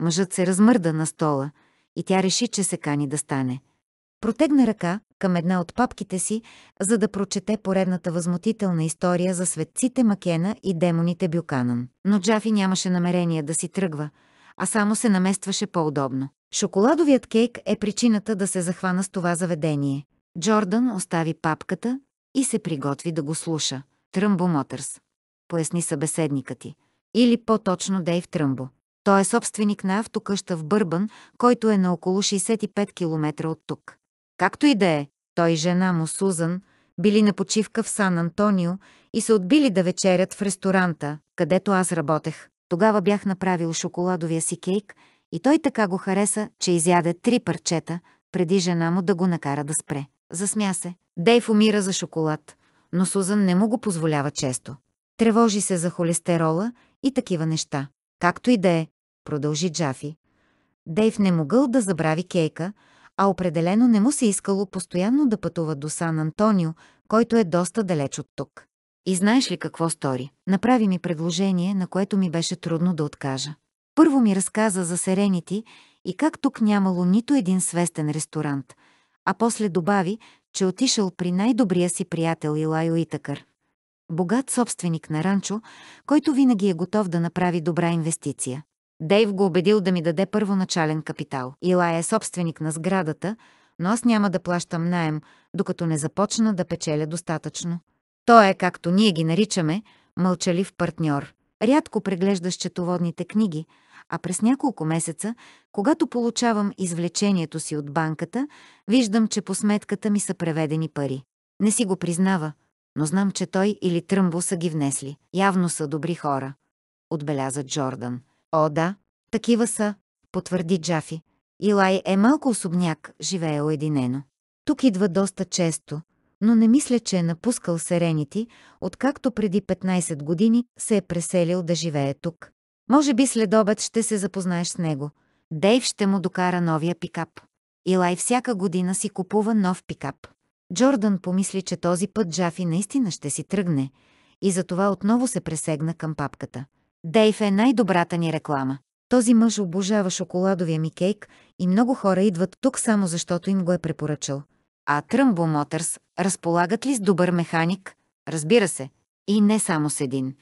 Мъжът се размърда на стола и тя реши, че се кани да стане. Протегна ръка към една от папките си, за да прочете поредната възмутителна история за светците Макена и демоните Бюканан. Но Джафи нямаше намерение да си тръгва, а само се наместваше по-удобно. Шоколадовият кейк е причината да се захвана с това заведение. Джордан остави папката и се приготви да го слуша. Тръмбо Мотърс. Поясни събеседника ти. Или по-точно Дейв Тръмбо. Той е собственик на автокъща в Бърбан, който е на около 65 км от тук. Както и да е, той и жена му Сузан били на почивка в Сан Антонио и се отбили да вечерят в ресторанта, където аз работех. Тогава бях направил шоколадовия си кейк и той така го хареса, че изяде три парчета, преди жена му да го накара да спре. Засмя се. Дейв умира за шоколад, но Сузан не му го позволява често. Тревожи се за холестерола и такива неща. Както и да е, продължи Джафи. Дейв не могъл да забрави Кейка, а определено не му се искало постоянно да пътува до Сан Антонио, който е доста далеч от тук. И знаеш ли какво стори? Направи ми предложение, на което ми беше трудно да откажа. Първо ми разказа за Серенити и как тук нямало нито един свестен ресторант, а после добави, че отишъл при най-добрия си приятел Илайо Итакър. Богат собственик на ранчо, който винаги е готов да направи добра инвестиция. Дейв го убедил да ми даде първоначален капитал. Илай е собственик на сградата, но аз няма да плащам наем, докато не започна да печеля достатъчно. Той е, както ние ги наричаме, мълчалив партньор. Рядко преглежда счетоводните книги, а през няколко месеца, когато получавам извлечението си от банката, виждам, че по сметката ми са преведени пари. Не си го признава, но знам, че той или Тръмбо са ги внесли. Явно са добри хора, отбеляза Джордан. О, да, такива са, потвърди Джафи. Илай е малко особняк, живее уединено. Тук идва доста често, но не мисля, че е напускал Серенити, откакто преди 15 години се е преселил да живее тук. Може би след обед ще се запознаеш с него. Дейв ще му докара новия пикап. Илай всяка година си купува нов пикап. Джордан помисли, че този път Джафи наистина ще си тръгне и затова отново се пресегна към папката. Дейв е най-добрата ни реклама. Този мъж обожава шоколадовия ми кейк и много хора идват тук само защото им го е препоръчал. А Тръмбо Мотърс разполагат ли с добър механик? Разбира се. И не само с един.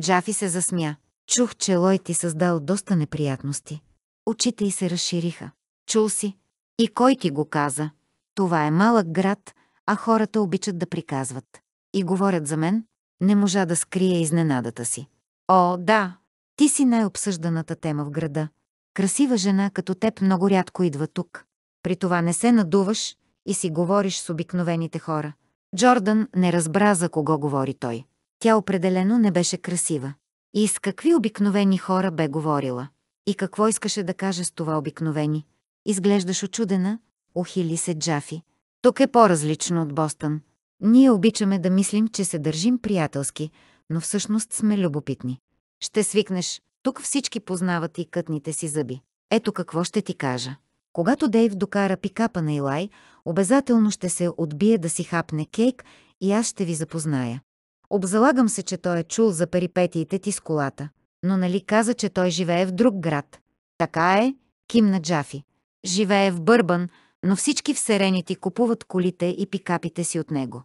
Джафи се засмя. Чух, че Лой ти създал доста неприятности. Очите й се разшириха. Чул си. И кой ти го каза? Това е малък град, а хората обичат да приказват. И говорят за мен. Не можа да скрие изненадата си. О, да, ти си най-обсъжданата тема в града. Красива жена като теб много рядко идва тук. При това не се надуваш и си говориш с обикновените хора. Джордан не разбра за кого говори той. Тя определено не беше красива. И с какви обикновени хора бе говорила? И какво искаше да каже с това обикновени? Изглеждаш очудена, ухили се Джафи. Тук е по-различно от Бостън. Ние обичаме да мислим, че се държим приятелски, но всъщност сме любопитни. Ще свикнеш, тук всички познават и кътните си зъби. Ето какво ще ти кажа. Когато Дейв докара пикапа на Илай, обязателно ще се отбие да си хапне кейк и аз ще ви запозная. Обзалагам се, че той е чул за перипетиите ти с колата. Но нали каза, че той живее в друг град? Така е, кимна Джафи. Живее в Бърбан, но всички в Серени ти купуват колите и пикапите си от него.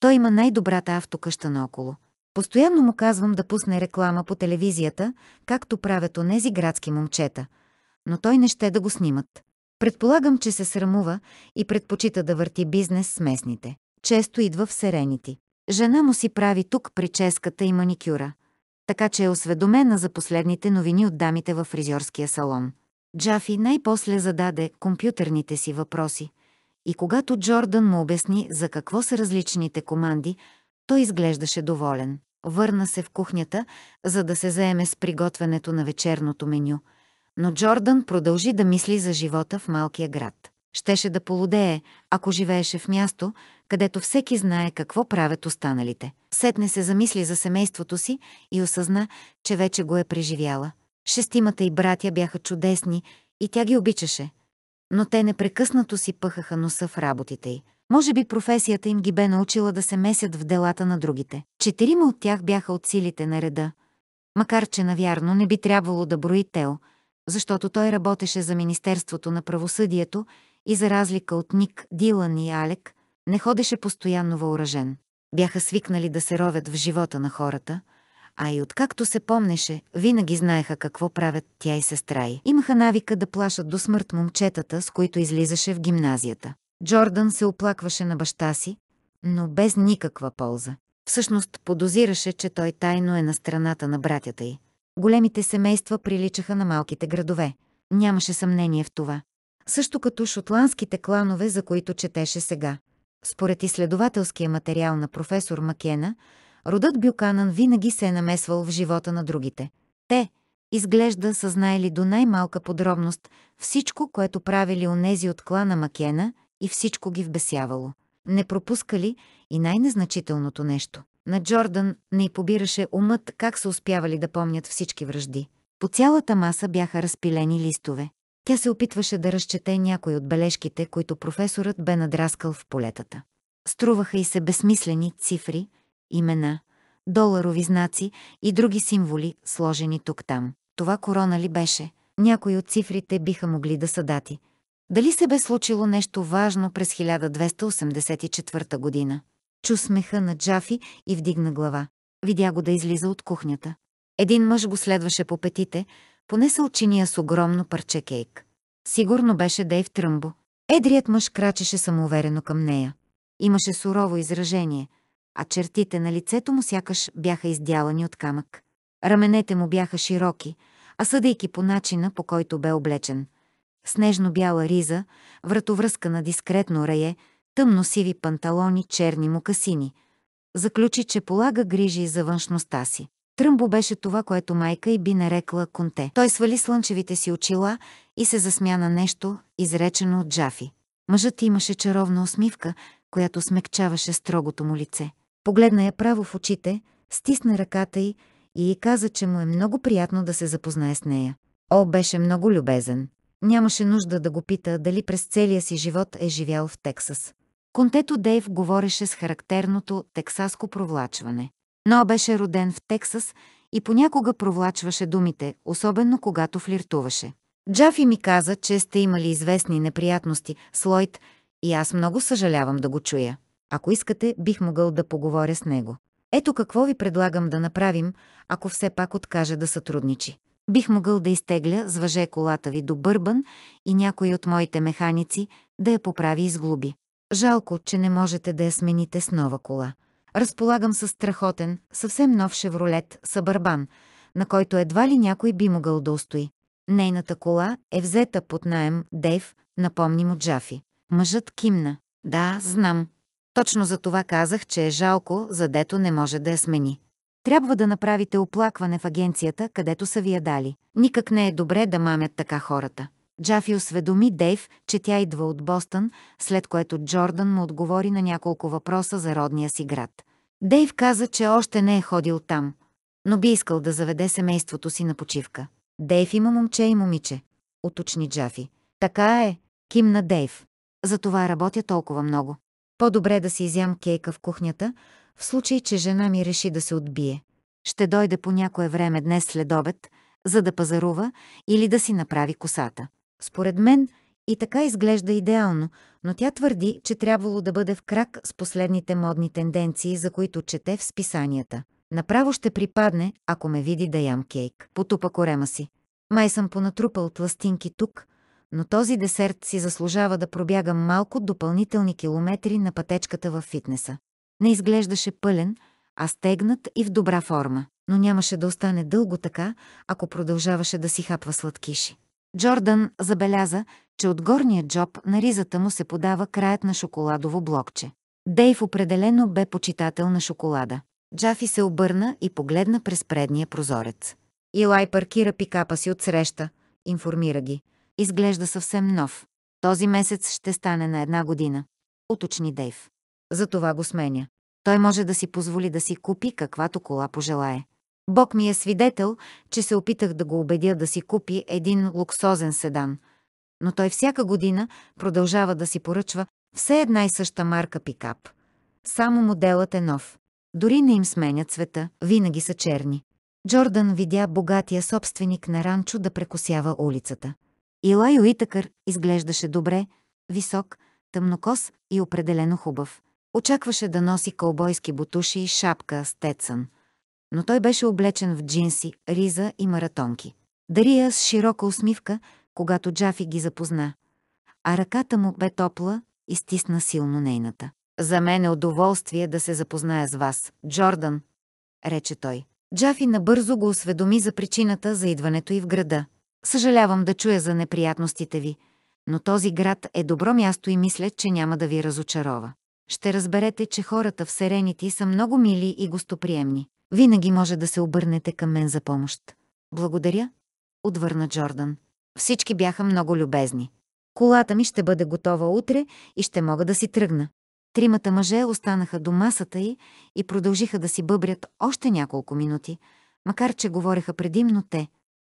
Той има най-добрата автокъща наоколо. Постоянно му казвам да пусне реклама по телевизията, както правят онези градски момчета, но той не ще да го снимат. Предполагам, че се срамува и предпочита да върти бизнес с местните. Често идва в Серенити. Жена му си прави тук прическата и маникюра, така че е осведомена за последните новини от дамите във фризьорския салон. Джафи най-после зададе компютърните си въпроси и когато Джордан му обясни за какво са различните команди, той изглеждаше доволен. Върна се в кухнята, за да се заеме с приготвянето на вечерното меню. Но Джордан продължи да мисли за живота в малкия град. Щеше да полудее, ако живееше в място, където всеки знае какво правят останалите. Сетне се замисли за семейството си и осъзна, че вече го е преживяла. Шестимата и братя бяха чудесни и тя ги обичаше, но те непрекъснато си пъхаха носа в работите й. Може би професията им ги бе научила да се месят в делата на другите. Четирима от тях бяха от силите на реда. Макар, че навярно не би трябвало да брои Тел, защото той работеше за Министерството на правосъдието и за разлика от Ник, Дилан и Алек, не ходеше постоянно въоръжен. Бяха свикнали да се ровят в живота на хората, а и откакто се помнеше, винаги знаеха какво правят тя и сестра й. Имаха навика да плашат до смърт момчетата, с които излизаше в гимназията. Джордан се оплакваше на баща си, но без никаква полза. Всъщност подозираше, че той тайно е на страната на братята й. Големите семейства приличаха на малките градове. Нямаше съмнение в това. Също като шотландските кланове, за които четеше сега. Според изследователския материал на професор Макена, родът Бюканан винаги се е намесвал в живота на другите. Те, изглежда, са знаели до най-малка подробност всичко, което правили онези от клана Макена – и всичко ги вбесявало. Не пропускали и най-незначителното нещо. На Джордан не й побираше умът как са успявали да помнят всички връжди. По цялата маса бяха разпилени листове. Тя се опитваше да разчете някои от бележките, които професорът бе надраскал в полетата. Струваха и се безсмислени цифри, имена, доларови знаци и други символи, сложени тук-там. Това корона ли беше? Някои от цифрите биха могли да са дати – дали се бе случило нещо важно през 1284 година? Чу смеха на Джафи и вдигна глава. Видя го да излиза от кухнята. Един мъж го следваше по петите, понесъл чиния с огромно парче кейк. Сигурно беше Дейв Тръмбо. Едрият мъж крачеше самоуверено към нея. Имаше сурово изражение, а чертите на лицето му сякаш бяха издялани от камък. Раменете му бяха широки, а съдейки по начина, по който бе облечен – снежно-бяла риза, вратовръзка на дискретно рае, тъмно-сиви панталони, черни мукасини. Заключи, че полага грижи за външността си. Тръмбо беше това, което майка и би нарекла конте. Той свали слънчевите си очила и се засмя на нещо, изречено от Джафи. Мъжът имаше чаровна усмивка, която смекчаваше строгото му лице. Погледна я право в очите, стисна ръката й и й каза, че му е много приятно да се запознае с нея. О, беше много любезен. Нямаше нужда да го пита дали през целия си живот е живял в Тексас. Контето Дейв говореше с характерното тексаско провлачване. Но беше роден в Тексас и понякога провлачваше думите, особено когато флиртуваше. Джафи ми каза, че сте имали известни неприятности с Лойд и аз много съжалявам да го чуя. Ако искате, бих могъл да поговоря с него. Ето какво ви предлагам да направим, ако все пак откаже да сътрудничи. Бих могъл да изтегля с въже колата ви до Бърбан и някой от моите механици да я поправи изглуби. Жалко, че не можете да я смените с нова кола. Разполагам с страхотен, съвсем нов шевролет Събърбан, на който едва ли някой би могъл да устои. Нейната кола е взета под наем Дейв, напомни му Джафи. Мъжът кимна. Да, знам. Точно за това казах, че е жалко, задето не може да я смени трябва да направите оплакване в агенцията, където са ви я дали. Никак не е добре да мамят така хората. Джафи осведоми Дейв, че тя идва от Бостън, след което Джордан му отговори на няколко въпроса за родния си град. Дейв каза, че още не е ходил там, но би искал да заведе семейството си на почивка. Дейв има момче и момиче, уточни Джафи. Така е, кимна Дейв. За това работя толкова много. По-добре да си изям кейка в кухнята, в случай, че жена ми реши да се отбие. Ще дойде по някое време днес след обед, за да пазарува или да си направи косата. Според мен и така изглежда идеално, но тя твърди, че трябвало да бъде в крак с последните модни тенденции, за които чете в списанията. Направо ще припадне, ако ме види да ям кейк. Потупа корема си. Май съм понатрупал тластинки тук, но този десерт си заслужава да пробягам малко допълнителни километри на пътечката във фитнеса. Не изглеждаше пълен, а стегнат и в добра форма, но нямаше да остане дълго така, ако продължаваше да си хапва сладкиши. Джордан забеляза, че от горния джоб на ризата му се подава краят на шоколадово блокче. Дейв определено бе почитател на шоколада. Джафи се обърна и погледна през предния прозорец. Илай паркира пикапа си отсреща, информира ги. Изглежда съвсем нов. Този месец ще стане на една година. Уточни Дейв. Затова го сменя. Той може да си позволи да си купи каквато кола пожелае. Бог ми е свидетел, че се опитах да го убедя да си купи един луксозен седан. Но той всяка година продължава да си поръчва все една и съща марка пикап. Само моделът е нов. Дори не им сменя цвета, винаги са черни. Джордан видя богатия собственик на ранчо да прекосява улицата. Илай Уитъкър изглеждаше добре, висок, тъмнокос и определено хубав. Очакваше да носи кълбойски бутуши и шапка с тецън. Но той беше облечен в джинси, риза и маратонки. Дария с широка усмивка, когато Джафи ги запозна. А ръката му бе топла и стисна силно нейната. «За мен е удоволствие да се запозная с вас, Джордан», рече той. Джафи набързо го осведоми за причината за идването и в града. Съжалявам да чуя за неприятностите ви, но този град е добро място и мисля, че няма да ви разочарова ще разберете, че хората в Серенити са много мили и гостоприемни. Винаги може да се обърнете към мен за помощ. Благодаря, отвърна Джордан. Всички бяха много любезни. Колата ми ще бъде готова утре и ще мога да си тръгна. Тримата мъже останаха до масата й и продължиха да си бъбрят още няколко минути, макар че говореха предимно те,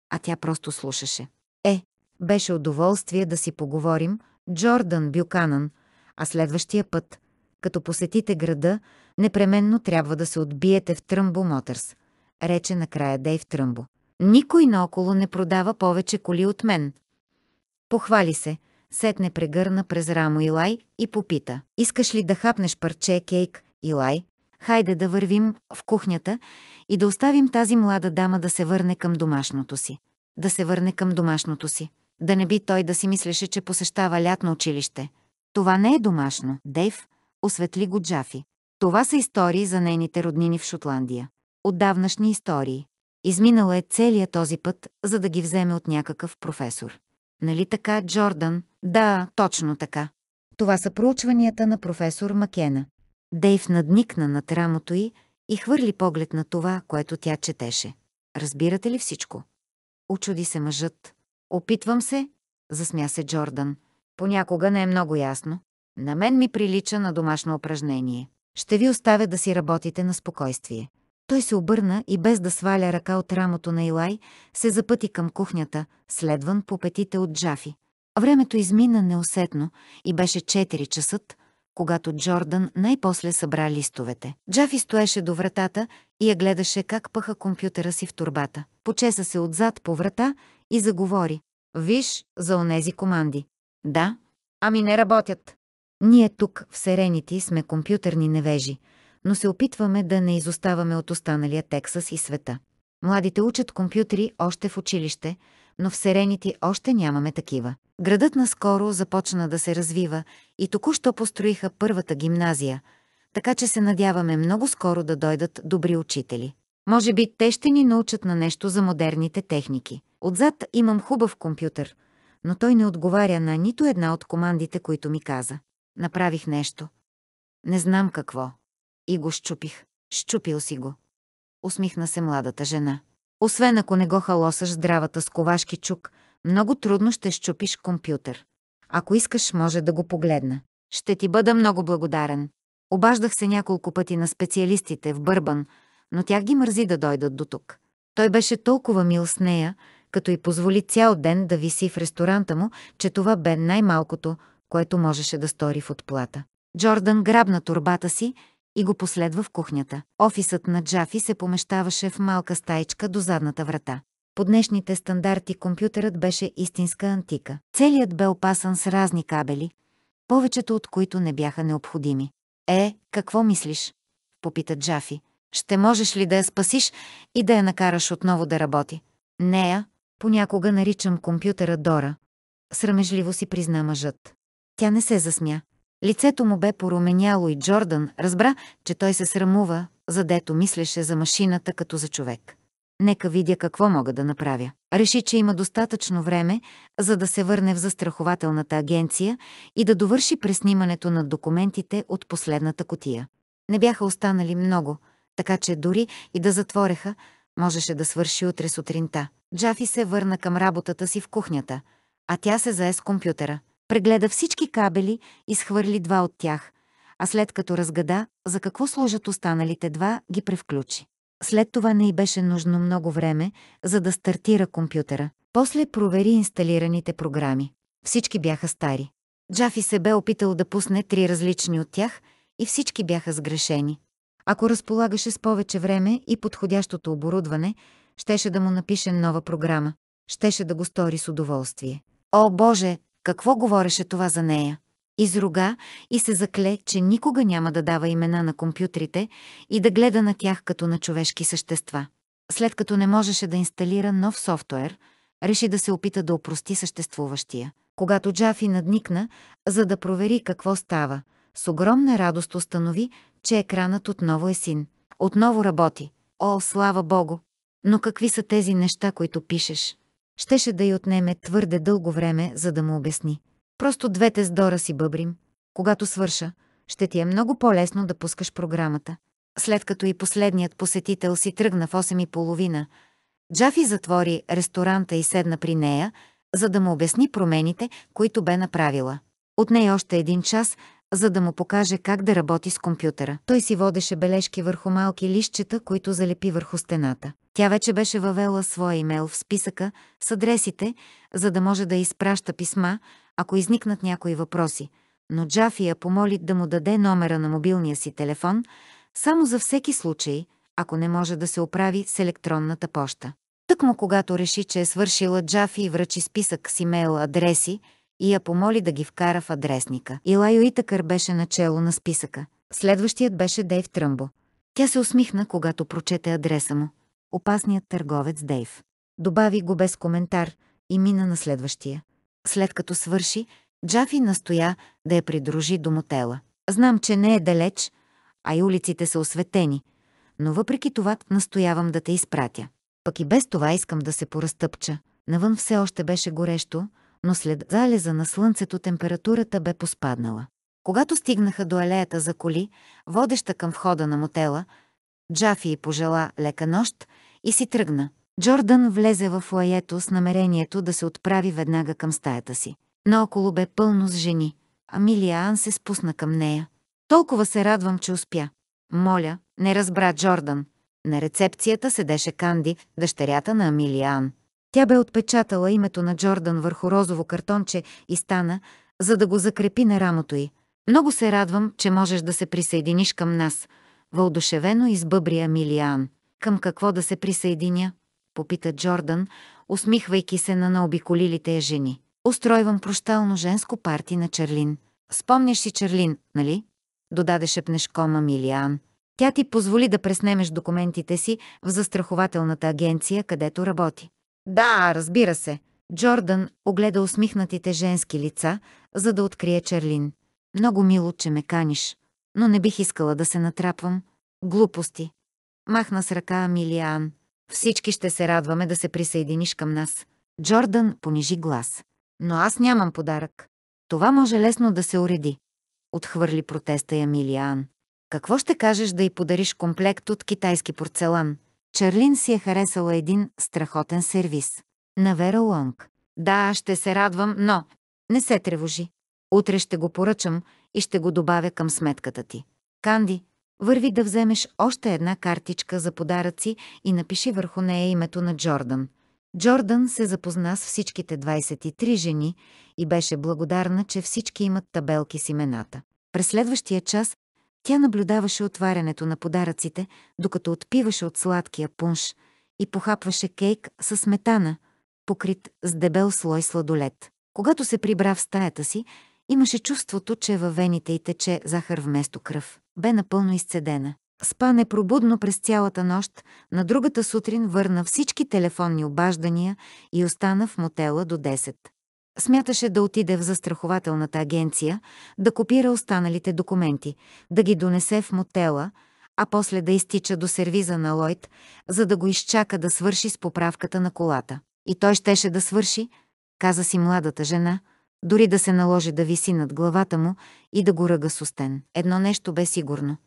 а тя просто слушаше. Е, беше удоволствие да си поговорим, Джордан Бюканан, а следващия път – като посетите града, непременно трябва да се отбиете в Тръмбо Мотърс, рече накрая Дейв Тръмбо. Никой наоколо не продава повече коли от мен. Похвали се, сетне прегърна през рамо Илай и попита. Искаш ли да хапнеш парче кейк, Илай? Хайде да вървим в кухнята и да оставим тази млада дама да се върне към домашното си. Да се върне към домашното си. Да не би той да си мислеше, че посещава лятно училище. Това не е домашно, Дейв, осветли го Джафи. Това са истории за нейните роднини в Шотландия. Отдавнашни истории. Изминала е целия този път, за да ги вземе от някакъв професор. Нали така, Джордан? Да, точно така. Това са проучванията на професор Макена. Дейв надникна над рамото й и хвърли поглед на това, което тя четеше. Разбирате ли всичко? Очуди се мъжът. Опитвам се, засмя се Джордан. Понякога не е много ясно. На мен ми прилича на домашно упражнение. Ще ви оставя да си работите на спокойствие. Той се обърна и без да сваля ръка от рамото на Илай, се запъти към кухнята, следван по петите от Джафи. Времето измина неусетно и беше 4 часът, когато Джордан най-после събра листовете. Джафи стоеше до вратата и я гледаше как пъха компютъра си в турбата. Почеса се отзад по врата и заговори. Виж за онези команди. Да, ами не работят. Ние тук, в Серенити, сме компютърни невежи, но се опитваме да не изоставаме от останалия Тексас и света. Младите учат компютри още в училище, но в Серенити още нямаме такива. Градът наскоро започна да се развива и току-що построиха първата гимназия, така че се надяваме много скоро да дойдат добри учители. Може би те ще ни научат на нещо за модерните техники. Отзад имам хубав компютър, но той не отговаря на нито една от командите, които ми каза. Направих нещо. Не знам какво. И го щупих. Щупил си го. Усмихна се младата жена. Освен ако не го халосаш здравата с ковашки чук, много трудно ще щупиш компютър. Ако искаш, може да го погледна. Ще ти бъда много благодарен. Обаждах се няколко пъти на специалистите в Бърбан, но тях ги мързи да дойдат до тук. Той беше толкова мил с нея, като й позволи цял ден да виси в ресторанта му, че това бе най-малкото, което можеше да стори в отплата. Джордан грабна турбата си и го последва в кухнята. Офисът на Джафи се помещаваше в малка стайчка до задната врата. По днешните стандарти компютърът беше истинска антика. Целият бе опасан с разни кабели, повечето от които не бяха необходими. Е, какво мислиш? попита Джафи. Ще можеш ли да я спасиш и да я накараш отново да работи? Нея, понякога наричам компютъра Дора. Срамежливо си призна мъжът. Тя не се засмя. Лицето му бе поруменяло и Джордан разбра, че той се срамува, задето мислеше за машината като за човек. Нека видя какво мога да направя. Реши, че има достатъчно време, за да се върне в застрахователната агенция и да довърши преснимането на документите от последната котия. Не бяха останали много, така че дори и да затвореха, можеше да свърши утре сутринта. Джафи се върна към работата си в кухнята, а тя се зае с компютъра. Прегледа всички кабели, и схвърли два от тях, а след като разгада за какво служат останалите два, ги превключи. След това не й беше нужно много време, за да стартира компютъра. После провери инсталираните програми. Всички бяха стари. Джафи се бе опитал да пусне три различни от тях и всички бяха сгрешени. Ако разполагаше с повече време и подходящото оборудване, щеше да му напише нова програма. Щеше да го стори с удоволствие. О, Боже, какво говореше това за нея? Изруга и се закле, че никога няма да дава имена на компютрите и да гледа на тях като на човешки същества. След като не можеше да инсталира нов софтуер, реши да се опита да опрости съществуващия. Когато Джафи надникна, за да провери какво става, с огромна радост установи, че екранът отново е син. Отново работи. О, слава богу! Но какви са тези неща, които пишеш? щеше да й отнеме твърде дълго време, за да му обясни. Просто двете с Дора си бъбрим. Когато свърша, ще ти е много по-лесно да пускаш програмата. След като и последният посетител си тръгна в 8.30, Джафи затвори ресторанта и седна при нея, за да му обясни промените, които бе направила. От нея още един час, за да му покаже как да работи с компютъра. Той си водеше бележки върху малки лищчета, които залепи върху стената. Тя вече беше въвела своя имейл в списъка с адресите, за да може да изпраща писма, ако изникнат някои въпроси. Но Джафи я помоли да му даде номера на мобилния си телефон, само за всеки случай, ако не може да се оправи с електронната поща. Тъкмо когато реши, че е свършила Джафи и връчи списък с имейл адреси, и я помоли да ги вкара в адресника. Илайо Итакър беше начело на списъка. Следващият беше Дейв Тръмбо. Тя се усмихна, когато прочете адреса му. Опасният търговец Дейв. Добави го без коментар и мина на следващия. След като свърши, Джафи настоя да я придружи до мотела. Знам, че не е далеч, а и улиците са осветени, но въпреки това настоявам да те изпратя. Пък и без това искам да се поразтъпча. Навън все още беше горещо, но след залеза на слънцето температурата бе поспаднала. Когато стигнаха до алеята за коли, водеща към входа на мотела, Джафи пожела лека нощ и си тръгна. Джордан влезе в лаето с намерението да се отправи веднага към стаята си. Наоколо бе пълно с жени. Амилия Ан се спусна към нея. Толкова се радвам, че успя. Моля, не разбра Джордан. На рецепцията седеше Канди, дъщерята на Амилия Ан. Тя бе отпечатала името на Джордан върху розово картонче и стана, за да го закрепи на рамото й. Много се радвам, че можеш да се присъединиш към нас, вълдушевено избъбри Амилиан. Към какво да се присъединя? попита Джордан, усмихвайки се на наобиколилите я жени. Устройвам прощално женско парти на Черлин. Спомняш си Черлин, нали? Додаде шепнешком Амилиан. Тя ти позволи да преснемеш документите си в застрахователната агенция, където работи. Да, разбира се. Джордан огледа усмихнатите женски лица, за да открие Черлин. Много мило, че ме каниш, но не бих искала да се натрапвам. Глупости. Махна с ръка Амилиан. Всички ще се радваме да се присъединиш към нас. Джордан понижи глас. Но аз нямам подарък. Това може лесно да се уреди. Отхвърли протеста Амилиан. Какво ще кажеш да й подариш комплект от китайски порцелан? Чарлин си е харесала един страхотен сервис. На Вера Лонг. Да, ще се радвам, но... Не се тревожи. Утре ще го поръчам и ще го добавя към сметката ти. Канди, върви да вземеш още една картичка за подаръци и напиши върху нея името на Джордан. Джордан се запозна с всичките 23 жени и беше благодарна, че всички имат табелки с имената. През следващия час тя наблюдаваше отварянето на подаръците, докато отпиваше от сладкия пунш и похапваше кейк с сметана, покрит с дебел слой сладолет. Когато се прибра в стаята си, имаше чувството, че във вените й тече захар вместо кръв. Бе напълно изцедена. Спа непробудно през цялата нощ, на другата сутрин върна всички телефонни обаждания и остана в мотела до 10. Смяташе да отиде в застрахователната агенция, да копира останалите документи, да ги донесе в мотела, а после да изтича до сервиза на Лойд, за да го изчака да свърши с поправката на колата. И той щеше да свърши, каза си младата жена, дори да се наложи да виси над главата му и да го ръга с устен. Едно нещо бе сигурно.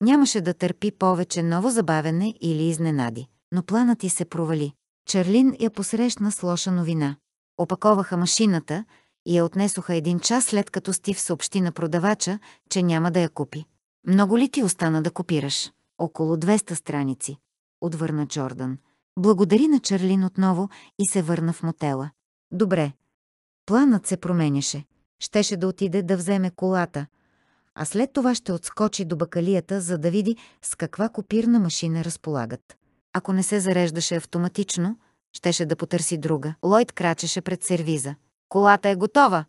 Нямаше да търпи повече ново забавене или изненади, но планът ти се провали. Чарлин я посрещна с лоша новина. Опаковаха машината и я отнесоха един час след като Стив съобщи на продавача, че няма да я купи. Много ли ти остана да копираш? Около 200 страници, отвърна Джордан. Благодари на Чарлин отново и се върна в мотела. Добре. Планът се променяше. Щеше да отиде да вземе колата, а след това ще отскочи до бакалията, за да види с каква копирна машина разполагат. Ако не се зареждаше автоматично, Щеше да потърси друга. Лойд крачеше пред сервиза. Колата е готова!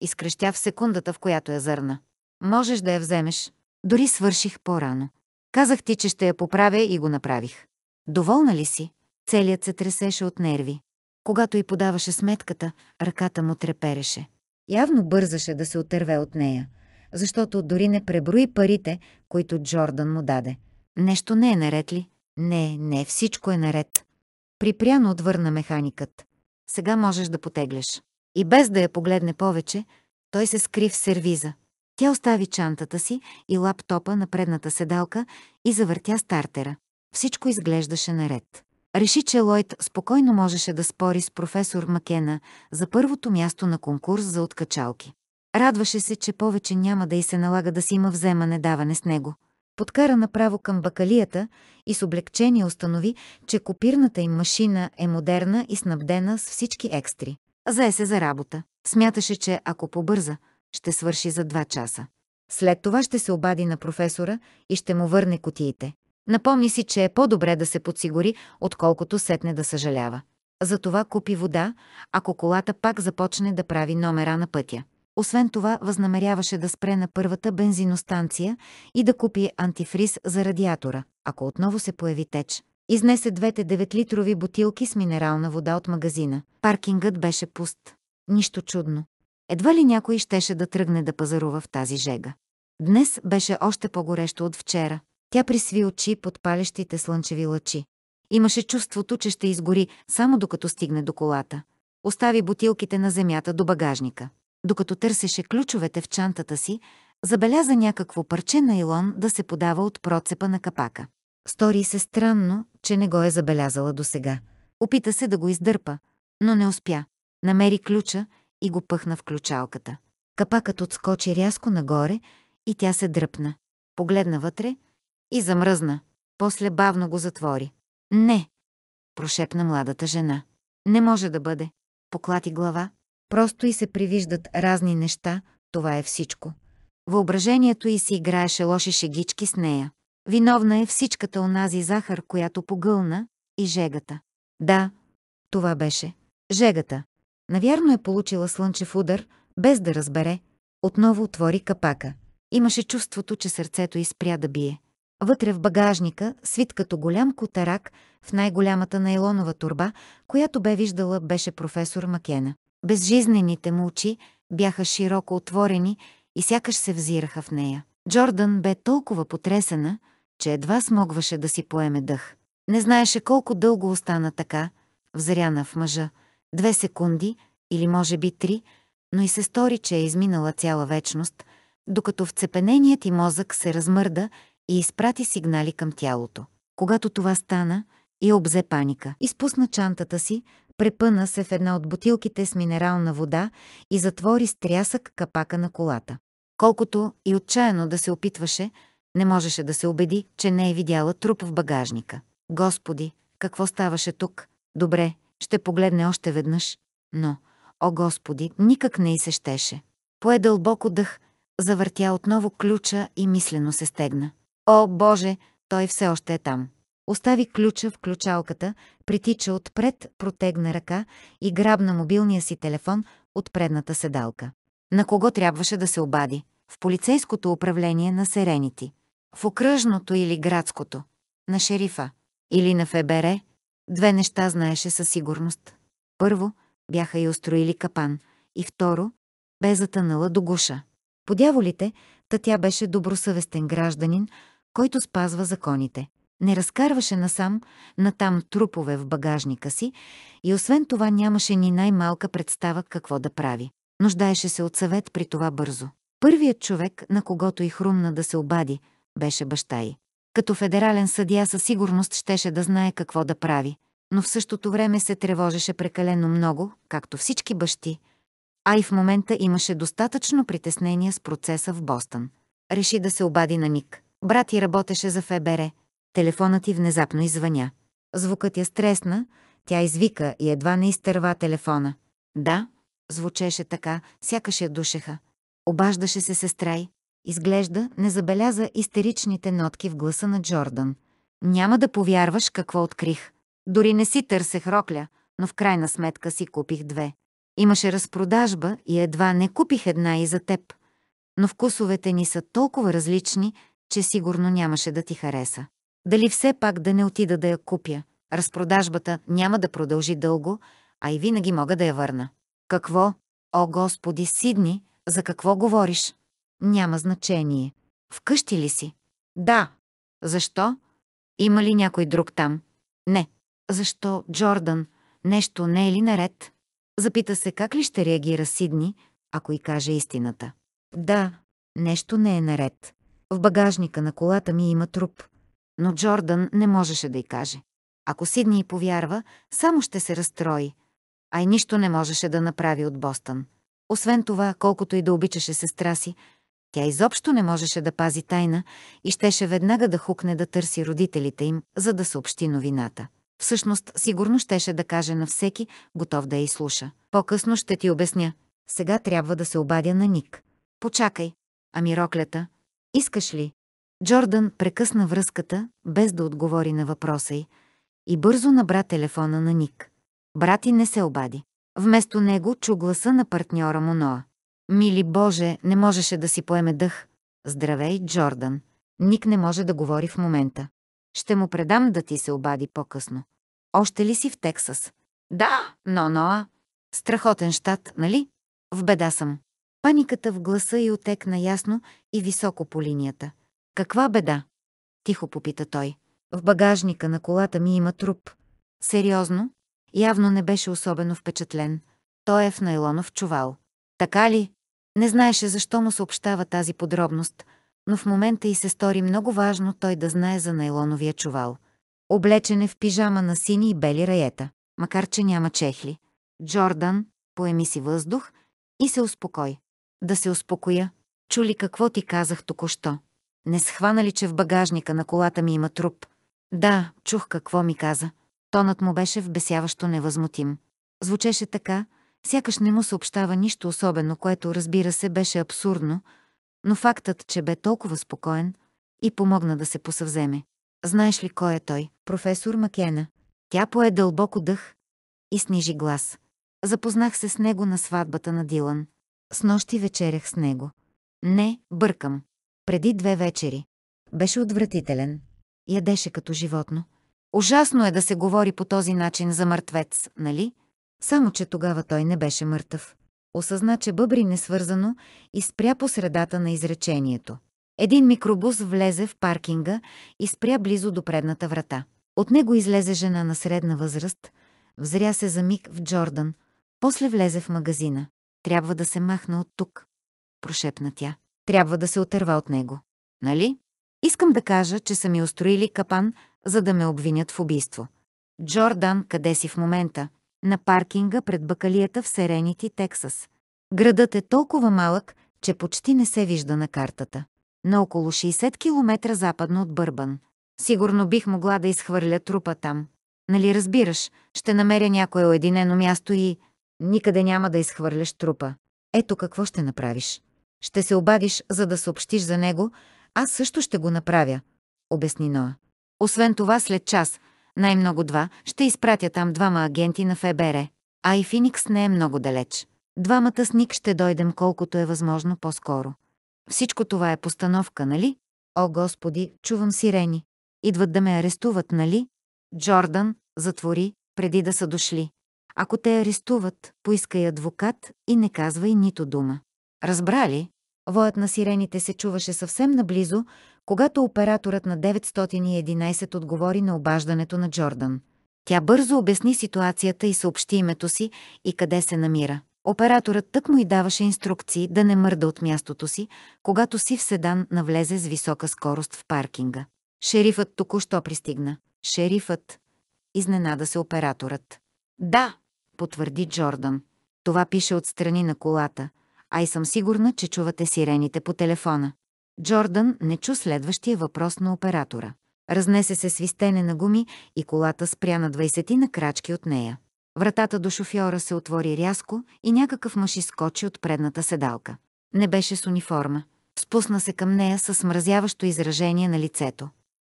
Изкръщя в секундата, в която я зърна. Можеш да я вземеш. Дори свърших по-рано. Казах ти, че ще я поправя и го направих. Доволна ли си? Целият се тресеше от нерви. Когато й подаваше сметката, ръката му трепереше. Явно бързаше да се отърве от нея, защото дори не преброи парите, които Джордан му даде. Нещо не е наред ли? Не, не, всичко е наред. Припряно отвърна механикът. Сега можеш да потегляш. И без да я погледне повече, той се скри в сервиза. Тя остави чантата си и лаптопа на предната седалка и завъртя стартера. Всичко изглеждаше наред. Реши, че Лойд спокойно можеше да спори с професор Макена за първото място на конкурс за откачалки. Радваше се, че повече няма да и се налага да си има вземане-даване с него. Подкара направо към бакалията и с облегчение установи, че копирната им машина е модерна и снабдена с всички екстри. Зае се за работа. Смяташе, че ако побърза, ще свърши за два часа. След това ще се обади на професора и ще му върне котиите. Напомни си, че е по-добре да се подсигури, отколкото сетне да съжалява. Затова купи вода, ако колата пак започне да прави номера на пътя. Освен това, възнамеряваше да спре на първата бензиностанция и да купи антифриз за радиатора, ако отново се появи теч. Изнесе двете 9-литрови бутилки с минерална вода от магазина. Паркингът беше пуст. Нищо чудно. Едва ли някой щеше да тръгне да пазарува в тази жега. Днес беше още по-горещо от вчера. Тя присви очи под палещите слънчеви лъчи. Имаше чувството, че ще изгори, само докато стигне до колата. Остави бутилките на земята до багажника докато търсеше ключовете в чантата си, забеляза някакво парче на илон да се подава от процепа на капака. Стори се странно, че не го е забелязала досега. Опита се да го издърпа, но не успя. Намери ключа и го пъхна в ключалката. Капакът отскочи рязко нагоре и тя се дръпна. Погледна вътре и замръзна. После бавно го затвори. «Не!» – прошепна младата жена. «Не може да бъде!» Поклати глава Просто и се привиждат разни неща, това е всичко. Въображението й си играеше лоши шегички с нея. Виновна е всичката онази захар, която погълна, и жегата. Да, това беше. Жегата. Навярно е получила слънчев удар, без да разбере. Отново отвори капака. Имаше чувството, че сърцето изпря спря да бие. Вътре в багажника, свит като голям котарак, в най-голямата найлонова турба, която бе виждала, беше професор Макена. Безжизнените му очи бяха широко отворени и сякаш се взираха в нея. Джордан бе толкова потресена, че едва смогваше да си поеме дъх. Не знаеше колко дълго остана така, взряна в мъжа. Две секунди или може би три, но и се стори, че е изминала цяла вечност, докато вцепененият и мозък се размърда и изпрати сигнали към тялото. Когато това стана, и обзе паника. Изпусна чантата си, препъна се в една от бутилките с минерална вода и затвори с трясък капака на колата. Колкото и отчаяно да се опитваше, не можеше да се убеди, че не е видяла труп в багажника. Господи, какво ставаше тук? Добре, ще погледне още веднъж. Но, о Господи, никак не и се щеше. Пое дълбоко дъх, завъртя отново ключа и мислено се стегна. О, Боже, той все още е там. Остави ключа в ключалката, притича отпред, протегна ръка и грабна мобилния си телефон от предната седалка. На кого трябваше да се обади? В полицейското управление на Серенити. В окръжното или градското. На шерифа. Или на ФБР. Две неща знаеше със сигурност. Първо, бяха и устроили капан. И второ, бе затънала до гуша. Подяволите, та тя беше добросъвестен гражданин, който спазва законите не разкарваше насам, натам трупове в багажника си и освен това нямаше ни най-малка представа какво да прави. Нуждаеше се от съвет при това бързо. Първият човек, на когото и хрумна да се обади, беше баща й. Като федерален съдия със сигурност щеше да знае какво да прави, но в същото време се тревожеше прекалено много, както всички бащи, а и в момента имаше достатъчно притеснения с процеса в Бостън. Реши да се обади на Ник. Брат й работеше за ФБР – Телефонът ти внезапно извъня. Звукът я стресна, тя извика и едва не изтърва телефона. Да, звучеше така, сякаш я душеха. Обаждаше се сестра й. Изглежда, не забеляза истеричните нотки в гласа на Джордан. Няма да повярваш какво открих. Дори не си търсех рокля, но в крайна сметка си купих две. Имаше разпродажба и едва не купих една и за теб. Но вкусовете ни са толкова различни, че сигурно нямаше да ти хареса. Дали все пак да не отида да я купя? Разпродажбата няма да продължи дълго, а и винаги мога да я върна. Какво? О, Господи, Сидни, за какво говориш? Няма значение. Вкъщи ли си? Да. Защо? Има ли някой друг там? Не. Защо, Джордан? Нещо не е ли наред? Запита се как ли ще реагира Сидни, ако и каже истината. Да, нещо не е наред. В багажника на колата ми има труп но Джордан не можеше да й каже. Ако Сидни й повярва, само ще се разстрои. А и нищо не можеше да направи от Бостън. Освен това, колкото и да обичаше сестра си, тя изобщо не можеше да пази тайна и щеше веднага да хукне да търси родителите им, за да съобщи новината. Всъщност, сигурно щеше да каже на всеки, готов да я изслуша. По-късно ще ти обясня. Сега трябва да се обадя на Ник. Почакай. Ами роклята, искаш ли? Джордан прекъсна връзката, без да отговори на въпроса й, и бързо набра телефона на Ник. Брати не се обади. Вместо него чу гласа на партньора му Ноа. Мили Боже, не можеше да си поеме дъх. Здравей, Джордан. Ник не може да говори в момента. Ще му предам да ти се обади по-късно. Още ли си в Тексас? Да, но Ноа. Страхотен щат, нали? В беда съм. Паниката в гласа й отекна ясно и високо по линията – каква беда? Тихо попита той. В багажника на колата ми има труп. Сериозно? Явно не беше особено впечатлен. Той е в найлонов чувал. Така ли? Не знаеше защо му съобщава тази подробност, но в момента и се стори много важно той да знае за найлоновия чувал. Облечен е в пижама на сини и бели раета, макар че няма чехли. Джордан поеми си въздух и се успокой. Да се успокоя. Чули какво ти казах току-що? Не схвана ли, че в багажника на колата ми има труп? Да, чух какво ми каза. Тонът му беше вбесяващо невъзмутим. Звучеше така, сякаш не му съобщава нищо особено, което, разбира се, беше абсурдно, но фактът, че бе толкова спокоен, и помогна да се посъвземе. Знаеш ли кой е той? Професор Макена. Тя пое дълбоко дъх и снижи глас. Запознах се с него на сватбата на Дилан. С нощи вечерях с него. Не, бъркам преди две вечери. Беше отвратителен. Ядеше като животно. Ужасно е да се говори по този начин за мъртвец, нали? Само, че тогава той не беше мъртъв. Осъзна, че бъбри несвързано и спря по средата на изречението. Един микробус влезе в паркинга и спря близо до предната врата. От него излезе жена на средна възраст, взря се за миг в Джордан, после влезе в магазина. Трябва да се махна от тук, прошепна тя. Трябва да се отърва от него. Нали? Искам да кажа, че са ми устроили капан, за да ме обвинят в убийство. Джордан, къде си в момента? На паркинга пред бакалията в Серенити, Тексас. Градът е толкова малък, че почти не се вижда на картата. На около 60 км западно от Бърбан. Сигурно бих могла да изхвърля трупа там. Нали разбираш, ще намеря някое уединено място и... Никъде няма да изхвърляш трупа. Ето какво ще направиш. Ще се обадиш, за да съобщиш за него, аз също ще го направя, обясни Ноа. Освен това, след час, най-много два, ще изпратя там двама агенти на ФБР, а и Финикс не е много далеч. Двамата с Ник ще дойдем колкото е възможно по-скоро. Всичко това е постановка, нали? О, Господи, чувам сирени. Идват да ме арестуват, нали? Джордан, затвори, преди да са дошли. Ако те арестуват, поискай адвокат и не казвай нито дума. Разбрали? Воят на сирените се чуваше съвсем наблизо, когато операторът на 911 отговори на обаждането на Джордан. Тя бързо обясни ситуацията и съобщи името си и къде се намира. Операторът тък му и даваше инструкции да не мърда от мястото си, когато си в седан навлезе с висока скорост в паркинга. Шерифът току-що пристигна. Шерифът. Изненада се операторът. Да, потвърди Джордан. Това пише отстрани на колата – а и съм сигурна, че чувате сирените по телефона. Джордан не чу следващия въпрос на оператора. Разнесе се свистене на гуми и колата спря на 20 на крачки от нея. Вратата до шофьора се отвори рязко и някакъв мъж изскочи от предната седалка. Не беше с униформа. Спусна се към нея с смразяващо изражение на лицето.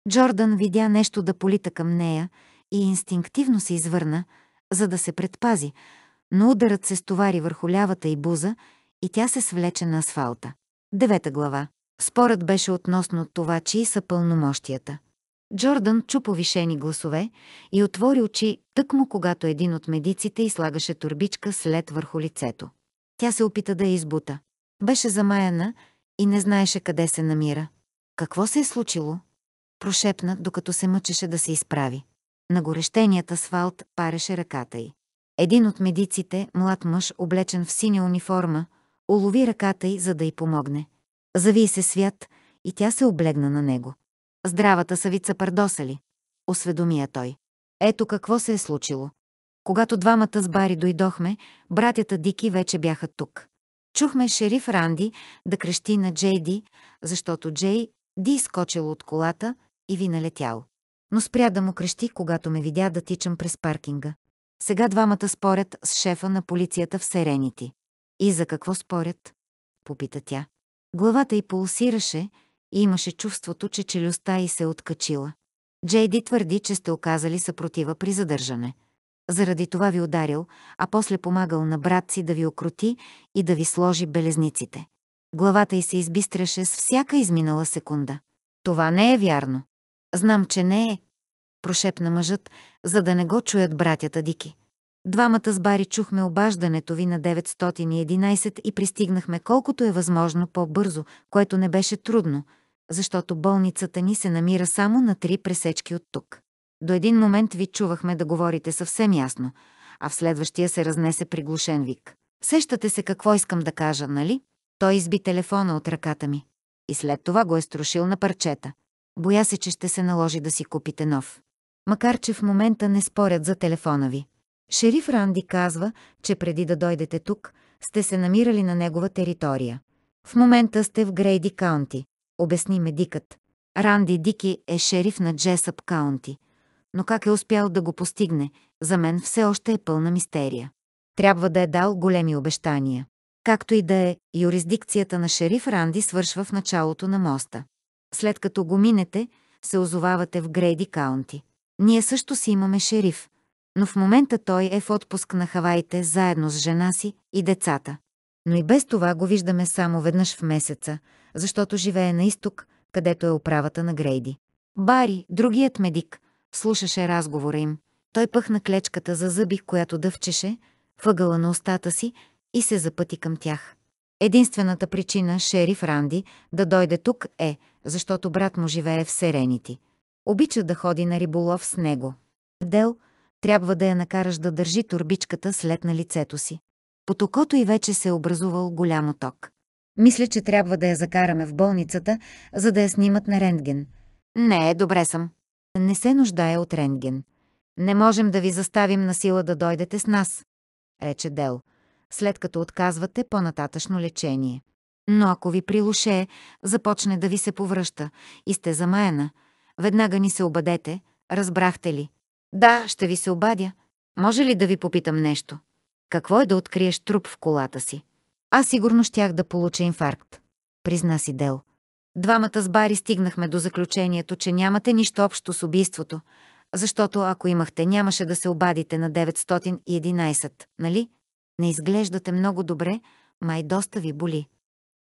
Джордан видя нещо да полита към нея и инстинктивно се извърна, за да се предпази, но ударът се стовари върху лявата и буза и тя се свлече на асфалта. Девета глава. Спорът беше относно това, чии са пълномощията. Джордан чу повишени гласове и отвори очи тъкмо когато един от медиците излагаше турбичка след върху лицето. Тя се опита да я избута. Беше замаяна и не знаеше къде се намира. Какво се е случило? Прошепна, докато се мъчеше да се изправи. На горещеният асфалт пареше ръката й. Един от медиците, млад мъж, облечен в синя униформа, Улови ръката й, за да й помогне. Зави се свят и тя се облегна на него. Здравата съвица пардосали, осведомия той. Ето какво се е случило. Когато двамата с Бари дойдохме, братята Дики вече бяха тук. Чухме шериф Ранди да крещи на Джей Ди, защото Джей Ди скочил от колата и ви налетял. Но спря да му крещи, когато ме видя да тичам през паркинга. Сега двамата спорят с шефа на полицията в Серенити. И за какво спорят? Попита тя. Главата й пулсираше и имаше чувството, че челюстта й се откачила. Джейди твърди, че сте оказали съпротива при задържане. Заради това ви ударил, а после помагал на брат си да ви окрути и да ви сложи белезниците. Главата й се избистряше с всяка изминала секунда. Това не е вярно. Знам, че не е, прошепна мъжът, за да не го чуят братята Дики. Двамата с Бари чухме обаждането ви на 911 и пристигнахме колкото е възможно по-бързо, което не беше трудно, защото болницата ни се намира само на три пресечки от тук. До един момент ви чувахме да говорите съвсем ясно, а в следващия се разнесе приглушен вик. Сещате се какво искам да кажа, нали? Той изби телефона от ръката ми. И след това го е струшил на парчета. Боя се, че ще се наложи да си купите нов. Макар, че в момента не спорят за телефона ви. Шериф Ранди казва, че преди да дойдете тук, сте се намирали на негова територия. В момента сте в Грейди Каунти, обясни медикът. Ранди Дики е шериф на Джесъп Каунти. Но как е успял да го постигне, за мен все още е пълна мистерия. Трябва да е дал големи обещания. Както и да е, юрисдикцията на шериф Ранди свършва в началото на моста. След като го минете, се озовавате в Грейди Каунти. Ние също си имаме шериф – но в момента той е в отпуск на Хаваите заедно с жена си и децата. Но и без това го виждаме само веднъж в месеца, защото живее на изток, където е управата на Грейди. Бари, другият медик, слушаше разговора им. Той пъхна клечката за зъби, която дъвчеше, въгъла на устата си и се запъти към тях. Единствената причина шериф Ранди да дойде тук е, защото брат му живее в Серенити. Обича да ходи на риболов с него. Дел – трябва да я накараш да държи турбичката след на лицето си. Под окото и вече се е образувал голям ток. Мисля, че трябва да я закараме в болницата, за да я снимат на рентген. Не, добре съм. Не се нуждая от рентген. Не можем да ви заставим на сила да дойдете с нас, рече Дел, след като отказвате по-нататъчно лечение. Но ако ви прилуше, започне да ви се повръща и сте замаяна, веднага ни се обадете, разбрахте ли? Да, ще ви се обадя. Може ли да ви попитам нещо? Какво е да откриеш труп в колата си? Аз сигурно щях да получа инфаркт. Призна си Дел. Двамата с Бари стигнахме до заключението, че нямате нищо общо с убийството, защото ако имахте, нямаше да се обадите на 911, нали? Не изглеждате много добре, май доста ви боли.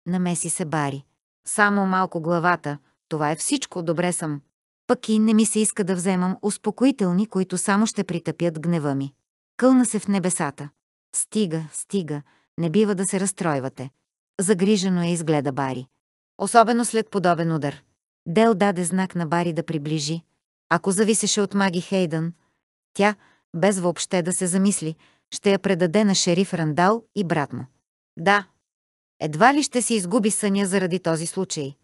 Намеси се Бари. Само малко главата, това е всичко, добре съм. Пък и не ми се иска да вземам успокоителни, които само ще притъпят гнева ми. Кълна се в небесата. Стига, стига, не бива да се разстройвате. Загрижено е изгледа Бари. Особено след подобен удар. Дел даде знак на Бари да приближи. Ако зависеше от маги Хейдън, тя, без въобще да се замисли, ще я предаде на шериф Рандал и брат му. Да, едва ли ще си изгуби съня заради този случай.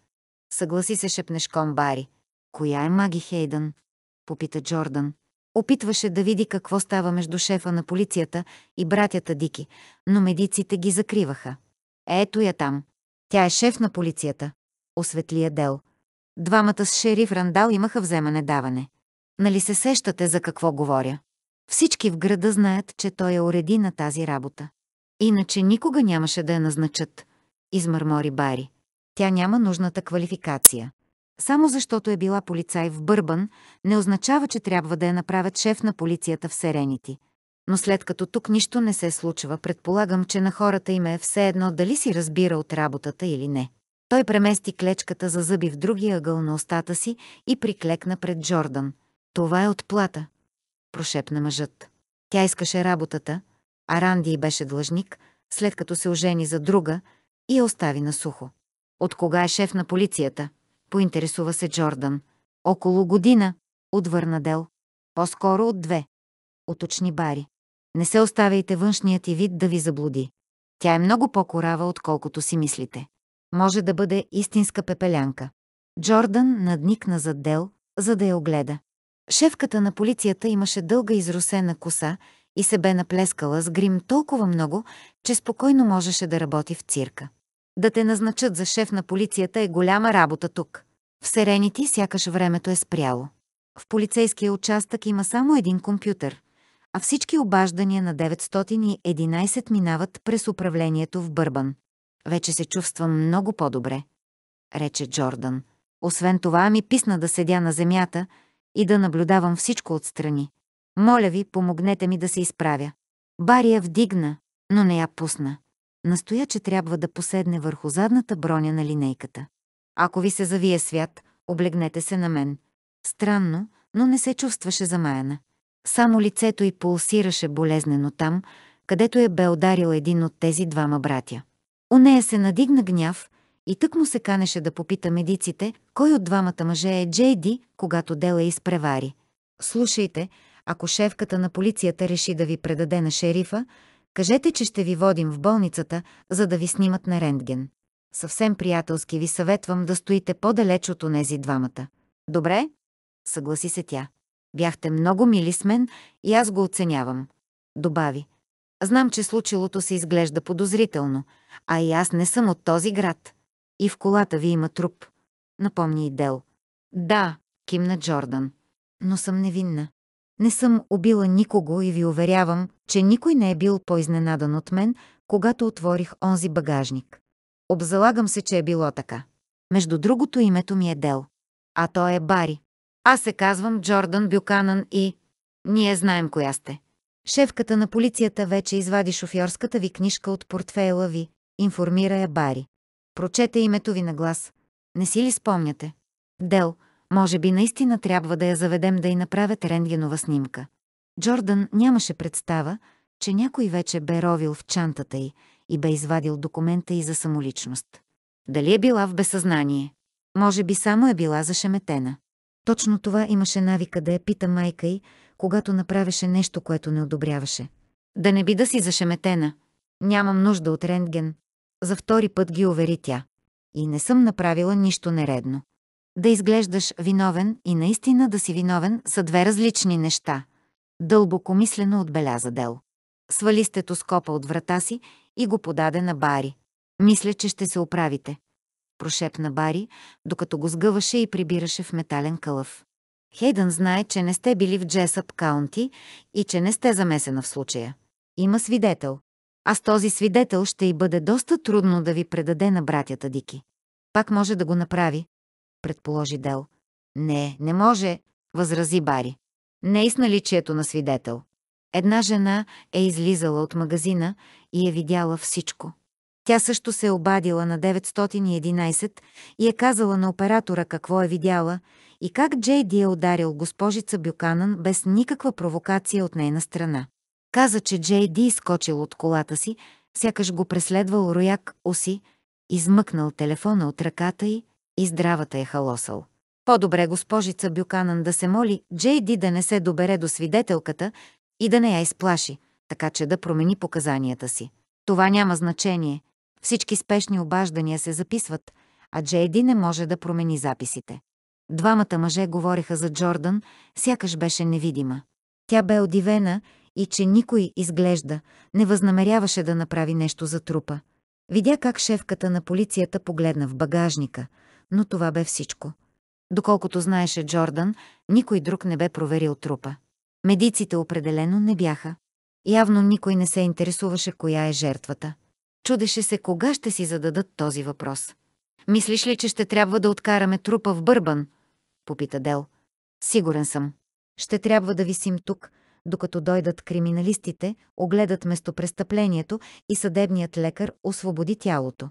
Съгласи се шепнешком Бари. Коя е Маги Хейдън? попита Джордан. Опитваше да види какво става между шефа на полицията и братята Дики, но медиците ги закриваха. Ето я там. Тя е шеф на полицията, осветлия Дел. Двамата с шериф Рандал имаха вземане-даване. Нали се сещате за какво говоря? Всички в града знаят, че той е уреди на тази работа. Иначе никога нямаше да я назначат, измърмори Бари. Тя няма нужната квалификация. Само защото е била полицай в Бърбан, не означава, че трябва да я направят шеф на полицията в Серенити. Но след като тук нищо не се случва, предполагам, че на хората им е все едно дали си разбира от работата или не. Той премести клечката за зъби в другия ъгъл на устата си и приклекна пред Джордан. Това е отплата, прошепна мъжът. Тя искаше работата, а Ранди беше длъжник, след като се ожени за друга и я остави на сухо. От кога е шеф на полицията? поинтересува се Джордан. Около година, отвърна Дел. По-скоро от две. Оточни Бари. Не се оставяйте външният и вид да ви заблуди. Тя е много по-корава, отколкото си мислите. Може да бъде истинска пепелянка. Джордан надникна зад Дел, за да я огледа. Шефката на полицията имаше дълга изрусена коса и се бе наплескала с грим толкова много, че спокойно можеше да работи в цирка. Да те назначат за шеф на полицията е голяма работа тук. В Серенити сякаш времето е спряло. В полицейския участък има само един компютър, а всички обаждания на 911 минават през управлението в Бърбан. Вече се чувствам много по-добре, рече Джордан. Освен това ми писна да седя на земята и да наблюдавам всичко отстрани. Моля ви, помогнете ми да се изправя. Бария вдигна, но не я пусна. Настоя, че трябва да поседне върху задната броня на линейката. Ако ви се завие свят, облегнете се на мен. Странно, но не се чувстваше замаяна. Само лицето й пулсираше болезнено там, където я е бе ударил един от тези двама братя. У нея се надигна гняв и тък му се канеше да попита медиците, кой от двамата мъже е Джейди, когато Дела изпревари. Слушайте, ако шефката на полицията реши да ви предаде на шерифа, кажете, че ще ви водим в болницата, за да ви снимат на рентген съвсем приятелски ви съветвам да стоите по-далеч от онези двамата. Добре? Съгласи се тя. Бяхте много мили с мен и аз го оценявам. Добави. Знам, че случилото се изглежда подозрително, а и аз не съм от този град. И в колата ви има труп. Напомни и Дел. Да, кимна Джордан. Но съм невинна. Не съм убила никого и ви уверявам, че никой не е бил по-изненадан от мен, когато отворих онзи багажник. Обзалагам се, че е било така. Между другото името ми е Дел. А то е Бари. Аз се казвам Джордан Бюканан и... Ние знаем коя сте. Шефката на полицията вече извади шофьорската ви книжка от портфейла ви. Информира я Бари. Прочете името ви на глас. Не си ли спомняте? Дел, може би наистина трябва да я заведем да й направят рентгенова снимка. Джордан нямаше представа, че някой вече бе ровил в чантата й и бе извадил документа и за самоличност. Дали е била в безсъзнание? Може би само е била зашеметена. Точно това имаше навика да я пита майка й, когато направеше нещо, което не одобряваше. Да не би да си зашеметена. Нямам нужда от рентген. За втори път ги увери тя. И не съм направила нищо нередно. Да изглеждаш виновен и наистина да си виновен са две различни неща. Дълбокомислено отбеляза Дел. Свали стетоскопа от врата си и го подаде на Бари. «Мисля, че ще се оправите», прошепна Бари, докато го сгъваше и прибираше в метален кълъв. Хейдън знае, че не сте били в Джесъп Каунти и че не сте замесена в случая. Има свидетел. А с този свидетел ще й бъде доста трудно да ви предаде на братята Дики. Пак може да го направи, предположи Дел. Не, не може, възрази Бари. Не и е с наличието на свидетел. Една жена е излизала от магазина и е видяла всичко. Тя също се е обадила на 911 и е казала на оператора какво е видяла и как Джей Ди е ударил госпожица Бюканан без никаква провокация от нейна страна. Каза, че Джей Ди е изкочил от колата си, сякаш го преследвал рояк Оси, измъкнал телефона от ръката й и здравата е халосал. По-добре госпожица Бюканан да се моли Джей Ди да не се добере до свидетелката, и да не я изплаши, така че да промени показанията си. Това няма значение. Всички спешни обаждания се записват, а Джейди не може да промени записите. Двамата мъже говореха за Джордан, сякаш беше невидима. Тя бе удивена и че никой, изглежда, не възнамеряваше да направи нещо за трупа. Видя как шефката на полицията погледна в багажника, но това бе всичко. Доколкото знаеше Джордан, никой друг не бе проверил трупа. Медиците определено не бяха. Явно никой не се интересуваше коя е жертвата. Чудеше се кога ще си зададат този въпрос. Мислиш ли, че ще трябва да откараме трупа в Бърбан? Попита Дел. Сигурен съм. Ще трябва да висим тук, докато дойдат криминалистите, огледат местопрестъплението и съдебният лекар освободи тялото.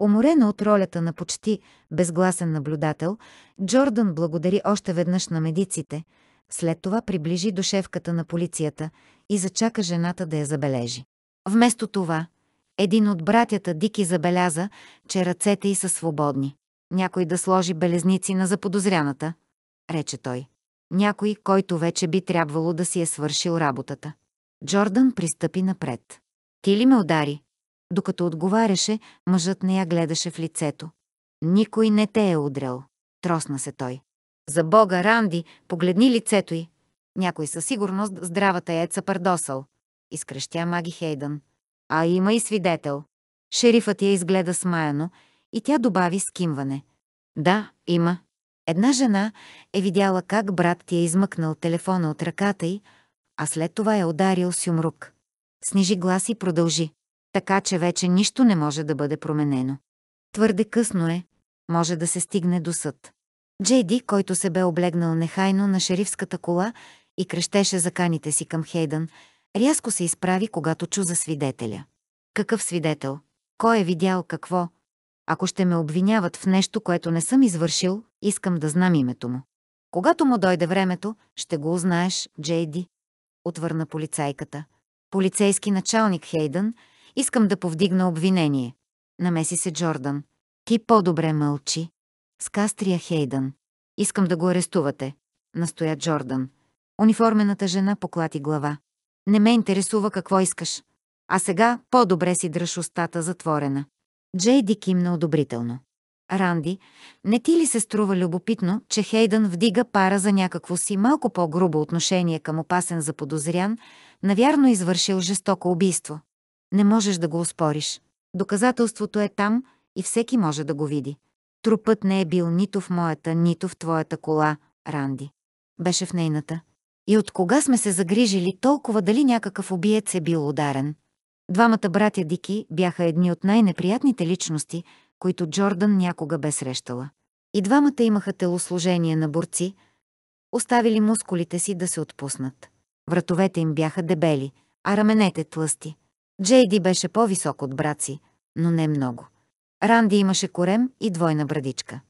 Уморена от ролята на почти безгласен наблюдател, Джордан благодари още веднъж на медиците – след това приближи до шефката на полицията и зачака жената да я забележи. Вместо това, един от братята Дики забеляза, че ръцете й са свободни. Някой да сложи белезници на заподозряната, рече той. Някой, който вече би трябвало да си е свършил работата. Джордан пристъпи напред. Ти ли ме удари? Докато отговаряше, мъжът не я гледаше в лицето. Никой не те е удрял. Тросна се той. За Бога, Ранди, погледни лицето й. Някой със сигурност здравата яйца е пардосал. Изкрещя Маги Хейдън. А има и свидетел. Шерифът я изгледа смаяно и тя добави скимване. Да, има. Една жена е видяла как брат ти е измъкнал телефона от ръката й, а след това е ударил с юмрук. Снижи глас и продължи. Така, че вече нищо не може да бъде променено. Твърде късно е. Може да се стигне до съд. Джейди, който се бе облегнал нехайно на шерифската кола и крещеше заканите си към Хейдън, рязко се изправи, когато чу за свидетеля. Какъв свидетел? Кой е видял какво? Ако ще ме обвиняват в нещо, което не съм извършил, искам да знам името му. Когато му дойде времето, ще го узнаеш, Джейди. Отвърна полицайката. Полицейски началник Хейдън, искам да повдигна обвинение. Намеси се Джордан. Ти по-добре мълчи с Кастрия Хейдън. Искам да го арестувате, настоя Джордан. Униформената жена поклати глава. Не ме интересува какво искаш. А сега по-добре си дръж устата затворена. Джейди кимна одобрително. Ранди, не ти ли се струва любопитно, че Хейдън вдига пара за някакво си малко по-грубо отношение към опасен заподозрян, навярно извършил жестоко убийство? Не можеш да го успориш. Доказателството е там и всеки може да го види. Трупът не е бил нито в моята, нито в твоята кола, Ранди. Беше в нейната. И от кога сме се загрижили толкова дали някакъв убиец е бил ударен? Двамата братя Дики бяха едни от най-неприятните личности, които Джордан някога бе срещала. И двамата имаха телосложение на борци, оставили мускулите си да се отпуснат. Вратовете им бяха дебели, а раменете тлъсти. Джейди беше по-висок от брат си, но не много. Ранди имаше корем и двойна брадичка.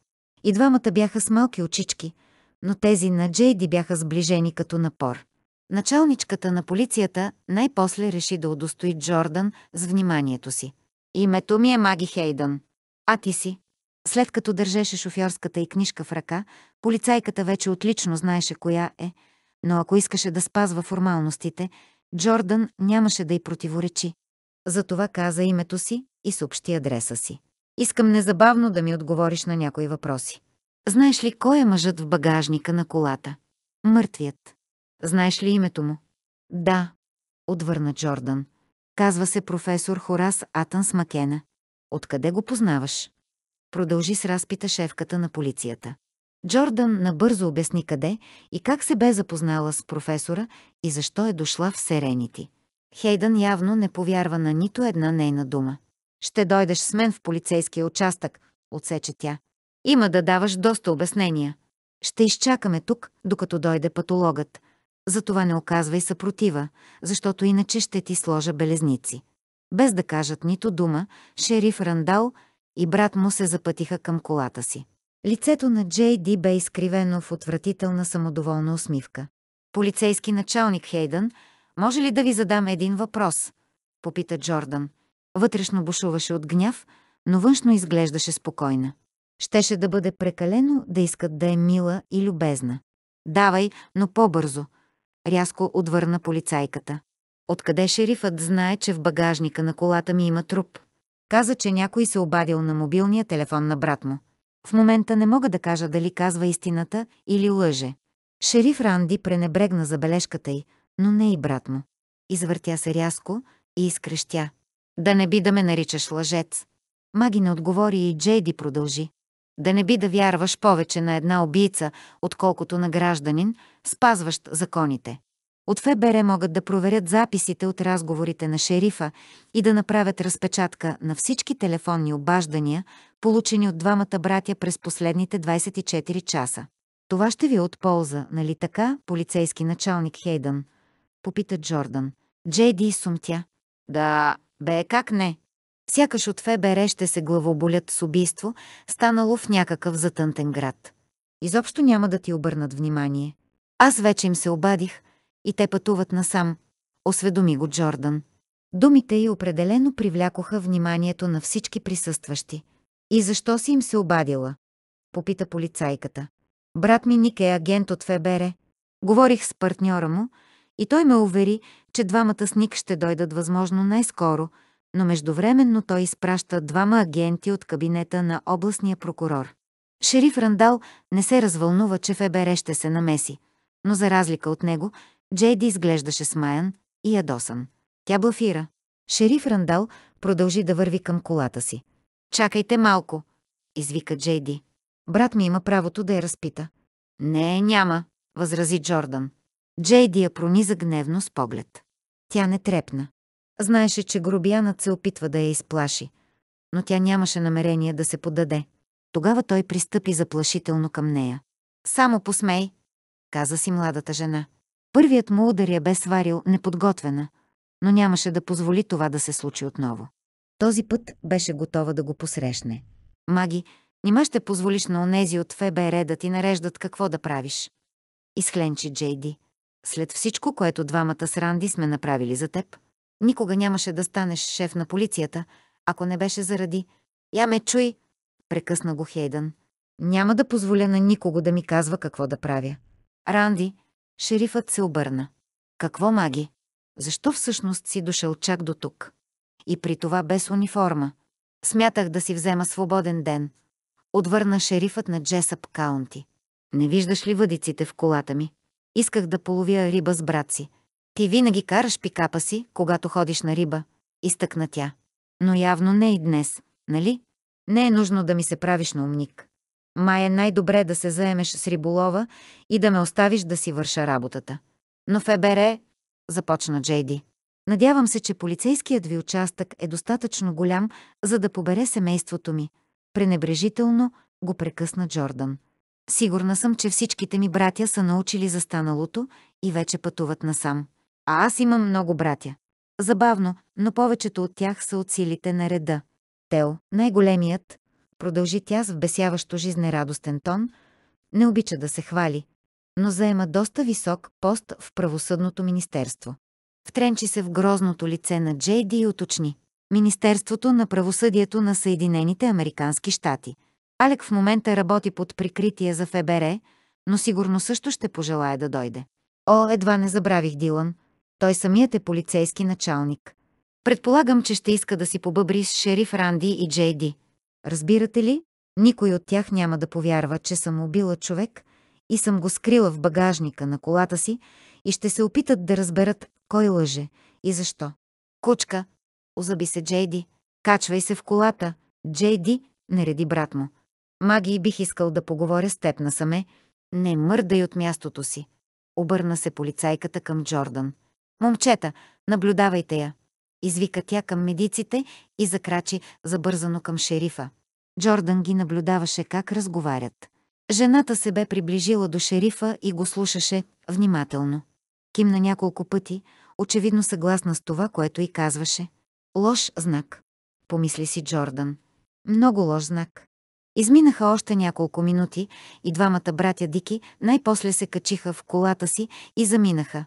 И двамата бяха с малки очички, но тези на Джейди бяха сближени като напор. Началничката на полицията най-после реши да удостои Джордан с вниманието си. Името ми е Маги Хейдън. А ти си? След като държеше шофьорската и книжка в ръка, полицайката вече отлично знаеше коя е, но ако искаше да спазва формалностите, Джордан нямаше да й противоречи. Затова каза името си и съобщи адреса си. Искам незабавно да ми отговориш на някои въпроси. Знаеш ли кой е мъжът в багажника на колата? Мъртвият. Знаеш ли името му? Да, отвърна Джордан. Казва се професор Хорас Атанс Макена. Откъде го познаваш? Продължи с разпита шефката на полицията. Джордан набързо обясни къде и как се бе запознала с професора и защо е дошла в Серенити. Хейдън явно не повярва на нито една нейна дума. Ще дойдеш с мен в полицейския участък, отсече тя. Има да даваш доста обяснения. Ще изчакаме тук, докато дойде патологът. Затова не оказвай съпротива, защото иначе ще ти сложа белезници. Без да кажат нито дума, шериф Рандал и брат му се запътиха към колата си. Лицето на Джей Ди бе изкривено в отвратителна самодоволна усмивка. Полицейски началник Хейдън, може ли да ви задам един въпрос? Попита Джордан. Вътрешно бушуваше от гняв, но външно изглеждаше спокойна. Щеше да бъде прекалено да искат да е мила и любезна. «Давай, но по-бързо», рязко отвърна полицайката. Откъде шерифът знае, че в багажника на колата ми има труп? Каза, че някой се обадил на мобилния телефон на брат му. В момента не мога да кажа дали казва истината или лъже. Шериф Ранди пренебрегна забележката й, но не и брат му. Извъртя се рязко и изкрещя. Да не би да ме наричаш лъжец. Маги не отговори и Джейди продължи. Да не би да вярваш повече на една убийца, отколкото на гражданин, спазващ законите. От ФБР могат да проверят записите от разговорите на шерифа и да направят разпечатка на всички телефонни обаждания, получени от двамата братя през последните 24 часа. Това ще ви е от полза, нали така, полицейски началник Хейдън? Попита Джордан. Джейди и сумтя. Да, бе, как не? Сякаш от ФБР ще се главоболят с убийство, станало в някакъв затънтен град. Изобщо няма да ти обърнат внимание. Аз вече им се обадих и те пътуват насам. Осведоми го Джордан. Думите й определено привлякоха вниманието на всички присъстващи. И защо си им се обадила? Попита полицайката. Брат ми Ник е агент от ФБР. Говорих с партньора му, и той ме увери, че двамата с Ник ще дойдат възможно най-скоро, но междувременно той изпраща двама агенти от кабинета на областния прокурор. Шериф Рандал не се развълнува, че ФБР ще се намеси, но за разлика от него, Джейди изглеждаше смаян и ядосан. Тя блафира. Шериф Рандал продължи да върви към колата си. «Чакайте малко!» – извика Джейди. Брат ми има правото да я разпита. Не, няма, възрази Джордан. Джейди я прониза гневно с поглед. Тя не трепна. Знаеше, че грубиянът се опитва да я изплаши, но тя нямаше намерение да се подаде. Тогава той пристъпи заплашително към нея. «Само посмей!» каза си младата жена. Първият му удар я бе сварил неподготвена, но нямаше да позволи това да се случи отново. Този път беше готова да го посрещне. Маги, нима ще позволиш на онези от ФБР да ти нареждат какво да правиш. Изхленчи Джейди. След всичко, което двамата с Ранди сме направили за теб, никога нямаше да станеш шеф на полицията, ако не беше заради... Я ме чуй, прекъсна го Хейдън. Няма да позволя на никого да ми казва какво да правя. Ранди, шерифът се обърна. Какво маги? Защо всъщност си дошъл чак до тук? И при това без униформа. Смятах да си взема свободен ден. Отвърна шерифът на Джесъп Каунти. Не виждаш ли въдиците в колата ми? Исках да половя риба с брат си. Ти винаги караш пикапа си, когато ходиш на риба, изтъкна тя. Но явно не и днес, нали? Не е нужно да ми се правиш на умник. Май е най-добре да се заемеш с риболова и да ме оставиш да си върша работата. Но ФБР, започна Джейди. Надявам се, че полицейският ви участък е достатъчно голям, за да побере семейството ми. Пренебрежително го прекъсна Джордан. Сигурна съм, че всичките ми братя са научили за станалото и вече пътуват насам. А аз имам много братя. Забавно, но повечето от тях са от силите на реда. Тео, най-големият, продължи тя с вбесяващо жизнерадостен тон, не обича да се хвали, но заема доста висок пост в правосъдното министерство. Втренчи се в грозното лице на Джейди и уточни. Министерството на правосъдието на Съединените Американски щати – Алек в момента работи под прикритие за ФБР, но сигурно също ще пожелая да дойде. О, едва не забравих Дилан. Той самият е полицейски началник. Предполагам, че ще иска да си побъбри с шериф Ранди и Джей Ди. Разбирате ли, никой от тях няма да повярва, че съм убила човек и съм го скрила в багажника на колата си и ще се опитат да разберат кой лъже и защо. Кучка, озаби се Джейди. Качвай се в колата. Джейди, нареди брат му. Маги, бих искал да поговоря с теб насаме. Не мърдай от мястото си. Обърна се полицайката към Джордан. Момчета, наблюдавайте я. Извика тя към медиците и закрачи забързано към шерифа. Джордан ги наблюдаваше как разговарят. Жената се бе приближила до шерифа и го слушаше внимателно. Кимна няколко пъти, очевидно съгласна с това, което и казваше. Лош знак, помисли си Джордан. Много лош знак. Изминаха още няколко минути и двамата братя Дики най-после се качиха в колата си и заминаха.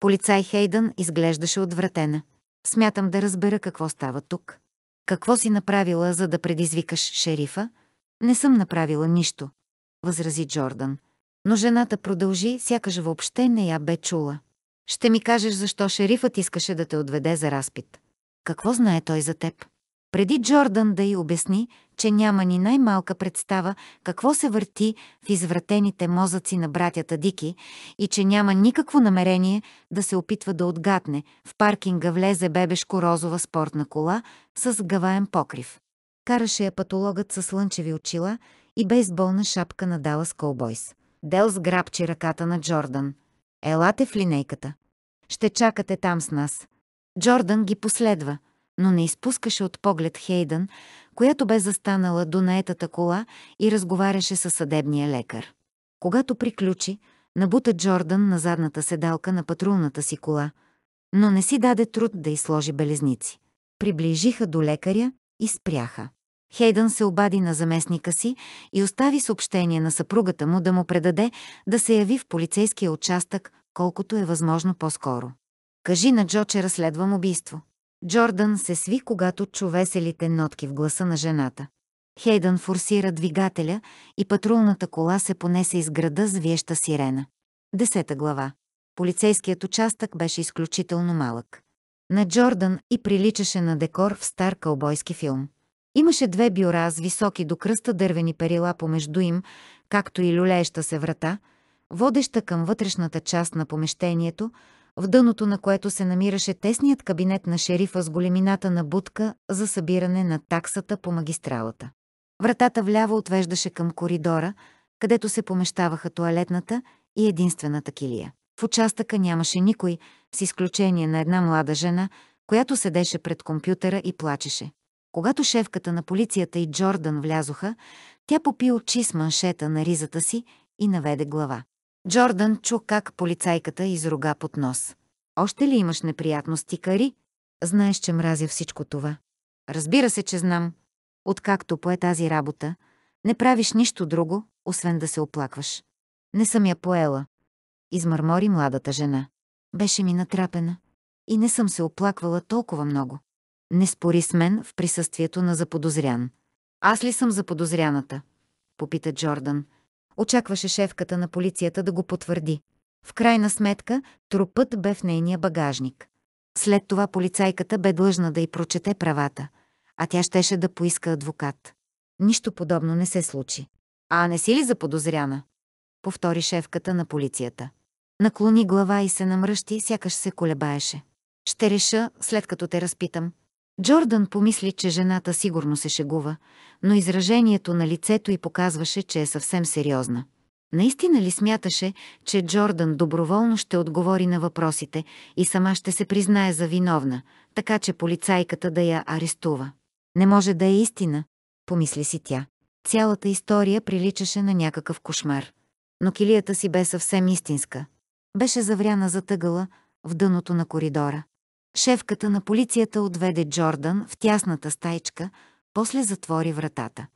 Полицай Хейдън изглеждаше отвратена. Смятам да разбера какво става тук. Какво си направила, за да предизвикаш шерифа? Не съм направила нищо, възрази Джордан. Но жената продължи, сякаш въобще не я бе чула. Ще ми кажеш защо шерифът искаше да те отведе за разпит. Какво знае той за теб? Преди Джордан да й обясни, че няма ни най-малка представа какво се върти в извратените мозъци на братята Дики и че няма никакво намерение да се опитва да отгадне, в паркинга влезе бебешко розова спортна кола с гаваен покрив. Караше я патологът с слънчеви очила и бейсболна шапка на Далас Колбойс. Дел сграбчи ръката на Джордан. Елате в линейката. Ще чакате там с нас. Джордан ги последва – но не изпускаше от поглед Хейдън, която бе застанала до наетата кола и разговаряше със съдебния лекар. Когато приключи, набута Джордан на задната седалка на патрулната си кола, но не си даде труд да изложи белезници. Приближиха до лекаря и спряха. Хейдън се обади на заместника си и остави съобщение на съпругата му да му предаде да се яви в полицейския участък колкото е възможно по-скоро. Кажи на Джо, че разследвам убийство. Джордан се сви, когато чу веселите нотки в гласа на жената. Хейдън форсира двигателя и патрулната кола се понесе из града с виеща сирена. Десета глава. Полицейският участък беше изключително малък. На Джордан и приличаше на декор в стар кълбойски филм. Имаше две бюра с високи до кръста дървени перила помежду им, както и люлееща се врата, водеща към вътрешната част на помещението, в дъното на което се намираше тесният кабинет на шерифа с големината на будка за събиране на таксата по магистралата. Вратата вляво отвеждаше към коридора, където се помещаваха туалетната и единствената килия. В участъка нямаше никой, с изключение на една млада жена, която седеше пред компютъра и плачеше. Когато шефката на полицията и Джордан влязоха, тя попи очи с маншета на ризата си и наведе глава. Джордан чу как полицайката изруга под нос. Още ли имаш неприятности, Кари? Знаеш, че мразя всичко това. Разбира се, че знам. Откакто пое тази работа, не правиш нищо друго, освен да се оплакваш. Не съм я поела. Измърмори младата жена. Беше ми натрапена. И не съм се оплаквала толкова много. Не спори с мен в присъствието на заподозрян. Аз ли съм заподозряната? Попита Джордан – очакваше шефката на полицията да го потвърди. В крайна сметка, трупът бе в нейния багажник. След това полицайката бе длъжна да й прочете правата, а тя щеше да поиска адвокат. Нищо подобно не се случи. А не си ли заподозряна? Повтори шефката на полицията. Наклони глава и се намръщи, сякаш се колебаеше. Ще реша, след като те разпитам, Джордан помисли, че жената сигурно се шегува, но изражението на лицето й показваше, че е съвсем сериозна. Наистина ли смяташе, че Джордан доброволно ще отговори на въпросите и сама ще се признае за виновна, така че полицайката да я арестува? Не може да е истина, помисли си тя. Цялата история приличаше на някакъв кошмар. Но килията си бе съвсем истинска. Беше завряна тъгъла в дъното на коридора. Шефката на полицията отведе Джордан в тясната стайчка, после затвори вратата.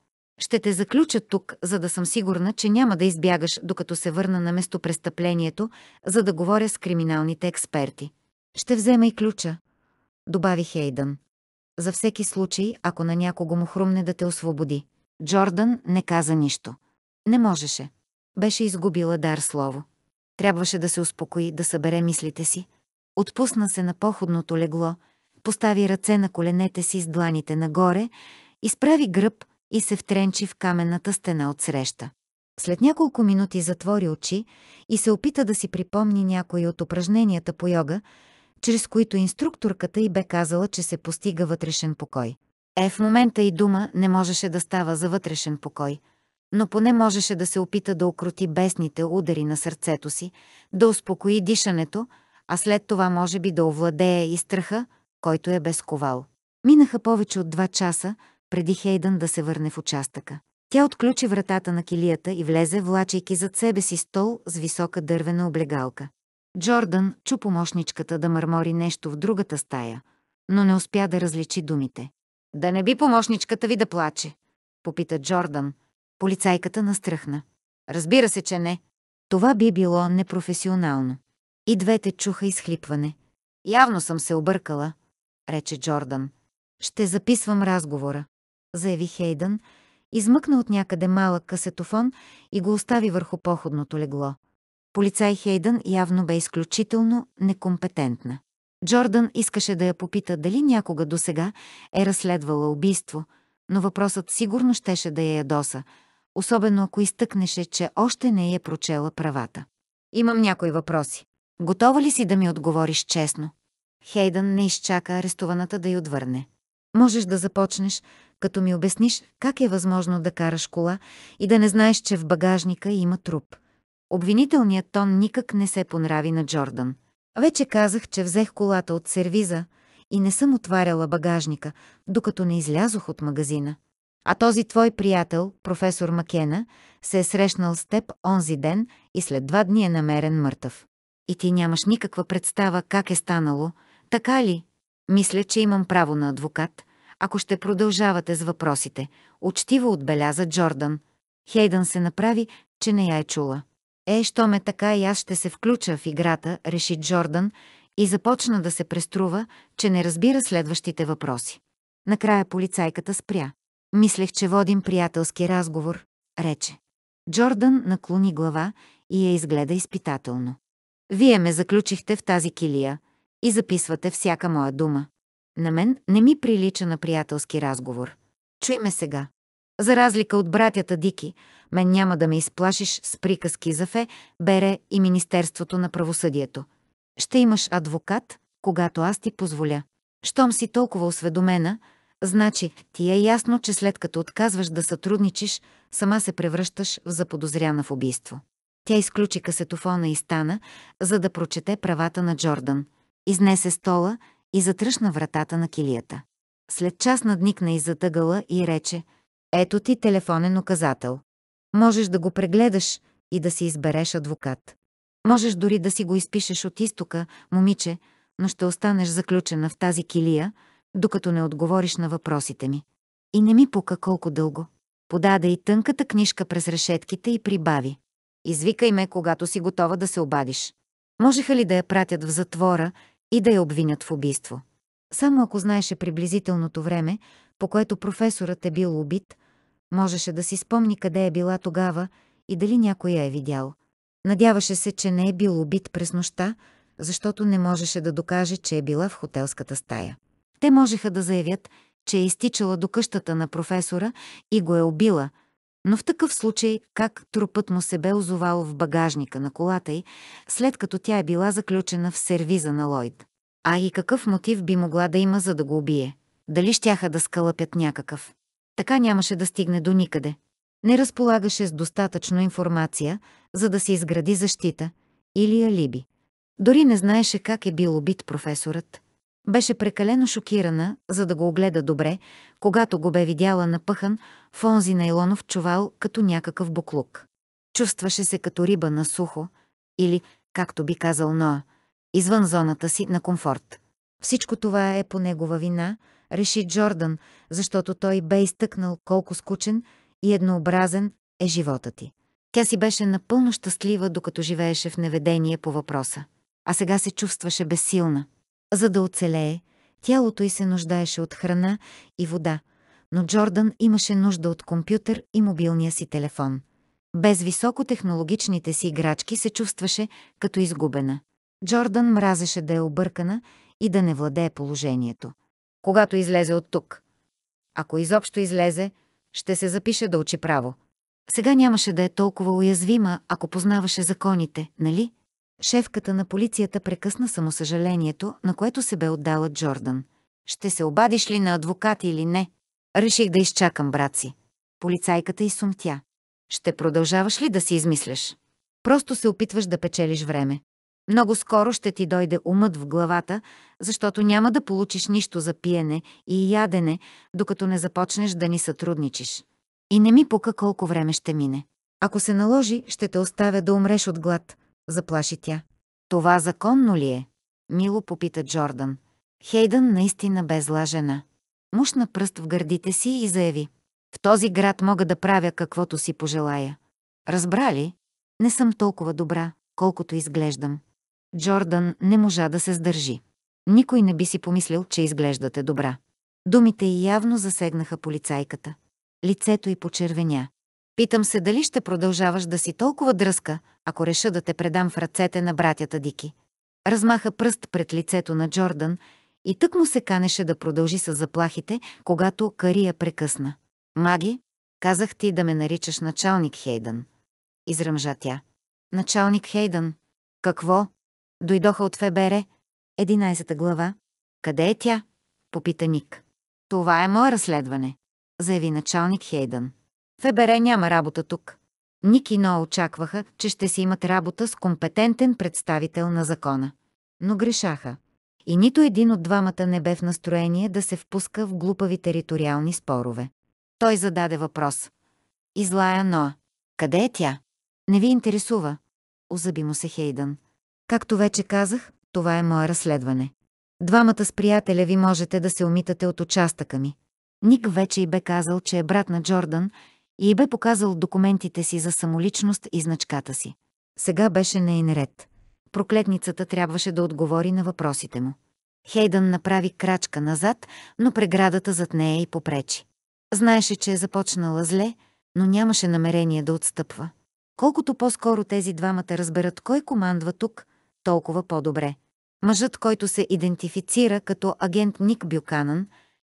Ще те заключа тук, за да съм сигурна, че няма да избягаш, докато се върна на местопрестъплението, за да говоря с криминалните експерти. Ще взема и ключа, добави Хейдън. За всеки случай, ако на някого му хрумне да те освободи. Джордан не каза нищо. Не можеше. Беше изгубила дар слово. Трябваше да се успокои, да събере мислите си. Отпусна се на походното легло, постави ръце на коленете си с дланите нагоре, изправи гръб и се втренчи в каменната стена от среща. След няколко минути затвори очи и се опита да си припомни някои от упражненията по йога, чрез които инструкторката й бе казала, че се постига вътрешен покой. Е, в момента и дума не можеше да става за вътрешен покой, но поне можеше да се опита да окроти бесните удари на сърцето си, да успокои дишането, а след това може би да овладее и страха, който е без ковал. Минаха повече от два часа, преди Хейдън да се върне в участъка. Тя отключи вратата на килията и влезе, влачайки зад себе си стол с висока дървена облегалка. Джордан чу помощничката да мърмори нещо в другата стая, но не успя да различи думите. «Да не би помощничката ви да плаче», попита Джордан. Полицайката настръхна. «Разбира се, че не. Това би било непрофесионално. И двете чуха изхлипване. Явно съм се объркала, рече Джордан. Ще записвам разговора, заяви Хейдън, измъкна от някъде малък касетофон и го остави върху походното легло. Полицай Хейдън явно бе изключително некомпетентна. Джордан искаше да я попита дали някога до сега е разследвала убийство, но въпросът сигурно щеше да я ядоса, особено ако изтъкнеше, че още не е прочела правата. Имам някои въпроси, Готова ли си да ми отговориш честно? Хейдън не изчака арестуваната да й отвърне. Можеш да започнеш, като ми обясниш как е възможно да караш кола и да не знаеш, че в багажника има труп. Обвинителният тон никак не се понрави на Джордан. Вече казах, че взех колата от сервиза и не съм отваряла багажника, докато не излязох от магазина. А този твой приятел, професор Макена, се е срещнал с теб онзи ден и след два дни е намерен мъртъв. И ти нямаш никаква представа как е станало, така ли? Мисля, че имам право на адвокат, ако ще продължавате с въпросите, учтиво отбеляза Джордан. Хейдън се направи, че не я е чула. Е, що ме така и аз ще се включа в играта, реши Джордан и започна да се преструва, че не разбира следващите въпроси. Накрая полицайката спря. Мислех, че водим приятелски разговор, рече. Джордан наклони глава и я изгледа изпитателно. Вие ме заключихте в тази килия и записвате всяка моя дума. На мен не ми прилича на приятелски разговор. Чуй ме сега. За разлика от братята Дики, мен няма да ме изплашиш с приказки за Фе, Бере и Министерството на правосъдието. Ще имаш адвокат, когато аз ти позволя. Щом си толкова осведомена, значи ти е ясно, че след като отказваш да сътрудничиш, сама се превръщаш в заподозряна в убийство. Тя изключи касетофона и стана, за да прочете правата на Джордан. Изнесе стола и затръшна вратата на килията. След час надникна и затъгала и рече «Ето ти телефонен указател. Можеш да го прегледаш и да си избереш адвокат. Можеш дори да си го изпишеш от изтока, момиче, но ще останеш заключена в тази килия, докато не отговориш на въпросите ми. И не ми пука колко дълго. Подаде и тънката книжка през решетките и прибави. Извикай ме, когато си готова да се обадиш. Можеха ли да я пратят в затвора и да я обвинят в убийство? Само ако знаеше приблизителното време, по което професорът е бил убит, можеше да си спомни къде е била тогава и дали някой я е видял. Надяваше се, че не е бил убит през нощта, защото не можеше да докаже, че е била в хотелската стая. Те можеха да заявят, че е изтичала до къщата на професора и го е убила – но в такъв случай, как трупът му се бе озовал в багажника на колата й, след като тя е била заключена в сервиза на Лойд? А и какъв мотив би могла да има, за да го убие? Дали щяха да скълъпят някакъв? Така нямаше да стигне до никъде. Не разполагаше с достатъчно информация, за да се изгради защита или алиби. Дори не знаеше как е бил убит професорът, беше прекалено шокирана, за да го огледа добре, когато го бе видяла напъхан в онзи нейлонов чувал като някакъв буклук. Чувстваше се като риба на сухо или, както би казал Ноа, извън зоната си на комфорт. Всичко това е по негова вина, реши Джордан, защото той бе изтъкнал колко скучен и еднообразен е живота ти. Тя си беше напълно щастлива, докато живееше в неведение по въпроса. А сега се чувстваше безсилна. За да оцелее, тялото й се нуждаеше от храна и вода, но Джордан имаше нужда от компютър и мобилния си телефон. Без високотехнологичните си играчки се чувстваше като изгубена. Джордан мразеше да е объркана и да не владее положението. Когато излезе от тук. Ако изобщо излезе, ще се запише да учи право. Сега нямаше да е толкова уязвима, ако познаваше законите, нали? Шефката на полицията прекъсна самосъжалението, на което се бе отдала Джордан. Ще се обадиш ли на адвокат или не? Реших да изчакам, брат си. Полицайката изсумтя. Ще продължаваш ли да си измисляш? Просто се опитваш да печелиш време. Много скоро ще ти дойде умът в главата, защото няма да получиш нищо за пиене и ядене, докато не започнеш да ни сътрудничиш. И не ми пука колко време ще мине. Ако се наложи, ще те оставя да умреш от глад, заплаши тя. Това законно ли е? Мило попита Джордан. Хейдън наистина бе зла жена. Мушна пръст в гърдите си и заяви. В този град мога да правя каквото си пожелая. Разбра ли? Не съм толкова добра, колкото изглеждам. Джордан не можа да се сдържи. Никой не би си помислил, че изглеждате добра. Думите й явно засегнаха полицайката. Лицето й почервеня. Питам се дали ще продължаваш да си толкова дръска, ако реша да те предам в ръцете на братята Дики. Размаха пръст пред лицето на Джордан и тък му се канеше да продължи с заплахите, когато Кария прекъсна. Маги, казах ти да ме наричаш началник Хейдън. Изръмжа тя. Началник Хейдън. Какво? Дойдоха от ФБР. 11 глава. Къде е тя? Попита Ник. Това е мое разследване, заяви началник Хейдън. ФБР няма работа тук. Ники Но очакваха, че ще си имат работа с компетентен представител на закона. Но грешаха. И нито един от двамата не бе в настроение да се впуска в глупави териториални спорове. Той зададе въпрос. Излая Ноа. Къде е тя? Не ви интересува. Озъби му се Хейдън. Както вече казах, това е мое разследване. Двамата с приятеля ви можете да се умитате от участъка ми. Ник вече и бе казал, че е брат на Джордан и бе показал документите си за самоличност и значката си. Сега беше нейн ред. Проклетницата трябваше да отговори на въпросите му. Хейдън направи крачка назад, но преградата зад нея и попречи. Знаеше, че е започнала зле, но нямаше намерение да отстъпва. Колкото по-скоро тези двамата разберат кой командва тук, толкова по-добре. Мъжът, който се идентифицира като агент Ник Бюканън,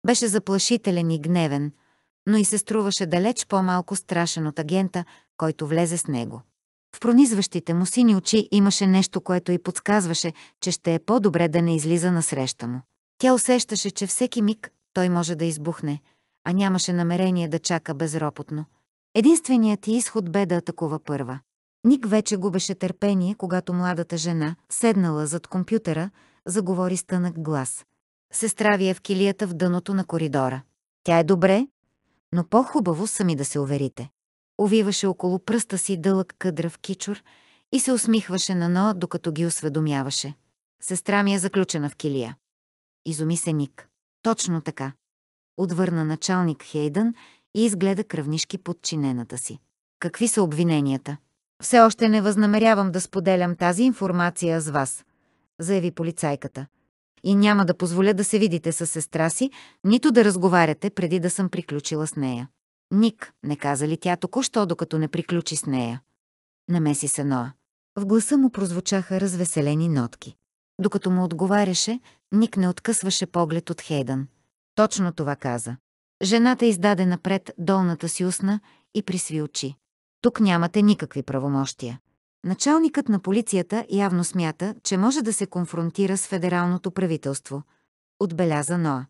беше заплашителен и гневен – но и се струваше далеч по-малко страшен от агента, който влезе с него. В пронизващите му сини очи имаше нещо, което й подсказваше, че ще е по-добре да не излиза на среща му. Тя усещаше, че всеки миг той може да избухне, а нямаше намерение да чака безропотно. Единственият ти изход бе да атакува първа. Ник вече губеше търпение, когато младата жена, седнала зад компютъра, заговори с тънък глас. Сестра ви е в килията в дъното на коридора. Тя е добре? но по-хубаво сами да се уверите. Овиваше около пръста си дълъг къдрав кичур и се усмихваше на Ноа, докато ги осведомяваше. Сестра ми е заключена в килия. Изуми се Ник. Точно така. Отвърна началник Хейдън и изгледа кръвнишки подчинената си. Какви са обвиненията? Все още не възнамерявам да споделям тази информация с вас, заяви полицайката и няма да позволя да се видите с сестра си, нито да разговаряте преди да съм приключила с нея. Ник, не каза ли тя току-що, докато не приключи с нея? Намеси се Ноа. В гласа му прозвучаха развеселени нотки. Докато му отговаряше, Ник не откъсваше поглед от Хейдън. Точно това каза. Жената издаде напред долната си устна и присви очи. Тук нямате никакви правомощия. Началникът на полицията явно смята, че може да се конфронтира с федералното правителство. Отбеляза Ноа.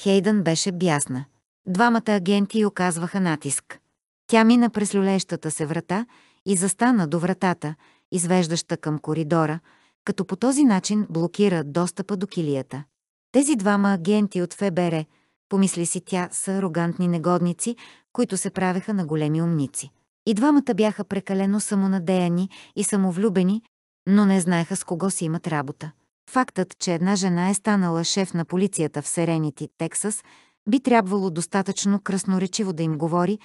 Хейдън беше бясна. Двамата агенти оказваха натиск. Тя мина през люлещата се врата и застана до вратата, извеждаща към коридора, като по този начин блокира достъпа до килията. Тези двама агенти от ФБР, помисли си тя, са арогантни негодници, които се правеха на големи умници. И двамата бяха прекалено самонадеяни и самовлюбени, но не знаеха с кого си имат работа. Фактът, че една жена е станала шеф на полицията в Серенити, Тексас, би трябвало достатъчно красноречиво да им говори,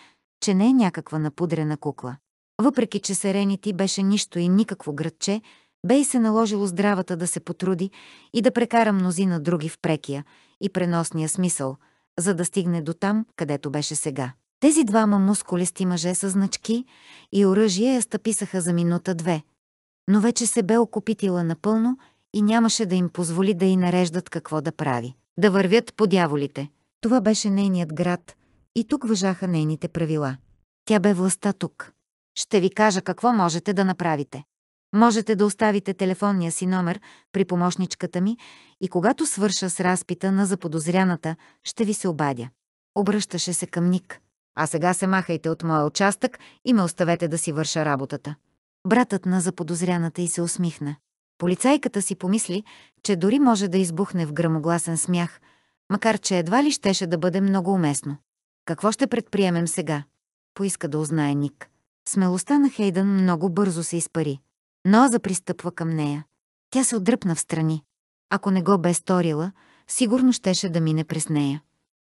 че не е някаква напудрена кукла. Въпреки, че Серенити беше нищо и никакво градче, бе и се наложило здравата да се потруди и да прекара мнозина други в прекия и преносния смисъл, за да стигне до там, където беше сега. Тези двама мускулести мъже с значки и оръжие я стъписаха за минута-две, но вече се бе окупитила напълно и нямаше да им позволи да й нареждат какво да прави. Да вървят по дяволите. Това беше нейният град и тук въжаха нейните правила. Тя бе властта тук. Ще ви кажа какво можете да направите. Можете да оставите телефонния си номер при помощничката ми и когато свърша с разпита на заподозряната, ще ви се обадя. Обръщаше се към Ник. А сега се махайте от моя участък и ме оставете да си върша работата. Братът на заподозряната и се усмихна. Полицайката си помисли, че дори може да избухне в грамогласен смях, макар че едва ли щеше да бъде много уместно. Какво ще предприемем сега? Поиска да узнае Ник. Смелостта на Хейдън много бързо се изпари. Ноаза пристъпва към нея. Тя се отдръпна в страни. Ако не го бе сторила, сигурно щеше да мине през нея.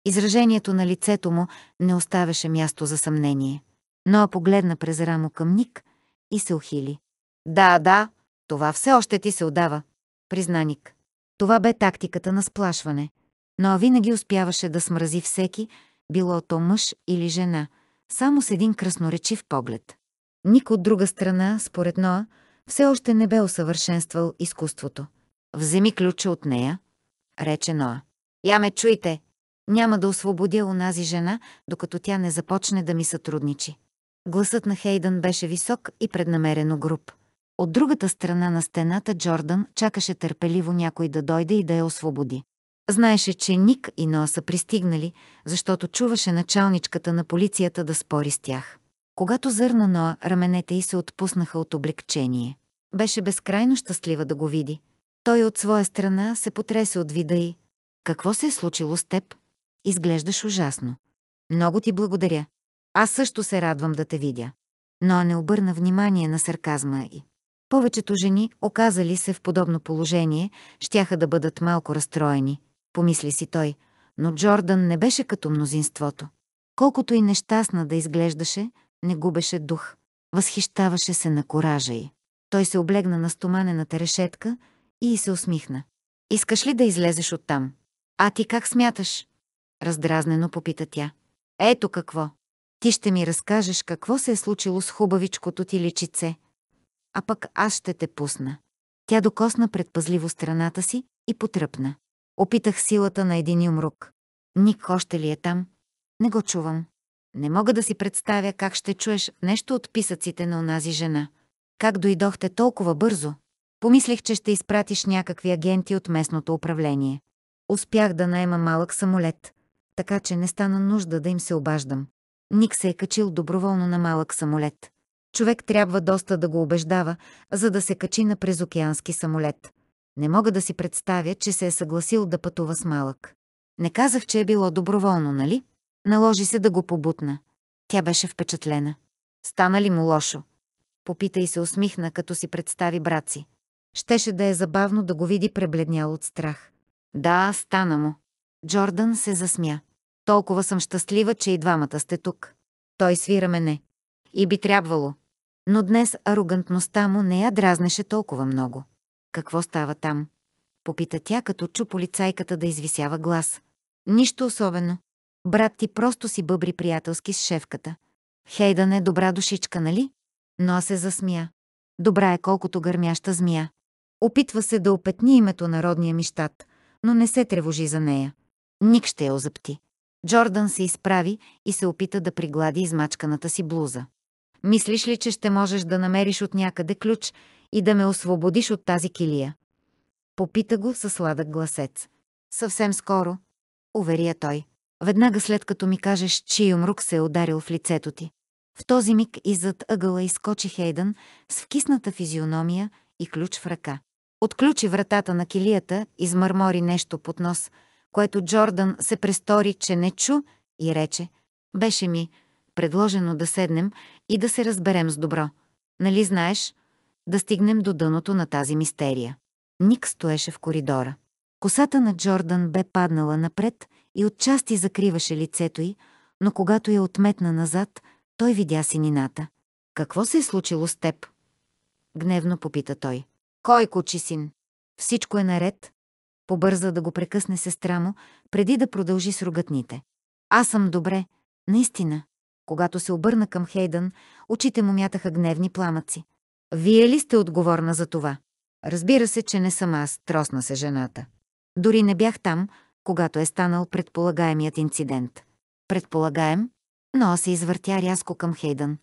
Изражението на лицето му не оставяше място за съмнение. Но погледна през рамо към Ник и се ухили. Да, да, това все още ти се отдава, призна Ник. Това бе тактиката на сплашване. Но винаги успяваше да смрази всеки, било то мъж или жена, само с един красноречив поглед. Ник от друга страна, според Ноа, все още не бе усъвършенствал изкуството. Вземи ключа от нея, рече Ноа. Я ме чуйте, няма да освободя онази жена, докато тя не започне да ми сътрудничи. Гласът на Хейдън беше висок и преднамерено груб. От другата страна на стената Джордан чакаше търпеливо някой да дойде и да я освободи. Знаеше, че Ник и Ноа са пристигнали, защото чуваше началничката на полицията да спори с тях. Когато зърна Ноа, раменете й се отпуснаха от облегчение. Беше безкрайно щастлива да го види. Той от своя страна се потресе от вида й. Какво се е случило с теб? изглеждаш ужасно. Много ти благодаря. Аз също се радвам да те видя. Но не обърна внимание на сарказма и. Повечето жени, оказали се в подобно положение, щяха да бъдат малко разстроени, помисли си той, но Джордан не беше като мнозинството. Колкото и нещастна да изглеждаше, не губеше дух. Възхищаваше се на коража й. Той се облегна на стоманената решетка и се усмихна. «Искаш ли да излезеш оттам? А ти как смяташ?» Раздразнено попита тя. Ето какво. Ти ще ми разкажеш какво се е случило с хубавичкото ти личице. А пък аз ще те пусна. Тя докосна предпазливо страната си и потръпна. Опитах силата на един юмрук. Ник още ли е там? Не го чувам. Не мога да си представя как ще чуеш нещо от писъците на онази жена. Как дойдохте толкова бързо? Помислих, че ще изпратиш някакви агенти от местното управление. Успях да найма малък самолет така че не стана нужда да им се обаждам. Ник се е качил доброволно на малък самолет. Човек трябва доста да го убеждава, за да се качи на презокеански самолет. Не мога да си представя, че се е съгласил да пътува с малък. Не казах, че е било доброволно, нали? Наложи се да го побутна. Тя беше впечатлена. Стана ли му лошо? Попита и се усмихна, като си представи брат си. Щеше да е забавно да го види пребледнял от страх. Да, стана му. Джордан се засмя. Толкова съм щастлива, че и двамата сте тук. Той свира мене. И би трябвало. Но днес арогантността му не я дразнеше толкова много. Какво става там? Попита тя, като чу полицайката да извисява глас. Нищо особено. Брат ти просто си бъбри приятелски с шефката. Хейдън е добра душичка, нали? Но аз се засмя. Добра е колкото гърмяща змия. Опитва се да опетни името на родния ми щат, но не се тревожи за нея. Ник ще я озъпти. Джордан се изправи и се опита да приглади измачканата си блуза. Мислиш ли, че ще можеш да намериш от някъде ключ и да ме освободиш от тази килия? Попита го със сладък гласец. Съвсем скоро, уверя той, веднага след като ми кажеш, че юмрук се е ударил в лицето ти. В този миг иззад ъгъла изкочи Хейдън с вкисната физиономия и ключ в ръка. Отключи вратата на килията, измърмори нещо под нос – което Джордан се престори, че не чу и рече «Беше ми предложено да седнем и да се разберем с добро. Нали знаеш? Да стигнем до дъното на тази мистерия». Ник стоеше в коридора. Косата на Джордан бе паднала напред и отчасти закриваше лицето й, но когато я отметна назад, той видя синината. «Какво се е случило с теб?» Гневно попита той. «Кой кучи син? Всичко е наред, Побърза да го прекъсне сестра му, преди да продължи с ругатните. Аз съм добре, наистина. Когато се обърна към Хейдън, очите му мятаха гневни пламъци. Вие ли сте отговорна за това? Разбира се, че не съм аз, тросна се жената. Дори не бях там, когато е станал предполагаемият инцидент. Предполагаем, но се извъртя рязко към Хейдън.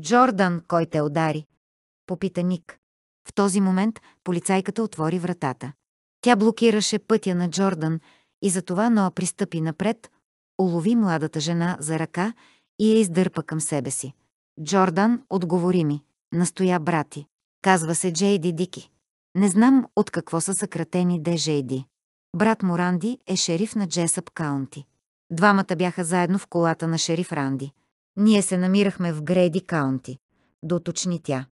Джордан, кой те удари? Попита Ник. В този момент полицайката отвори вратата. Тя блокираше пътя на Джордан и затова Ноа пристъпи напред, улови младата жена за ръка и я издърпа към себе си. Джордан, отговори ми, настоя брати. Казва се Джейди Дики. Не знам от какво са съкратени ДЖейди. Брат му Ранди е шериф на Джесъп Каунти. Двамата бяха заедно в колата на шериф Ранди. Ние се намирахме в Грейди Каунти. Доточни тя.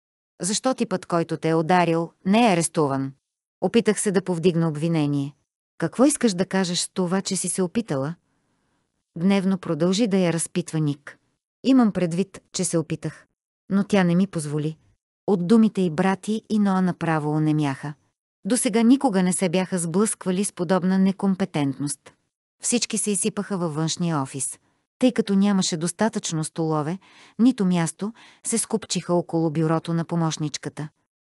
Защо типът, който те е ударил, не е арестуван? Опитах се да повдигна обвинение. Какво искаш да кажеш с това, че си се опитала? Гневно продължи да я разпитва Ник. Имам предвид, че се опитах. Но тя не ми позволи. От думите и брати и Ноа направо онемяха. До сега никога не се бяха сблъсквали с подобна некомпетентност. Всички се изсипаха във външния офис. Тъй като нямаше достатъчно столове, нито място, се скупчиха около бюрото на помощничката.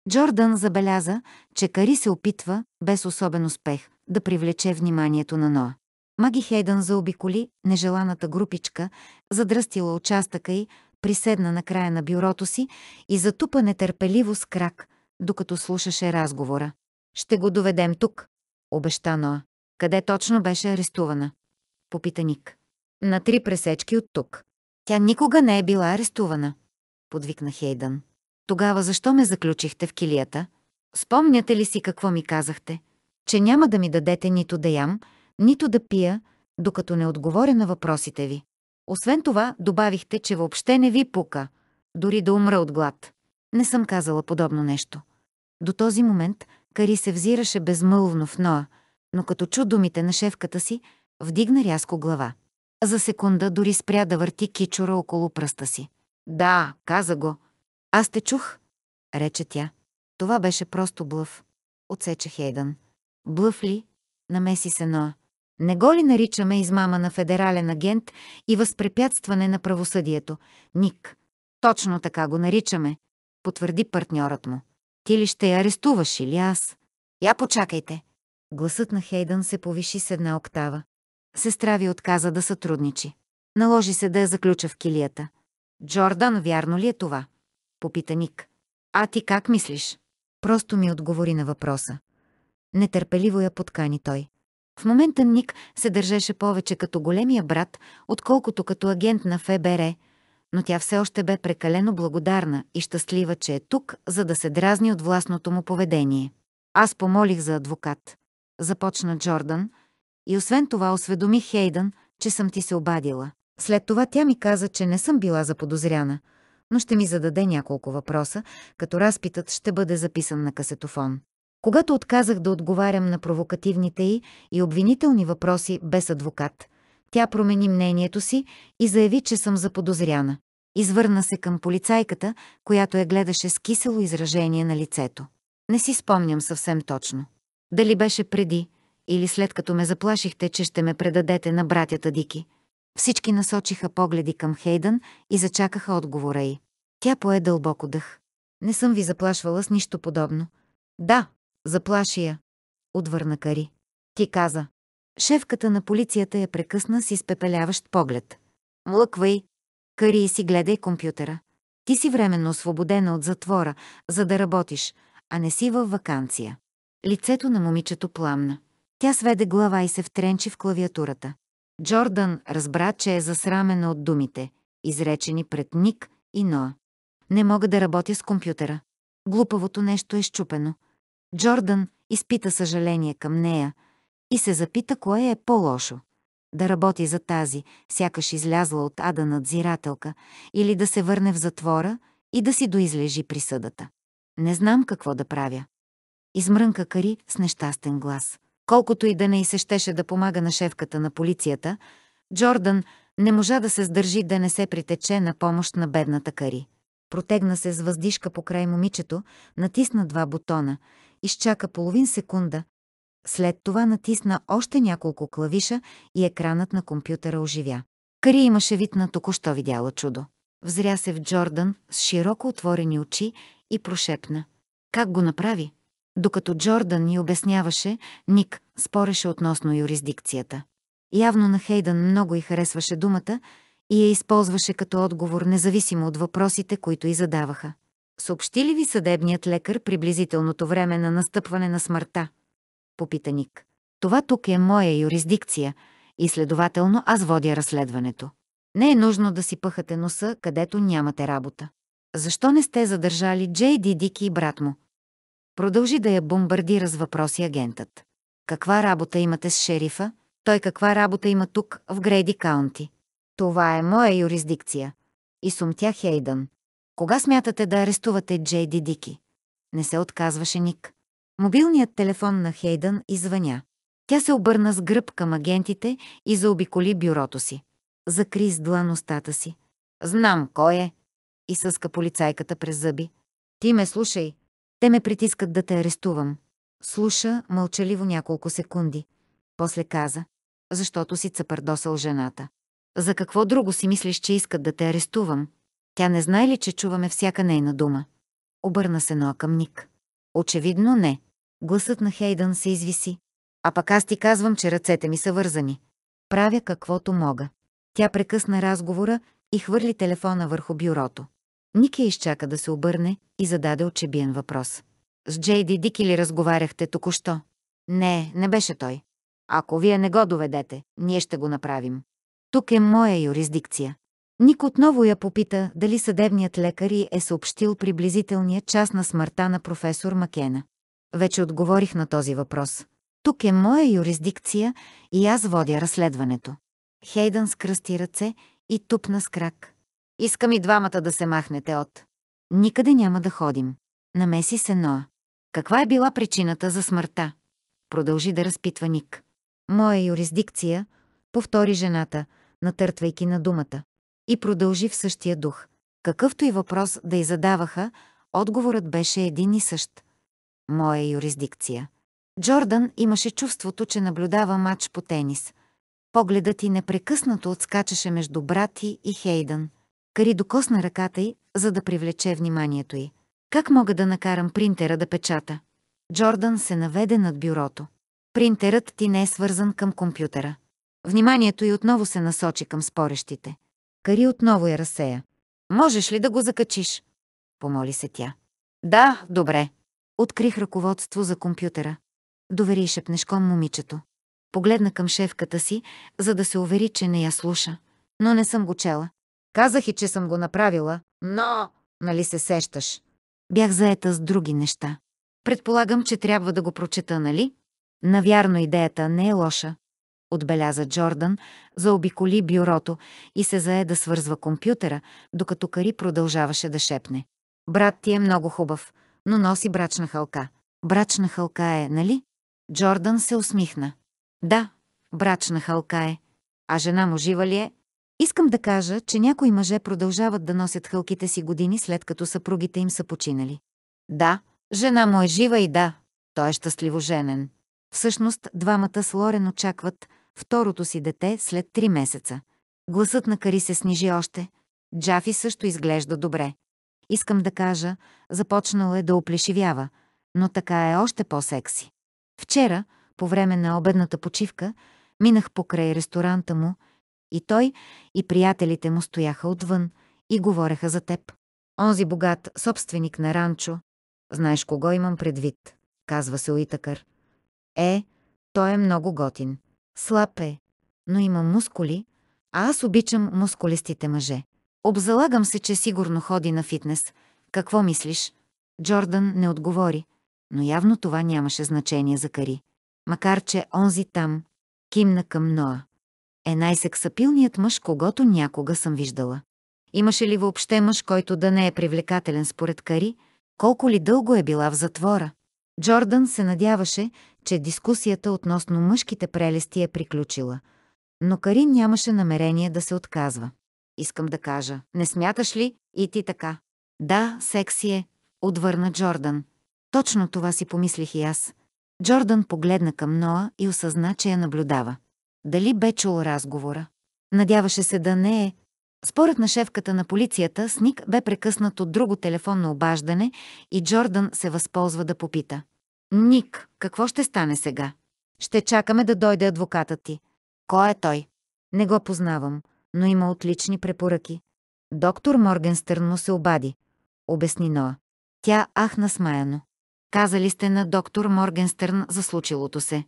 Джордан забеляза, че Кари се опитва, без особен успех, да привлече вниманието на Ноа. Маги Хейдън заобиколи нежеланата групичка, задръстила участъка й, приседна на края на бюрото си и затупа нетърпеливо с крак, докато слушаше разговора. «Ще го доведем тук», обеща Ноа. «Къде точно беше арестувана?» Попита Ник. «На три пресечки от тук. Тя никога не е била арестувана», подвикна Хейдън. Тогава защо ме заключихте в килията? Спомняте ли си какво ми казахте? Че няма да ми дадете нито да ям, нито да пия, докато не отговоря на въпросите ви. Освен това, добавихте, че въобще не ви пука, дори да умра от глад. Не съм казала подобно нещо. До този момент Кари се взираше безмълвно в Ноа, но като чу думите на шефката си, вдигна рязко глава. За секунда дори спря да върти кичура около пръста си. Да, каза го, аз те чух, рече тя. Това беше просто блъв. Отсече Хейдън. Блъв ли? Намеси се Ноа. Не го ли наричаме измама на федерален агент и възпрепятстване на правосъдието? Ник. Точно така го наричаме, потвърди партньорът му. Ти ли ще я арестуваш или аз? Я почакайте. Гласът на Хейдън се повиши с една октава. Сестра ви отказа да сътрудничи. Наложи се да я заключа в килията. Джордан, вярно ли е това? Попита Ник. А ти как мислиш? Просто ми отговори на въпроса. Нетърпеливо я подкани той. В момента Ник се държеше повече като големия брат, отколкото като агент на ФБР, но тя все още бе прекалено благодарна и щастлива, че е тук, за да се дразни от властното му поведение. Аз помолих за адвокат. Започна Джордан. И освен това осведомих Хейдън, че съм ти се обадила. След това тя ми каза, че не съм била заподозряна – но ще ми зададе няколко въпроса, като разпитът ще бъде записан на касетофон. Когато отказах да отговарям на провокативните й и обвинителни въпроси без адвокат, тя промени мнението си и заяви, че съм заподозряна. Извърна се към полицайката, която я гледаше с кисело изражение на лицето. Не си спомням съвсем точно. Дали беше преди или след като ме заплашихте, че ще ме предадете на братята Дики – всички насочиха погледи към Хейдън и зачакаха отговора й. Тя пое дълбоко дъх. Не съм ви заплашвала с нищо подобно. Да, заплаши я. Отвърна Кари. Ти каза. Шефката на полицията я е прекъсна с изпепеляващ поглед. Млъквай. Кари и си гледай компютъра. Ти си временно освободена от затвора, за да работиш, а не си във вакансия. Лицето на момичето пламна. Тя сведе глава и се втренчи в клавиатурата. Джордан разбра, че е засрамена от думите, изречени пред Ник и Ноа. Не мога да работя с компютъра. Глупавото нещо е щупено. Джордан изпита съжаление към нея и се запита кое е по-лошо. Да работи за тази, сякаш излязла от ада надзирателка, или да се върне в затвора и да си доизлежи присъдата. Не знам какво да правя. Измрънка Кари с нещастен глас. Колкото и да не изсещеше да помага на шефката на полицията, Джордан не можа да се сдържи да не се притече на помощ на бедната Кари. Протегна се с въздишка покрай момичето, натисна два бутона, изчака половин секунда. След това натисна още няколко клавиша и екранът на компютъра оживя. Кари имаше вид на току-що видяла чудо. Взря се в Джордан с широко отворени очи и прошепна. Как го направи? Докато Джордан ни обясняваше, Ник спореше относно юрисдикцията. Явно на Хейдън много й харесваше думата и я използваше като отговор, независимо от въпросите, които и задаваха. Съобщи ли ви съдебният лекар приблизителното време на настъпване на смъртта? Попита Ник. Това тук е моя юрисдикция и следователно аз водя разследването. Не е нужно да си пъхате носа, където нямате работа. Защо не сте задържали Джей Дики и брат му? Продължи да я бомбардира с въпроси агентът. Каква работа имате с шерифа? Той каква работа има тук, в Грейди Каунти? Това е моя юрисдикция. И сумтя Хейдън. Кога смятате да арестувате Джей Ди Дики? Не се отказваше Ник. Мобилният телефон на Хейдън извъня. Тя се обърна с гръб към агентите и заобиколи бюрото си. Закри с длан устата си. Знам кой е. И съска полицайката през зъби. Ти ме слушай, те ме притискат да те арестувам. Слуша мълчаливо няколко секунди. После каза, защото си цъпърдосал жената. За какво друго си мислиш, че искат да те арестувам? Тя не знае ли, че чуваме всяка нейна дума? Обърна се Ноа към Ник. Очевидно не. Гласът на Хейдън се извиси. А пък аз ти казвам, че ръцете ми са вързани. Правя каквото мога. Тя прекъсна разговора и хвърли телефона върху бюрото. Ники изчака да се обърне и зададе очебиен въпрос. С Джейди Дики ли разговаряхте току-що? Не, не беше той. Ако вие не го доведете, ние ще го направим. Тук е моя юрисдикция. Ник отново я попита дали съдебният лекар и е съобщил приблизителния час на смъртта на професор Макена. Вече отговорих на този въпрос. Тук е моя юрисдикция и аз водя разследването. Хейдън скръсти ръце и тупна с крак. Искам и двамата да се махнете от... Никъде няма да ходим. Намеси се Ноа. Каква е била причината за смъртта? Продължи да разпитва Ник. Моя юрисдикция, повтори жената, натъртвайки на думата. И продължи в същия дух. Какъвто и въпрос да й задаваха, отговорът беше един и същ. Моя юрисдикция. Джордан имаше чувството, че наблюдава матч по тенис. Погледът ти непрекъснато отскачаше между брати и Хейдън. Кари докосна ръката й, за да привлече вниманието й. Как мога да накарам принтера да печата? Джордан се наведе над бюрото. Принтерът ти не е свързан към компютъра. Вниманието й отново се насочи към спорещите. Кари отново я разсея. Можеш ли да го закачиш? Помоли се тя. Да, добре. Открих ръководство за компютъра. Довери шепнешком момичето. Погледна към шефката си, за да се увери, че не я слуша. Но не съм го чела. Казах и, че съм го направила, но... Нали се сещаш? Бях заета с други неща. Предполагам, че трябва да го прочета, нали? Навярно идеята не е лоша. Отбеляза Джордан, заобиколи бюрото и се зае да свързва компютъра, докато Кари продължаваше да шепне. Брат ти е много хубав, но носи брачна халка. Брачна халка е, нали? Джордан се усмихна. Да, брачна халка е. А жена му жива ли е? Искам да кажа, че някои мъже продължават да носят хълките си години след като съпругите им са починали. Да, жена му е жива и да, той е щастливо женен. Всъщност, двамата с Лорен очакват второто си дете след три месеца. Гласът на Кари се снижи още. Джафи също изглежда добре. Искам да кажа, започнал е да оплешивява, но така е още по-секси. Вчера, по време на обедната почивка, минах покрай ресторанта му – и той, и приятелите му стояха отвън и говореха за теб. Онзи богат собственик на ранчо, знаеш кого имам предвид, казва се Уитакър. Е, той е много готин. Слаб е, но има мускули, а аз обичам мускулистите мъже. Обзалагам се, че сигурно ходи на фитнес. Какво мислиш? Джордан не отговори, но явно това нямаше значение за Кари. Макар, че онзи там кимна към Ноа е най-сексапилният мъж, когато някога съм виждала. Имаше ли въобще мъж, който да не е привлекателен според Кари, колко ли дълго е била в затвора? Джордан се надяваше, че дискусията относно мъжките прелести е приключила, но Кари нямаше намерение да се отказва. Искам да кажа, не смяташ ли и ти така? Да, секси е, отвърна Джордан. Точно това си помислих и аз. Джордан погледна към Ноа и осъзна, че я наблюдава дали бе чул разговора. Надяваше се да не е. Според на шефката на полицията, Сник бе прекъснат от друго телефонно обаждане и Джордан се възползва да попита. «Ник, какво ще стане сега?» «Ще чакаме да дойде адвокатът ти». «Кой е той?» «Не го познавам, но има отлични препоръки». Доктор Моргенстърн му се обади, обясни Ноа. Тя ахна смаяно. Казали сте на доктор Моргенстърн за случилото се.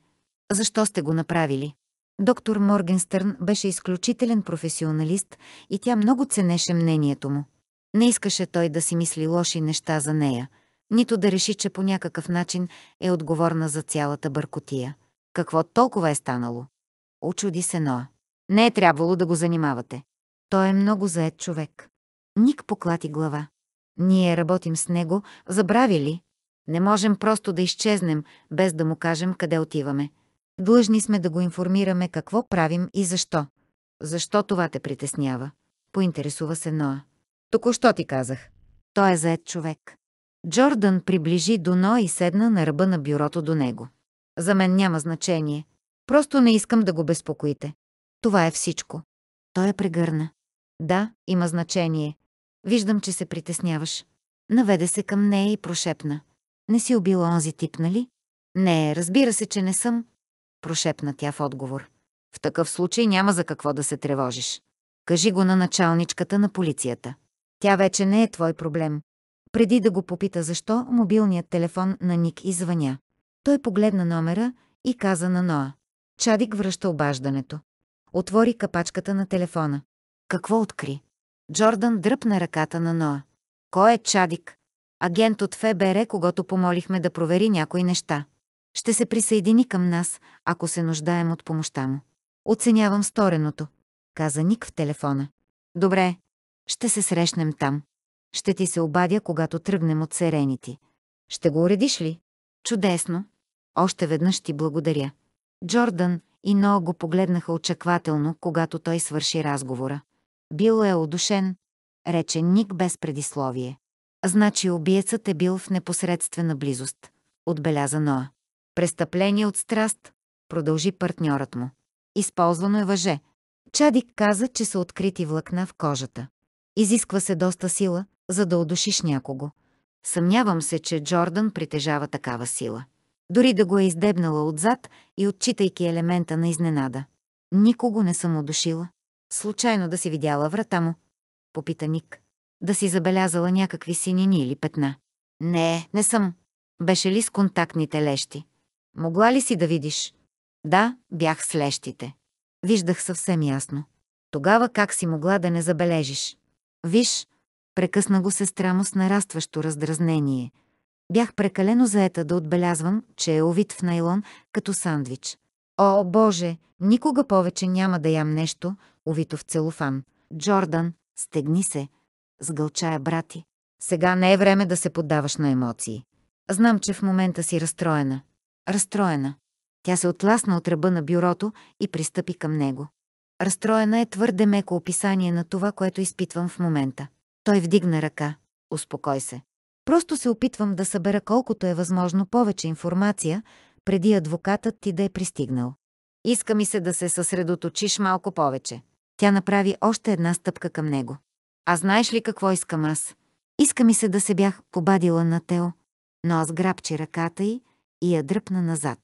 Защо сте го направили? Доктор Моргенстърн беше изключителен професионалист и тя много ценеше мнението му. Не искаше той да си мисли лоши неща за нея, нито да реши, че по някакъв начин е отговорна за цялата бъркотия. Какво толкова е станало? Очуди се Ноа. Не е трябвало да го занимавате. Той е много заед човек. Ник поклати глава. Ние работим с него, забрави ли? Не можем просто да изчезнем, без да му кажем къде отиваме. Длъжни сме да го информираме какво правим и защо. Защо това те притеснява? Поинтересува се Ноа. Току-що ти казах. Той е заед човек. Джордан приближи до Ноа и седна на ръба на бюрото до него. За мен няма значение. Просто не искам да го безпокоите. Това е всичко. Той е прегърна. Да, има значение. Виждам, че се притесняваш. Наведе се към нея и прошепна. Не си убила онзи тип, нали? Не, разбира се, че не съм, прошепна тя в отговор. В такъв случай няма за какво да се тревожиш. Кажи го на началничката на полицията. Тя вече не е твой проблем. Преди да го попита защо, мобилният телефон на Ник извъня. Той погледна номера и каза на Ноа. Чадик връща обаждането. Отвори капачката на телефона. Какво откри? Джордан дръпна ръката на Ноа. Кой е Чадик? Агент от ФБР, когато помолихме да провери някои неща. Ще се присъедини към нас, ако се нуждаем от помощта му. Оценявам стореното, каза Ник в телефона. Добре, ще се срещнем там. Ще ти се обадя, когато тръгнем от серените. Ще го уредиш ли? Чудесно. Още веднъж ти благодаря. Джордан и Ноа го погледнаха очаквателно, когато той свърши разговора. Бил е одушен, рече Ник без предисловие. Значи убиецът е бил в непосредствена близост, отбеляза Ноа. Престъпление от страст, продължи партньорът му. Използвано е въже. Чадик каза, че са открити влакна в кожата. Изисква се доста сила, за да удушиш някого. Съмнявам се, че Джордан притежава такава сила. Дори да го е издебнала отзад и отчитайки елемента на изненада. Никого не съм удушила. Случайно да си видяла врата му, попита Ник. Да си забелязала някакви синини или петна. Не, не съм. Беше ли с контактните лещи? Могла ли си да видиш? Да, бях с лещите. Виждах съвсем ясно. Тогава как си могла да не забележиш? Виж, прекъсна го сестра му с нарастващо раздразнение. Бях прекалено заета да отбелязвам, че е овит в найлон, като сандвич. О, Боже, никога повече няма да ям нещо, овито в целофан. Джордан, стегни се. Сгълчая брати. Сега не е време да се поддаваш на емоции. Знам, че в момента си разстроена. Разстроена. Тя се отласна от ръба на бюрото и пристъпи към него. Разстроена е твърде меко описание на това, което изпитвам в момента. Той вдигна ръка. Успокой се. Просто се опитвам да събера колкото е възможно повече информация, преди адвокатът ти да е пристигнал. Иска ми се да се съсредоточиш малко повече. Тя направи още една стъпка към него. А знаеш ли какво искам аз? Иска ми се да се бях побадила на Тео, но аз грабчи ръката й, и я дръпна назад.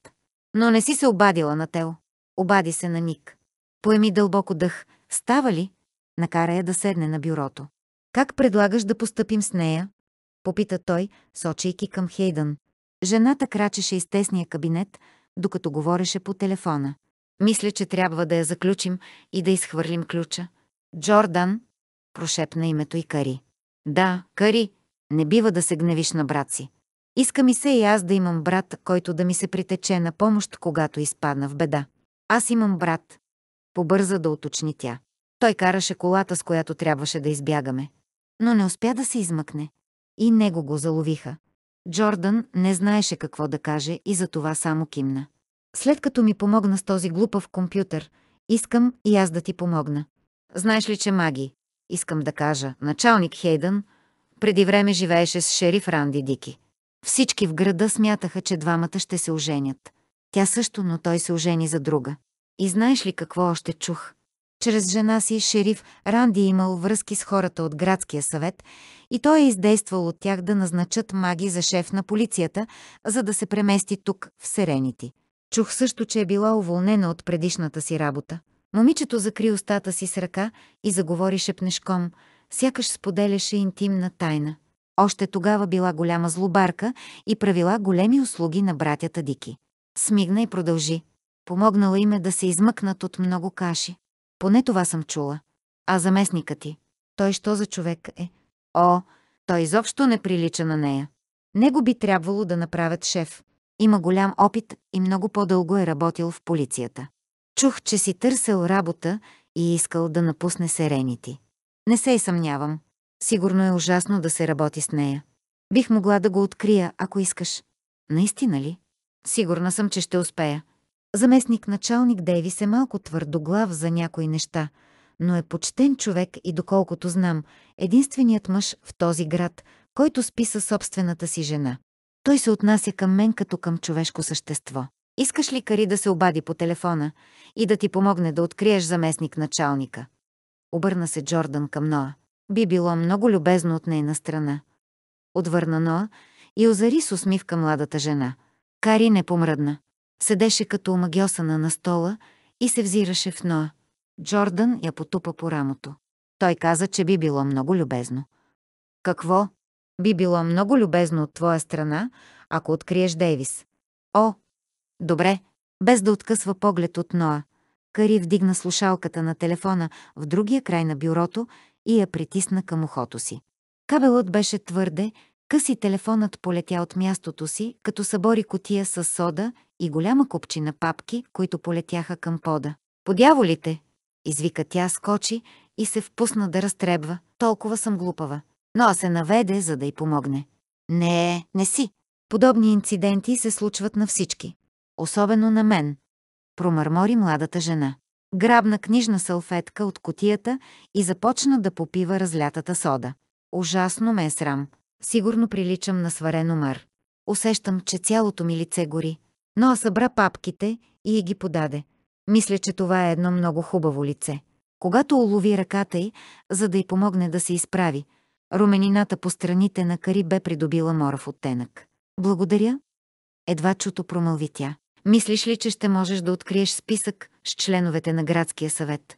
Но не си се обадила на Тео. Обади се на Ник. Поеми дълбоко дъх. Става ли? Накара я да седне на бюрото. Как предлагаш да постъпим с нея? Попита той, сочейки към Хейдън. Жената крачеше из тесния кабинет, докато говореше по телефона. Мисля, че трябва да я заключим и да изхвърлим ключа. Джордан, прошепна името и Кари. Да, Кари, не бива да се гневиш на брат си. Иска ми се и аз да имам брат, който да ми се притече на помощ, когато изпадна в беда. Аз имам брат. Побърза да уточни тя. Той караше колата, с която трябваше да избягаме. Но не успя да се измъкне. И него го заловиха. Джордан не знаеше какво да каже и за това само кимна. След като ми помогна с този глупав компютър, искам и аз да ти помогна. Знаеш ли, че маги? Искам да кажа, началник Хейдън преди време живееше с шериф Ранди Дики. Всички в града смятаха, че двамата ще се оженят. Тя също, но той се ожени за друга. И знаеш ли какво още чух? Чрез жена си шериф Ранди е имал връзки с хората от градския съвет и той е издействал от тях да назначат маги за шеф на полицията, за да се премести тук, в Серенити. Чух също, че е била уволнена от предишната си работа. Момичето закри устата си с ръка и заговори шепнешком, сякаш споделяше интимна тайна. Още тогава била голяма злобарка и правила големи услуги на братята Дики. Смигна и продължи. Помогнала им е да се измъкнат от много каши. Поне това съм чула. А заместника ти? Той що за човек е? О, той изобщо не прилича на нея. Него би трябвало да направят шеф. Има голям опит и много по-дълго е работил в полицията. Чух, че си търсил работа и искал да напусне серените. Не се и съмнявам. Сигурно е ужасно да се работи с нея. Бих могла да го открия, ако искаш. Наистина ли? Сигурна съм, че ще успея. Заместник началник Дейвис е малко твърдоглав за някои неща, но е почтен човек и доколкото знам, единственият мъж в този град, който спи със собствената си жена. Той се отнася към мен като към човешко същество. Искаш ли Кари да се обади по телефона и да ти помогне да откриеш заместник началника? Обърна се Джордан към Ноа. Би било много любезно от нейна страна. Отвърна Ноа и озари с усмивка младата жена. Кари не помръдна. Седеше като омагиосана на стола и се взираше в Ноа. Джордан я потупа по рамото. Той каза, че би било много любезно. Какво? Би било много любезно от твоя страна, ако откриеш Дейвис. О, добре, без да откъсва поглед от Ноа. Кари вдигна слушалката на телефона в другия край на бюрото и я притисна към ухото си. Кабелът беше твърде, къси, телефонът полетя от мястото си, като събори котия с сода и голяма купчина папки, които полетяха към пода. «Подяволите!» извика тя, скочи и се впусна да разтребва. Толкова съм глупава. Но а се наведе, за да й помогне. Не, не си. Подобни инциденти се случват на всички. Особено на мен. Промърмори младата жена грабна книжна салфетка от котията и започна да попива разлятата сода. Ужасно ме е срам. Сигурно приличам на сварено мър. Усещам, че цялото ми лице гори. Но а събра папките и ги подаде. Мисля, че това е едно много хубаво лице. Когато улови ръката й, за да й помогне да се изправи, руменината по страните на Кари бе придобила морав оттенък. Благодаря. Едва чуто промълви тя. Мислиш ли, че ще можеш да откриеш списък, с членовете на градския съвет.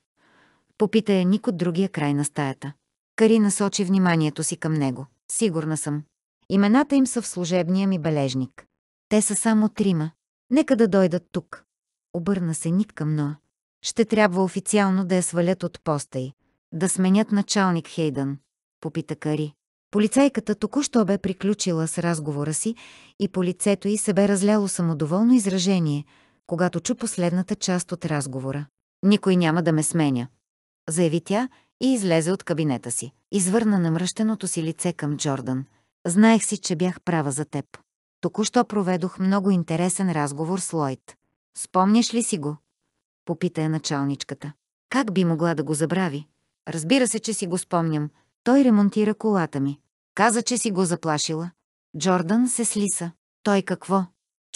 Попита я Ник от другия край на стаята. Кари насочи вниманието си към него. Сигурна съм. Имената им са в служебния ми бележник. Те са само трима. Нека да дойдат тук. Обърна се Ник към Ноа. Ще трябва официално да я свалят от поста й. Да сменят началник Хейдън. Попита Кари. Полицайката току-що бе приключила с разговора си и по лицето й се бе разляло самодоволно изражение – когато чу последната част от разговора. Никой няма да ме сменя, заяви тя и излезе от кабинета си. Извърна намръщеното си лице към Джордан. Знаех си, че бях права за теб. Току-що проведох много интересен разговор с Лойд. Спомняш ли си го? Попита я началничката. Как би могла да го забрави? Разбира се, че си го спомням. Той ремонтира колата ми. Каза, че си го заплашила. Джордан се слиса. Той какво?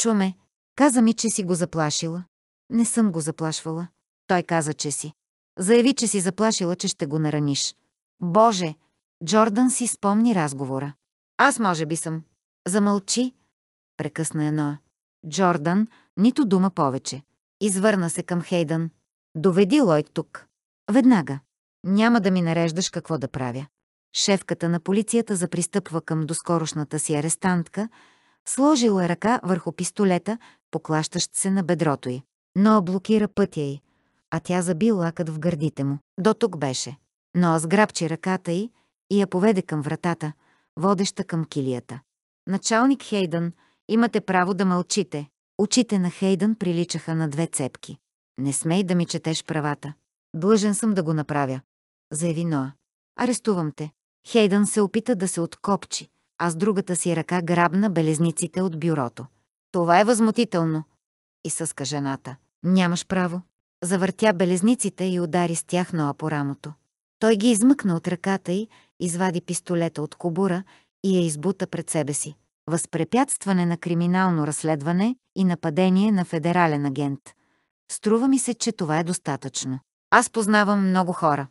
Чуме, каза ми, че си го заплашила. Не съм го заплашвала. Той каза, че си. Заяви, че си заплашила, че ще го нараниш. Боже! Джордан си спомни разговора. Аз може би съм. Замълчи, прекъсна едно. Джордан, нито дума повече. Извърна се към Хейдън. Доведи Лойд тук. Веднага. Няма да ми нареждаш какво да правя. Шефката на полицията запристъпва към доскорошната си арестантка, сложила ръка върху пистолета, поклащащ се на бедрото й. Но блокира пътя й, а тя заби лакът в гърдите му. До тук беше. Но сграбчи ръката й и я поведе към вратата, водеща към килията. Началник Хейдън, имате право да мълчите. Очите на Хейдън приличаха на две цепки. Не смей да ми четеш правата. Длъжен съм да го направя, заяви Ноа. Арестувам те. Хейдън се опита да се откопчи, а с другата си ръка грабна белезниците от бюрото. Това е възмутително. И съска жената. Нямаш право. Завъртя белезниците и удари с тях Ноа по рамото. Той ги измъкна от ръката й, извади пистолета от кобура и я избута пред себе си. Възпрепятстване на криминално разследване и нападение на федерален агент. Струва ми се, че това е достатъчно. Аз познавам много хора.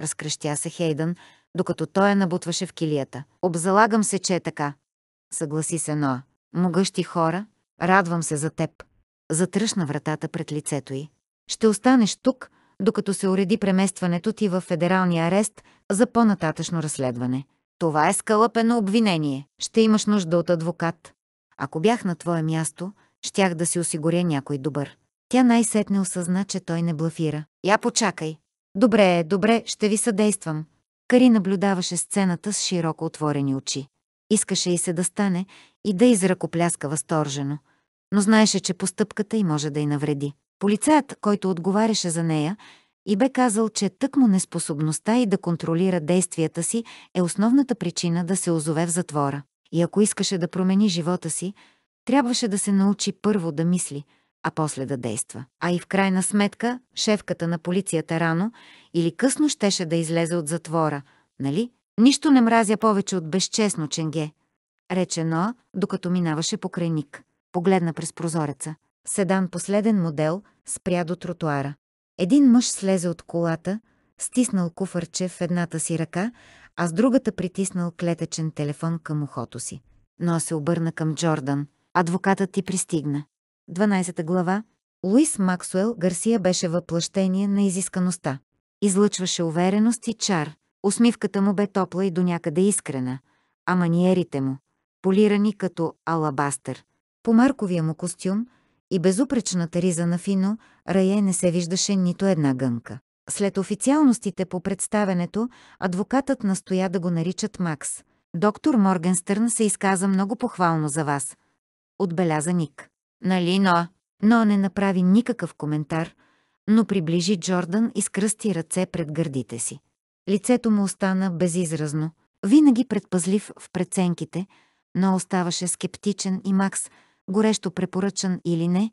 Разкръщя се Хейдън, докато той я набутваше в килията. Обзалагам се, че е така. Съгласи се Ноа. Могъщи хора, Радвам се за теб. Затръшна вратата пред лицето й. Ще останеш тук, докато се уреди преместването ти в федералния арест за по-нататъчно разследване. Това е скълъпено обвинение. Ще имаш нужда от адвокат. Ако бях на твое място, щях да си осигуря някой добър. Тя най-сетне осъзна, че той не блафира. Я почакай. Добре, е, добре, ще ви съдействам. Кари наблюдаваше сцената с широко отворени очи. Искаше и се да стане и да изръкопляска възторжено, но знаеше, че постъпката й може да й навреди. Полицаят, който отговаряше за нея, и бе казал, че тъкмо неспособността и да контролира действията си е основната причина да се озове в затвора. И ако искаше да промени живота си, трябваше да се научи първо да мисли, а после да действа. А и в крайна сметка, шефката на полицията рано или късно щеше да излезе от затвора, нали? Нищо не мразя повече от безчестно ченге, рече Ноа, докато минаваше покрай Ник. Погледна през прозореца. Седан последен модел спря до тротуара. Един мъж слезе от колата, стиснал куфарче в едната си ръка, а с другата притиснал клетъчен телефон към ухото си. Но се обърна към Джордан. Адвокатът ти пристигна. 12 глава Луис Максуел Гарсия беше въплъщение на изискаността. Излъчваше увереност и чар. Усмивката му бе топла и до някъде искрена, а маниерите му, полирани като алабастър, по марковия му костюм и безупречната риза на Фино, Рае не се виждаше нито една гънка. След официалностите по представенето, адвокатът настоя да го наричат Макс. Доктор Моргенстърн се изказа много похвално за вас. Отбеляза Ник. Нали, но? Но не направи никакъв коментар, но приближи Джордан и скръсти ръце пред гърдите си. Лицето му остана безизразно, винаги предпазлив в преценките, но оставаше скептичен и Макс, горещо препоръчан или не,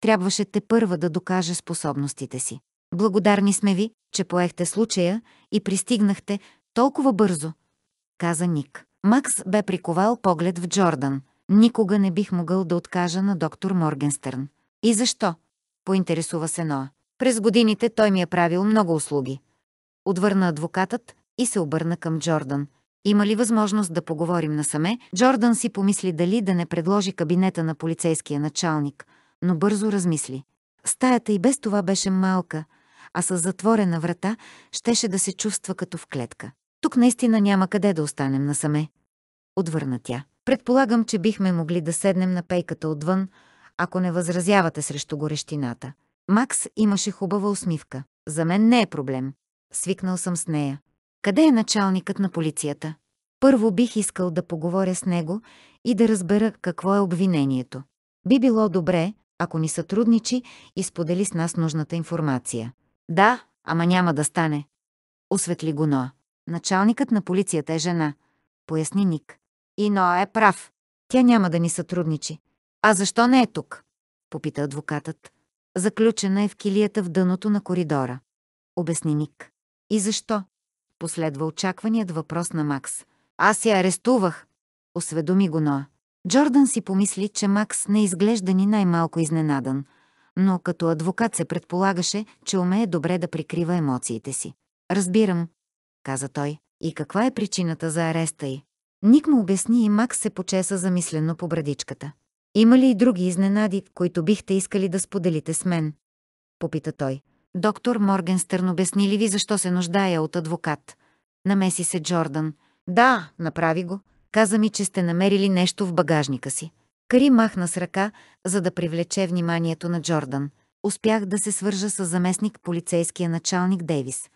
трябваше те първа да докаже способностите си. Благодарни сме ви, че поехте случая и пристигнахте толкова бързо, каза Ник. Макс бе приковал поглед в Джордан. Никога не бих могъл да откажа на доктор Моргенстърн. И защо? поинтересува се Ноа. През годините той ми е правил много услуги отвърна адвокатът и се обърна към Джордан. Има ли възможност да поговорим насаме? Джордан си помисли дали да не предложи кабинета на полицейския началник, но бързо размисли. Стаята и без това беше малка, а с затворена врата щеше да се чувства като в клетка. Тук наистина няма къде да останем насаме, отвърна тя. Предполагам, че бихме могли да седнем на пейката отвън, ако не възразявате срещу горещината. Макс имаше хубава усмивка. За мен не е проблем свикнал съм с нея. Къде е началникът на полицията? Първо бих искал да поговоря с него и да разбера какво е обвинението. Би било добре, ако ни сътрудничи и сподели с нас нужната информация. Да, ама няма да стане. Осветли го Ноа. Началникът на полицията е жена, поясни Ник. И Ноа е прав. Тя няма да ни сътрудничи. А защо не е тук? Попита адвокатът. Заключена е в килията в дъното на коридора. Обясни Ник. И защо? Последва очакваният въпрос на Макс. Аз я арестувах, осведоми го Ноа. Джордан си помисли, че Макс не изглежда ни най-малко изненадан, но като адвокат се предполагаше, че умее добре да прикрива емоциите си. Разбирам, каза той. И каква е причината за ареста й? Ник му обясни и Макс се почеса замислено по брадичката. Има ли и други изненади, които бихте искали да споделите с мен? Попита той. Доктор Моргенстърн обясни ли ви защо се нуждая от адвокат? Намеси се Джордан. Да, направи го. Каза ми, че сте намерили нещо в багажника си. Кари махна с ръка, за да привлече вниманието на Джордан. Успях да се свържа с заместник полицейския началник Дейвис.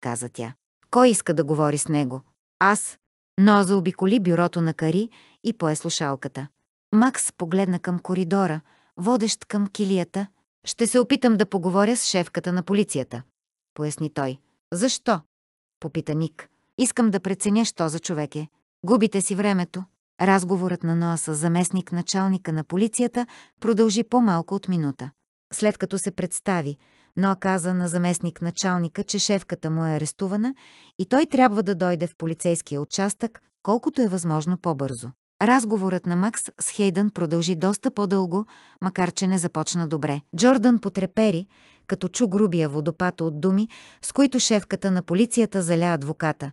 Каза тя. Кой иска да говори с него? Аз. Но заобиколи бюрото на Кари и пое слушалката. Макс погледна към коридора, водещ към килията, ще се опитам да поговоря с шефката на полицията. Поясни той. Защо? Попита Ник. Искам да преценя, що за човек е. Губите си времето. Разговорът на Ноа с заместник началника на полицията продължи по-малко от минута. След като се представи, Ноа каза на заместник началника, че шефката му е арестувана и той трябва да дойде в полицейския участък, колкото е възможно по-бързо. Разговорът на Макс с Хейдън продължи доста по-дълго, макар че не започна добре. Джордан потрепери, като чу грубия водопад от думи, с които шефката на полицията заля адвоката.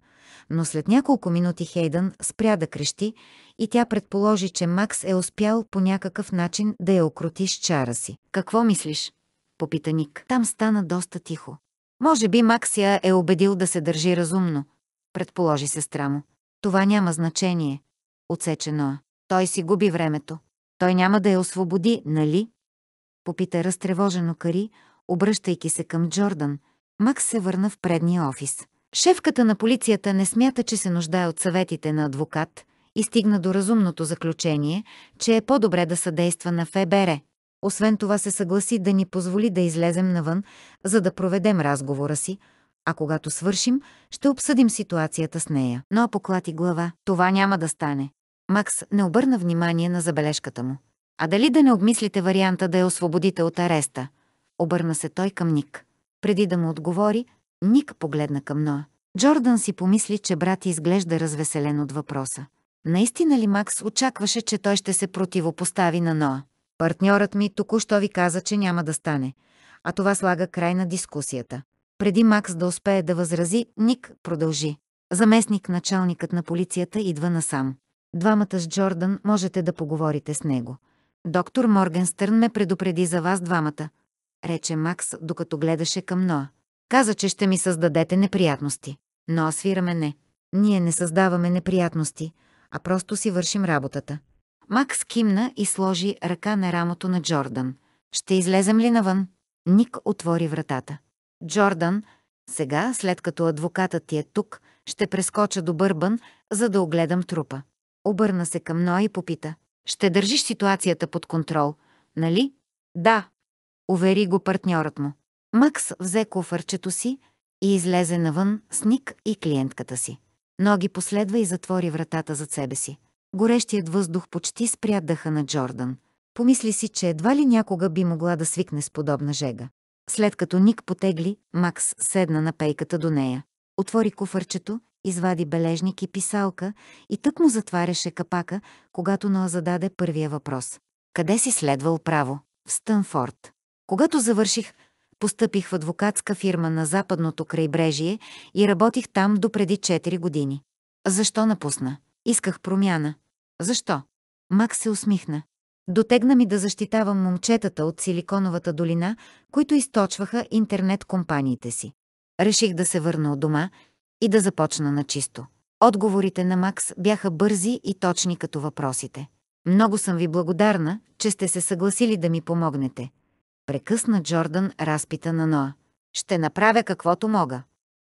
Но след няколко минути Хейдън спря да крещи и тя предположи, че Макс е успял по някакъв начин да я окрути с чара си. «Какво мислиш?» – попита Ник. Там стана доста тихо. «Може би Макс я е убедил да се държи разумно», – предположи сестра му. «Това няма значение», Отсече ноа. Е. Той си губи времето. Той няма да я освободи, нали? Попита разтревожено Кари, обръщайки се към Джордан. Макс се върна в предния офис. Шефката на полицията не смята, че се нуждае от съветите на адвокат и стигна до разумното заключение, че е по-добре да съдейства на ФБР. Освен това се съгласи да ни позволи да излезем навън, за да проведем разговора си, а когато свършим, ще обсъдим ситуацията с нея. Но поклати глава. Това няма да стане. Макс не обърна внимание на забележката му. А дали да не обмислите варианта да я освободите от ареста? Обърна се той към Ник. Преди да му отговори, Ник погледна към Ноа. Джордан си помисли, че брат изглежда развеселен от въпроса. Наистина ли Макс очакваше, че той ще се противопостави на Ноа? Партньорът ми току-що ви каза, че няма да стане, а това слага край на дискусията. Преди Макс да успее да възрази, Ник продължи. Заместник началникът на полицията идва насам. Двамата с Джордан можете да поговорите с него. Доктор Моргенстърн ме предупреди за вас двамата, рече Макс, докато гледаше към Ноа. Каза, че ще ми създадете неприятности. Но свираме не. Ние не създаваме неприятности, а просто си вършим работата. Макс кимна и сложи ръка на рамото на Джордан. Ще излезем ли навън? Ник отвори вратата. Джордан, сега, след като адвокатът ти е тук, ще прескоча до Бърбан, за да огледам трупа. Обърна се към Ной и попита. Ще държиш ситуацията под контрол, нали? Да, увери го партньорът му. Макс взе куфърчето си и излезе навън с Ник и клиентката си. Ноги последва и затвори вратата зад себе си. Горещият въздух почти спря дъха на Джордан. Помисли си, че едва ли някога би могла да свикне с подобна жега. След като Ник потегли, Макс седна на пейката до нея. Отвори куфърчето, извади бележник и писалка и тък му затваряше капака, когато Ноа зададе първия въпрос. Къде си следвал право? В Стънфорд. Когато завърших, постъпих в адвокатска фирма на Западното крайбрежие и работих там до преди 4 години. Защо напусна? Исках промяна. Защо? Макс се усмихна. Дотегна ми да защитавам момчетата от Силиконовата долина, които източваха интернет-компаниите си. Реших да се върна от дома и да започна на чисто. Отговорите на Макс бяха бързи и точни като въпросите. Много съм ви благодарна, че сте се съгласили да ми помогнете. Прекъсна Джордан разпита на Ноа. Ще направя каквото мога.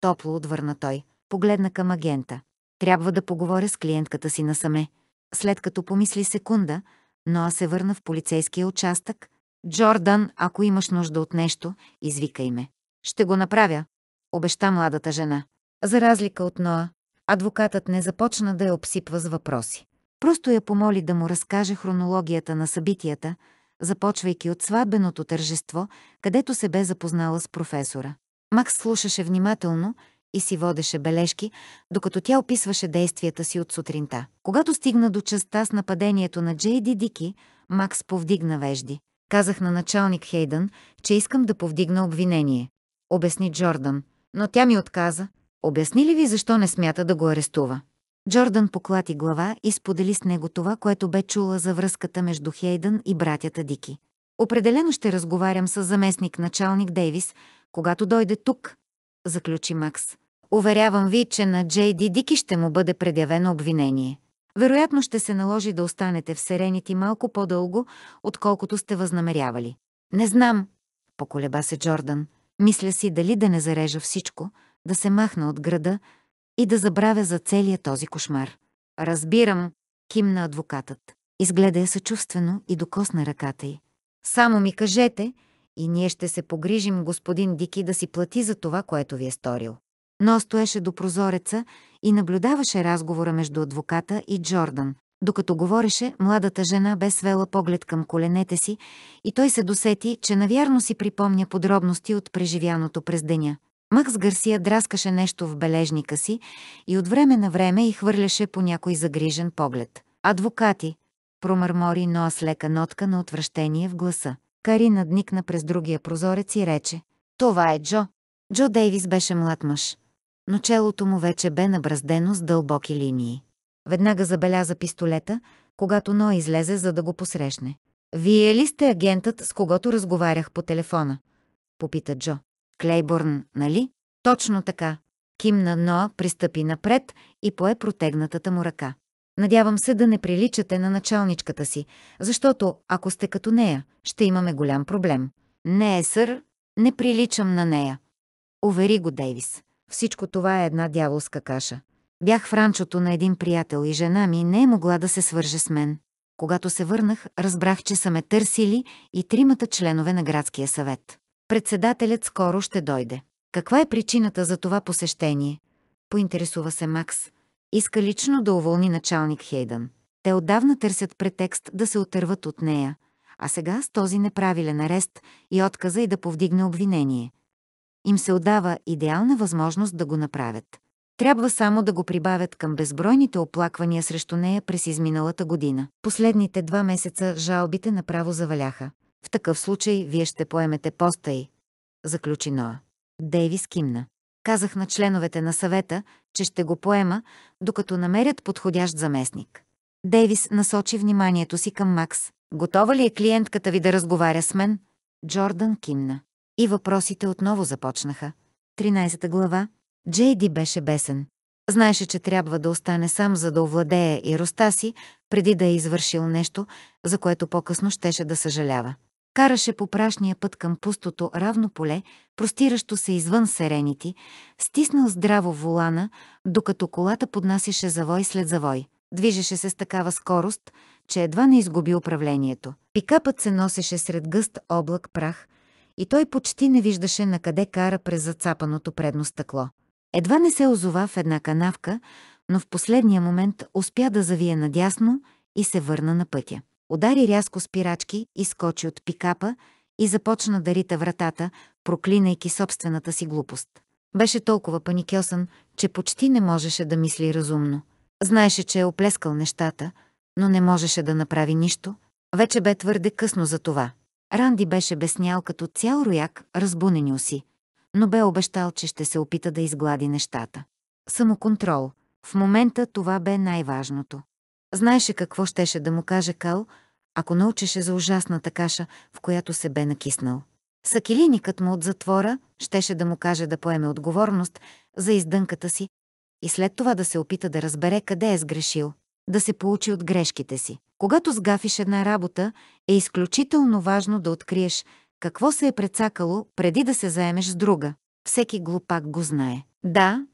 Топло отвърна той. Погледна към агента. Трябва да поговоря с клиентката си насаме. След като помисли секунда, но аз се върна в полицейския участък. Джордан, ако имаш нужда от нещо, извикай ме. Ще го направя, обеща младата жена. За разлика от Ноа, адвокатът не започна да я обсипва с въпроси. Просто я помоли да му разкаже хронологията на събитията, започвайки от сватбеното тържество, където се бе запознала с професора. Макс слушаше внимателно и си водеше бележки, докато тя описваше действията си от сутринта. Когато стигна до частта с нападението на Джейди Дики, Макс повдигна вежди. Казах на началник Хейдън, че искам да повдигна обвинение. Обясни Джордан, но тя ми отказа. Обясни ли ви защо не смята да го арестува? Джордан поклати глава и сподели с него това, което бе чула за връзката между Хейдън и братята Дики. Определено ще разговарям с заместник началник Дейвис, когато дойде тук, заключи Макс. Уверявам ви, че на Джей Ди Дики ще му бъде предявено обвинение. Вероятно ще се наложи да останете в Серенити малко по-дълго, отколкото сте възнамерявали. Не знам, поколеба се Джордан. Мисля си дали да не зарежа всичко, да се махна от града и да забравя за целия този кошмар. Разбирам, кимна адвокатът. Изгледа я съчувствено и докосна ръката й. Само ми кажете, и ние ще се погрижим господин Дики да си плати за това, което ви е сторил. Но стоеше до прозореца и наблюдаваше разговора между адвоката и Джордан. Докато говореше, младата жена бе свела поглед към коленете си и той се досети, че навярно си припомня подробности от преживяното през деня. Макс Гарсия драскаше нещо в бележника си и от време на време и хвърляше по някой загрижен поглед. Адвокати, промърмори Ноа с лека нотка на отвращение в гласа. Кари надникна през другия прозорец и рече. Това е Джо. Джо Дейвис беше млад мъж, но челото му вече бе набраздено с дълбоки линии. Веднага забеляза пистолета, когато Ной излезе, за да го посрещне. «Вие ли сте агентът, с когото разговарях по телефона?» – попита Джо. «Клейборн, нали?» «Точно така». Кимна Ноа пристъпи напред и пое протегнатата му ръка. Надявам се да не приличате на началничката си, защото, ако сте като нея, ще имаме голям проблем. Не е, сър, не приличам на нея. Увери го, Дейвис. Всичко това е една дяволска каша. Бях в ранчото на един приятел и жена ми не е могла да се свърже с мен. Когато се върнах, разбрах, че са ме търсили и тримата членове на градския съвет. Председателят скоро ще дойде. Каква е причината за това посещение? Поинтересува се Макс. Иска лично да уволни началник Хейдън. Те отдавна търсят претекст да се отърват от нея, а сега с този неправилен арест и отказа и да повдигне обвинение. Им се отдава идеална възможност да го направят. Трябва само да го прибавят към безбройните оплаквания срещу нея през изминалата година. Последните два месеца жалбите направо заваляха. В такъв случай вие ще поемете поста й, заключи Ноа. Дейвис кимна. Казах на членовете на съвета, че ще го поема, докато намерят подходящ заместник. Дейвис насочи вниманието си към Макс. Готова ли е клиентката ви да разговаря с мен? Джордан кимна. И въпросите отново започнаха. 13 глава. Джейди беше бесен. Знаеше, че трябва да остане сам, за да овладее и роста си, преди да е извършил нещо, за което по-късно щеше да съжалява. Караше по прашния път към пустото равно поле, простиращо се извън серенити, стиснал здраво волана, докато колата поднасяше завой след завой. Движеше се с такава скорост, че едва не изгуби управлението. Пикапът се носеше сред гъст облак прах и той почти не виждаше на къде кара през зацапаното предно стъкло. Едва не се озова в една канавка, но в последния момент успя да завие надясно и се върна на пътя удари рязко спирачки, изкочи от пикапа и започна да рита вратата, проклинайки собствената си глупост. Беше толкова паникьосан, че почти не можеше да мисли разумно. Знаеше, че е оплескал нещата, но не можеше да направи нищо. Вече бе твърде късно за това. Ранди беше беснял като цял рояк разбунени уси, но бе обещал, че ще се опита да изглади нещата. Самоконтрол. В момента това бе най-важното. Знаеше какво щеше да му каже Кал, ако научеше за ужасната каша, в която се бе накиснал. Сакилиникът му от затвора щеше да му каже да поеме отговорност за издънката си и след това да се опита да разбере къде е сгрешил, да се получи от грешките си. Когато сгафиш една работа, е изключително важно да откриеш какво се е прецакало преди да се заемеш с друга. Всеки глупак го знае. Да,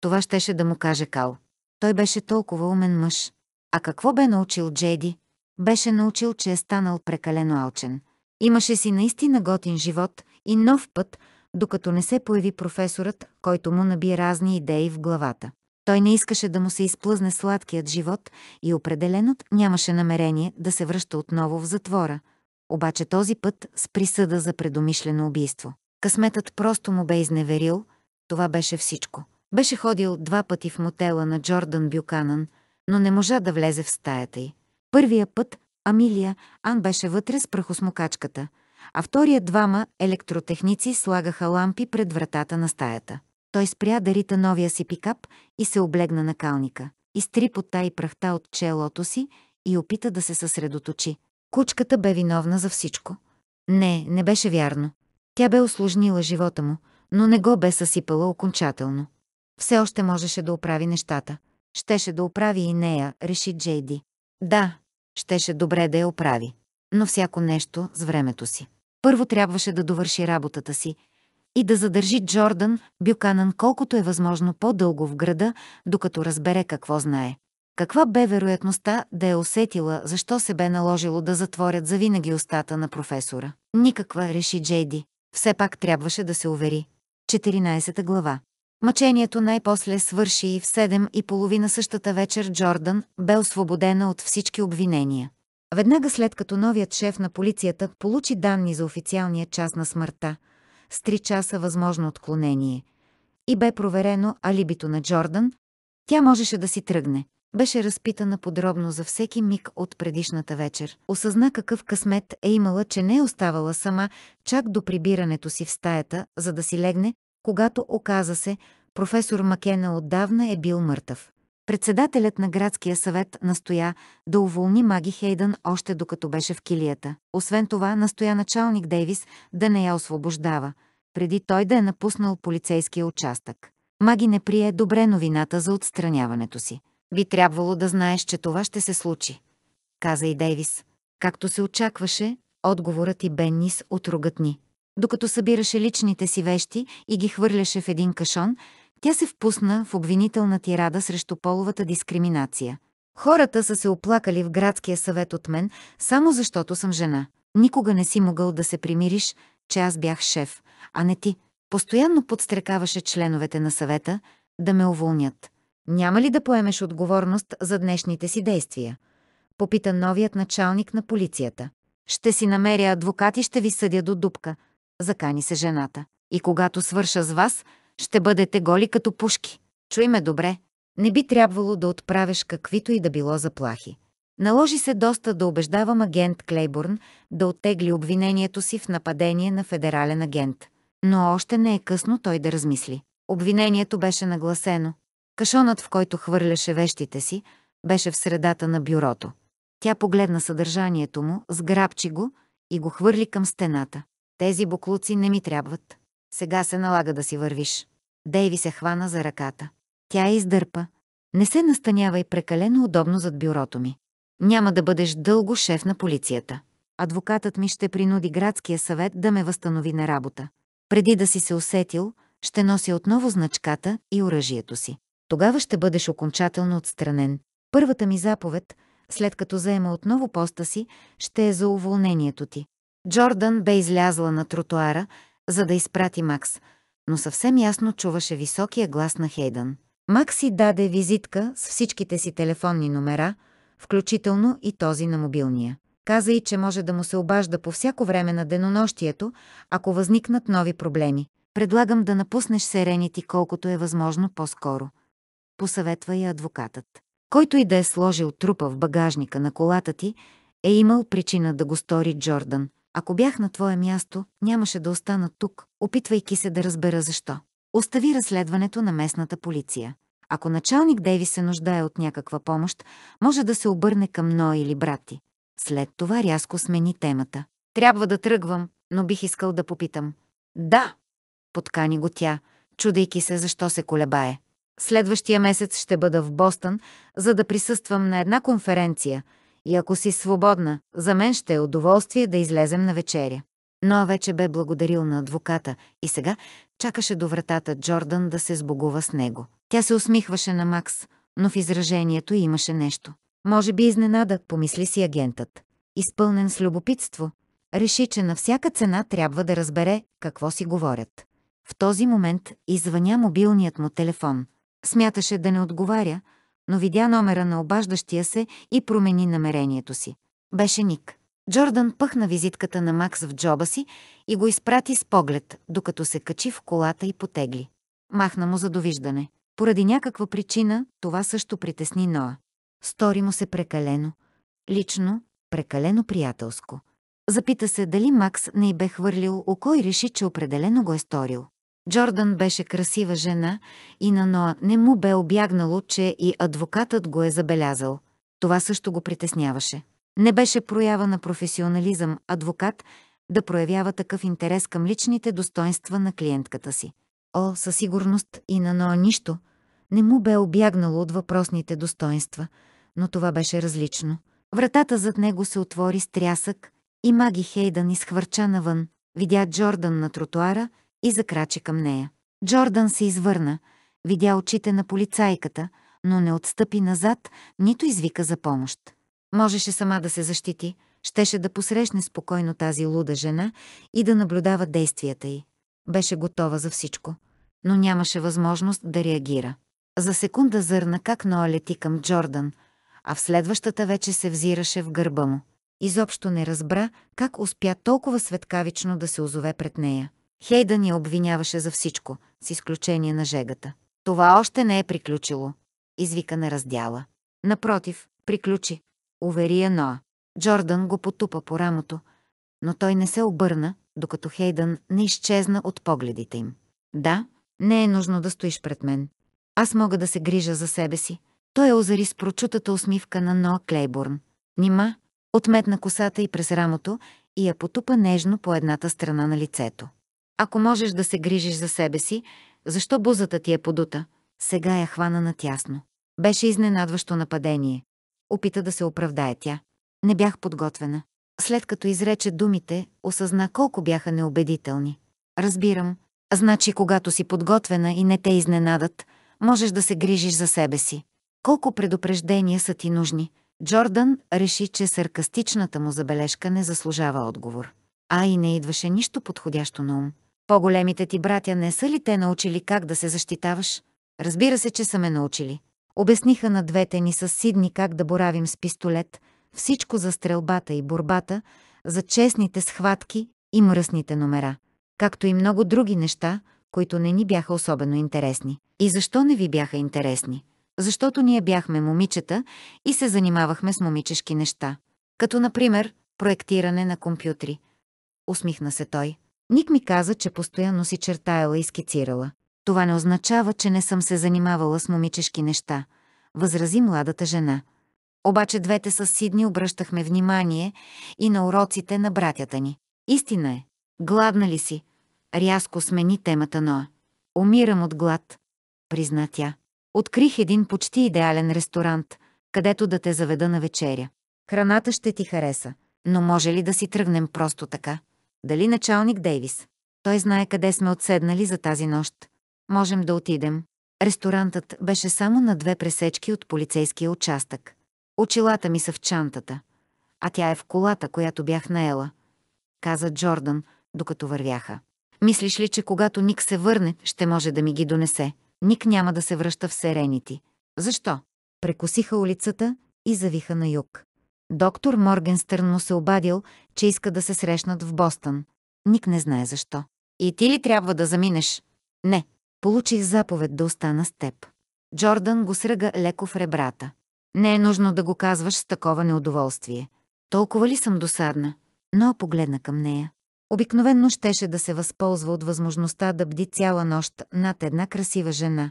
това щеше да му каже Кал. Той беше толкова умен мъж. А какво бе научил Джейди? Беше научил, че е станал прекалено алчен. Имаше си наистина готин живот и нов път, докато не се появи професорът, който му наби разни идеи в главата. Той не искаше да му се изплъзне сладкият живот и определено нямаше намерение да се връща отново в затвора, обаче този път с присъда за предомишлено убийство. Късметът просто му бе изневерил, това беше всичко. Беше ходил два пъти в мотела на Джордан Бюканън, но не можа да влезе в стаята й. Първия път Амилия Ан беше вътре с прахосмокачката, а втория двама електротехници слагаха лампи пред вратата на стаята. Той спря да рита новия си пикап и се облегна на калника. Изтри пота и прахта от челото си и опита да се съсредоточи. Кучката бе виновна за всичко. Не, не беше вярно. Тя бе осложнила живота му, но не го бе съсипала окончателно. Все още можеше да оправи нещата. Щеше да оправи и нея, реши Джейди. Да, щеше добре да я оправи. Но всяко нещо с времето си. Първо трябваше да довърши работата си и да задържи Джордан Бюканан колкото е възможно по-дълго в града, докато разбере какво знае. Каква бе вероятността да е усетила, защо се бе наложило да затворят завинаги устата на професора? Никаква, реши Джейди. Все пак трябваше да се увери. 14 глава Мъчението най-после свърши и в седем и половина същата вечер Джордан бе освободена от всички обвинения. Веднага след като новият шеф на полицията получи данни за официалния час на смъртта, с три часа възможно отклонение, и бе проверено алибито на Джордан, тя можеше да си тръгне. Беше разпитана подробно за всеки миг от предишната вечер. Осъзна какъв късмет е имала, че не е оставала сама чак до прибирането си в стаята, за да си легне, когато оказа се, професор Макена отдавна е бил мъртъв. Председателят на градския съвет настоя да уволни Маги Хейдън още докато беше в килията. Освен това, настоя началник Дейвис да не я освобождава, преди той да е напуснал полицейския участък. Маги не прие добре новината за отстраняването си. Би трябвало да знаеш, че това ще се случи, каза и Дейвис. Както се очакваше, отговорът и Беннис отругът ни. Докато събираше личните си вещи и ги хвърляше в един кашон, тя се впусна в обвинителна тирада срещу половата дискриминация. Хората са се оплакали в градския съвет от мен, само защото съм жена. Никога не си могъл да се примириш, че аз бях шеф, а не ти. Постоянно подстрекаваше членовете на съвета да ме уволнят. Няма ли да поемеш отговорност за днешните си действия? Попита новият началник на полицията. Ще си намеря адвокат и ще ви съдя до дупка – закани се жената. И когато свърша с вас, ще бъдете голи като пушки. Чуй ме добре. Не би трябвало да отправяш каквито и да било заплахи. Наложи се доста да убеждавам агент Клейборн да оттегли обвинението си в нападение на федерален агент. Но още не е късно той да размисли. Обвинението беше нагласено. Кашонът, в който хвърляше вещите си, беше в средата на бюрото. Тя погледна съдържанието му, сграбчи го и го хвърли към стената. Тези буклуци не ми трябват. Сега се налага да си вървиш. Дейви се хвана за ръката. Тя издърпа. Не се настанявай прекалено удобно зад бюрото ми. Няма да бъдеш дълго шеф на полицията. Адвокатът ми ще принуди градския съвет да ме възстанови на работа. Преди да си се усетил, ще нося отново значката и оръжието си. Тогава ще бъдеш окончателно отстранен. Първата ми заповед, след като заема отново поста си, ще е за уволнението ти. Джордан бе излязла на тротуара, за да изпрати Макс, но съвсем ясно чуваше високия глас на Хейдън. Макс си даде визитка с всичките си телефонни номера, включително и този на мобилния. Каза и, че може да му се обажда по всяко време на денонощието, ако възникнат нови проблеми. Предлагам да напуснеш серените колкото е възможно по-скоро. Посъветва я адвокатът. Който и да е сложил трупа в багажника на колата ти, е имал причина да го стори Джордан – ако бях на твое място, нямаше да остана тук, опитвайки се да разбера защо. Остави разследването на местната полиция. Ако началник Дейви се нуждае от някаква помощ, може да се обърне към Ной или брати. След това рязко смени темата. Трябва да тръгвам, но бих искал да попитам. Да, подкани го тя, чудейки се защо се колебае. Следващия месец ще бъда в Бостън, за да присъствам на една конференция – и ако си свободна, за мен ще е удоволствие да излезем на вечеря. Но вече бе благодарил на адвоката и сега чакаше до вратата Джордан да се сбогува с него. Тя се усмихваше на Макс, но в изражението имаше нещо. Може би изненада, помисли си агентът. Изпълнен с любопитство, реши, че на всяка цена трябва да разбере какво си говорят. В този момент извъня мобилният му телефон. Смяташе да не отговаря, но видя номера на обаждащия се и промени намерението си. Беше Ник. Джордан пъхна визитката на Макс в джоба си и го изпрати с поглед, докато се качи в колата и потегли. Махна му за довиждане. Поради някаква причина това също притесни Ноа. Стори му се прекалено. Лично, прекалено приятелско. Запита се дали Макс не й бе хвърлил око и реши, че определено го е сторил. Джордан беше красива жена и на Ноа не му бе обягнало, че и адвокатът го е забелязал. Това също го притесняваше. Не беше проява на професионализъм адвокат да проявява такъв интерес към личните достоинства на клиентката си. О, със сигурност и на Ноа нищо не му бе обягнало от въпросните достоинства, но това беше различно. Вратата зад него се отвори с трясък и Маги Хейдън изхвърча навън. Видя Джордан на тротуара – и закрачи към нея. Джордан се извърна, видя очите на полицайката, но не отстъпи назад, нито извика за помощ. Можеше сама да се защити, щеше да посрещне спокойно тази луда жена и да наблюдава действията й. Беше готова за всичко, но нямаше възможност да реагира. За секунда зърна как Ноа лети към Джордан, а в следващата вече се взираше в гърба му. Изобщо не разбра как успя толкова светкавично да се озове пред нея. Хейдън я обвиняваше за всичко, с изключение на жегата. Това още не е приключило, извика на раздяла. Напротив, приключи, увери я Ноа. Джордан го потупа по рамото, но той не се обърна, докато Хейдън не изчезна от погледите им. Да, не е нужно да стоиш пред мен. Аз мога да се грижа за себе си. Той я озари с прочутата усмивка на Ноа Клейборн. Нима, отметна косата и през рамото и я потупа нежно по едната страна на лицето. Ако можеш да се грижиш за себе си, защо бузата ти е подута? Сега я хвана натясно. Беше изненадващо нападение. Опита да се оправдае тя. Не бях подготвена. След като изрече думите, осъзна колко бяха неубедителни. Разбирам. Значи, когато си подготвена и не те изненадат, можеш да се грижиш за себе си. Колко предупреждения са ти нужни? Джордан реши, че саркастичната му забележка не заслужава отговор а и не идваше нищо подходящо на ум. По-големите ти братя не са ли те научили как да се защитаваш? Разбира се, че са ме научили. Обясниха на двете ни с Сидни как да боравим с пистолет, всичко за стрелбата и борбата, за честните схватки и мръсните номера, както и много други неща, които не ни бяха особено интересни. И защо не ви бяха интересни? Защото ние бяхме момичета и се занимавахме с момичешки неща, като например проектиране на компютри – усмихна се той. Ник ми каза, че постоянно си чертаяла и скицирала. Това не означава, че не съм се занимавала с момичешки неща, възрази младата жена. Обаче двете с Сидни обръщахме внимание и на уроците на братята ни. Истина е. Гладна ли си? Рязко смени темата Ноа. Умирам от глад, призна тя. Открих един почти идеален ресторант, където да те заведа на вечеря. Храната ще ти хареса, но може ли да си тръгнем просто така? Дали началник Дейвис? Той знае къде сме отседнали за тази нощ. Можем да отидем. Ресторантът беше само на две пресечки от полицейския участък. Очилата ми са в чантата, а тя е в колата, която бях наела, каза Джордан, докато вървяха. Мислиш ли, че когато Ник се върне, ще може да ми ги донесе? Ник няма да се връща в Серенити. Защо? Прекосиха улицата и завиха на юг. Доктор Моргенстърн му се обадил, че иска да се срещнат в Бостън. Ник не знае защо. И ти ли трябва да заминеш? Не. Получих заповед да остана с теб. Джордан го сръга леко в ребрата. Не е нужно да го казваш с такова неудоволствие. Толкова ли съм досадна? Но погледна към нея. Обикновенно щеше да се възползва от възможността да бди цяла нощ над една красива жена.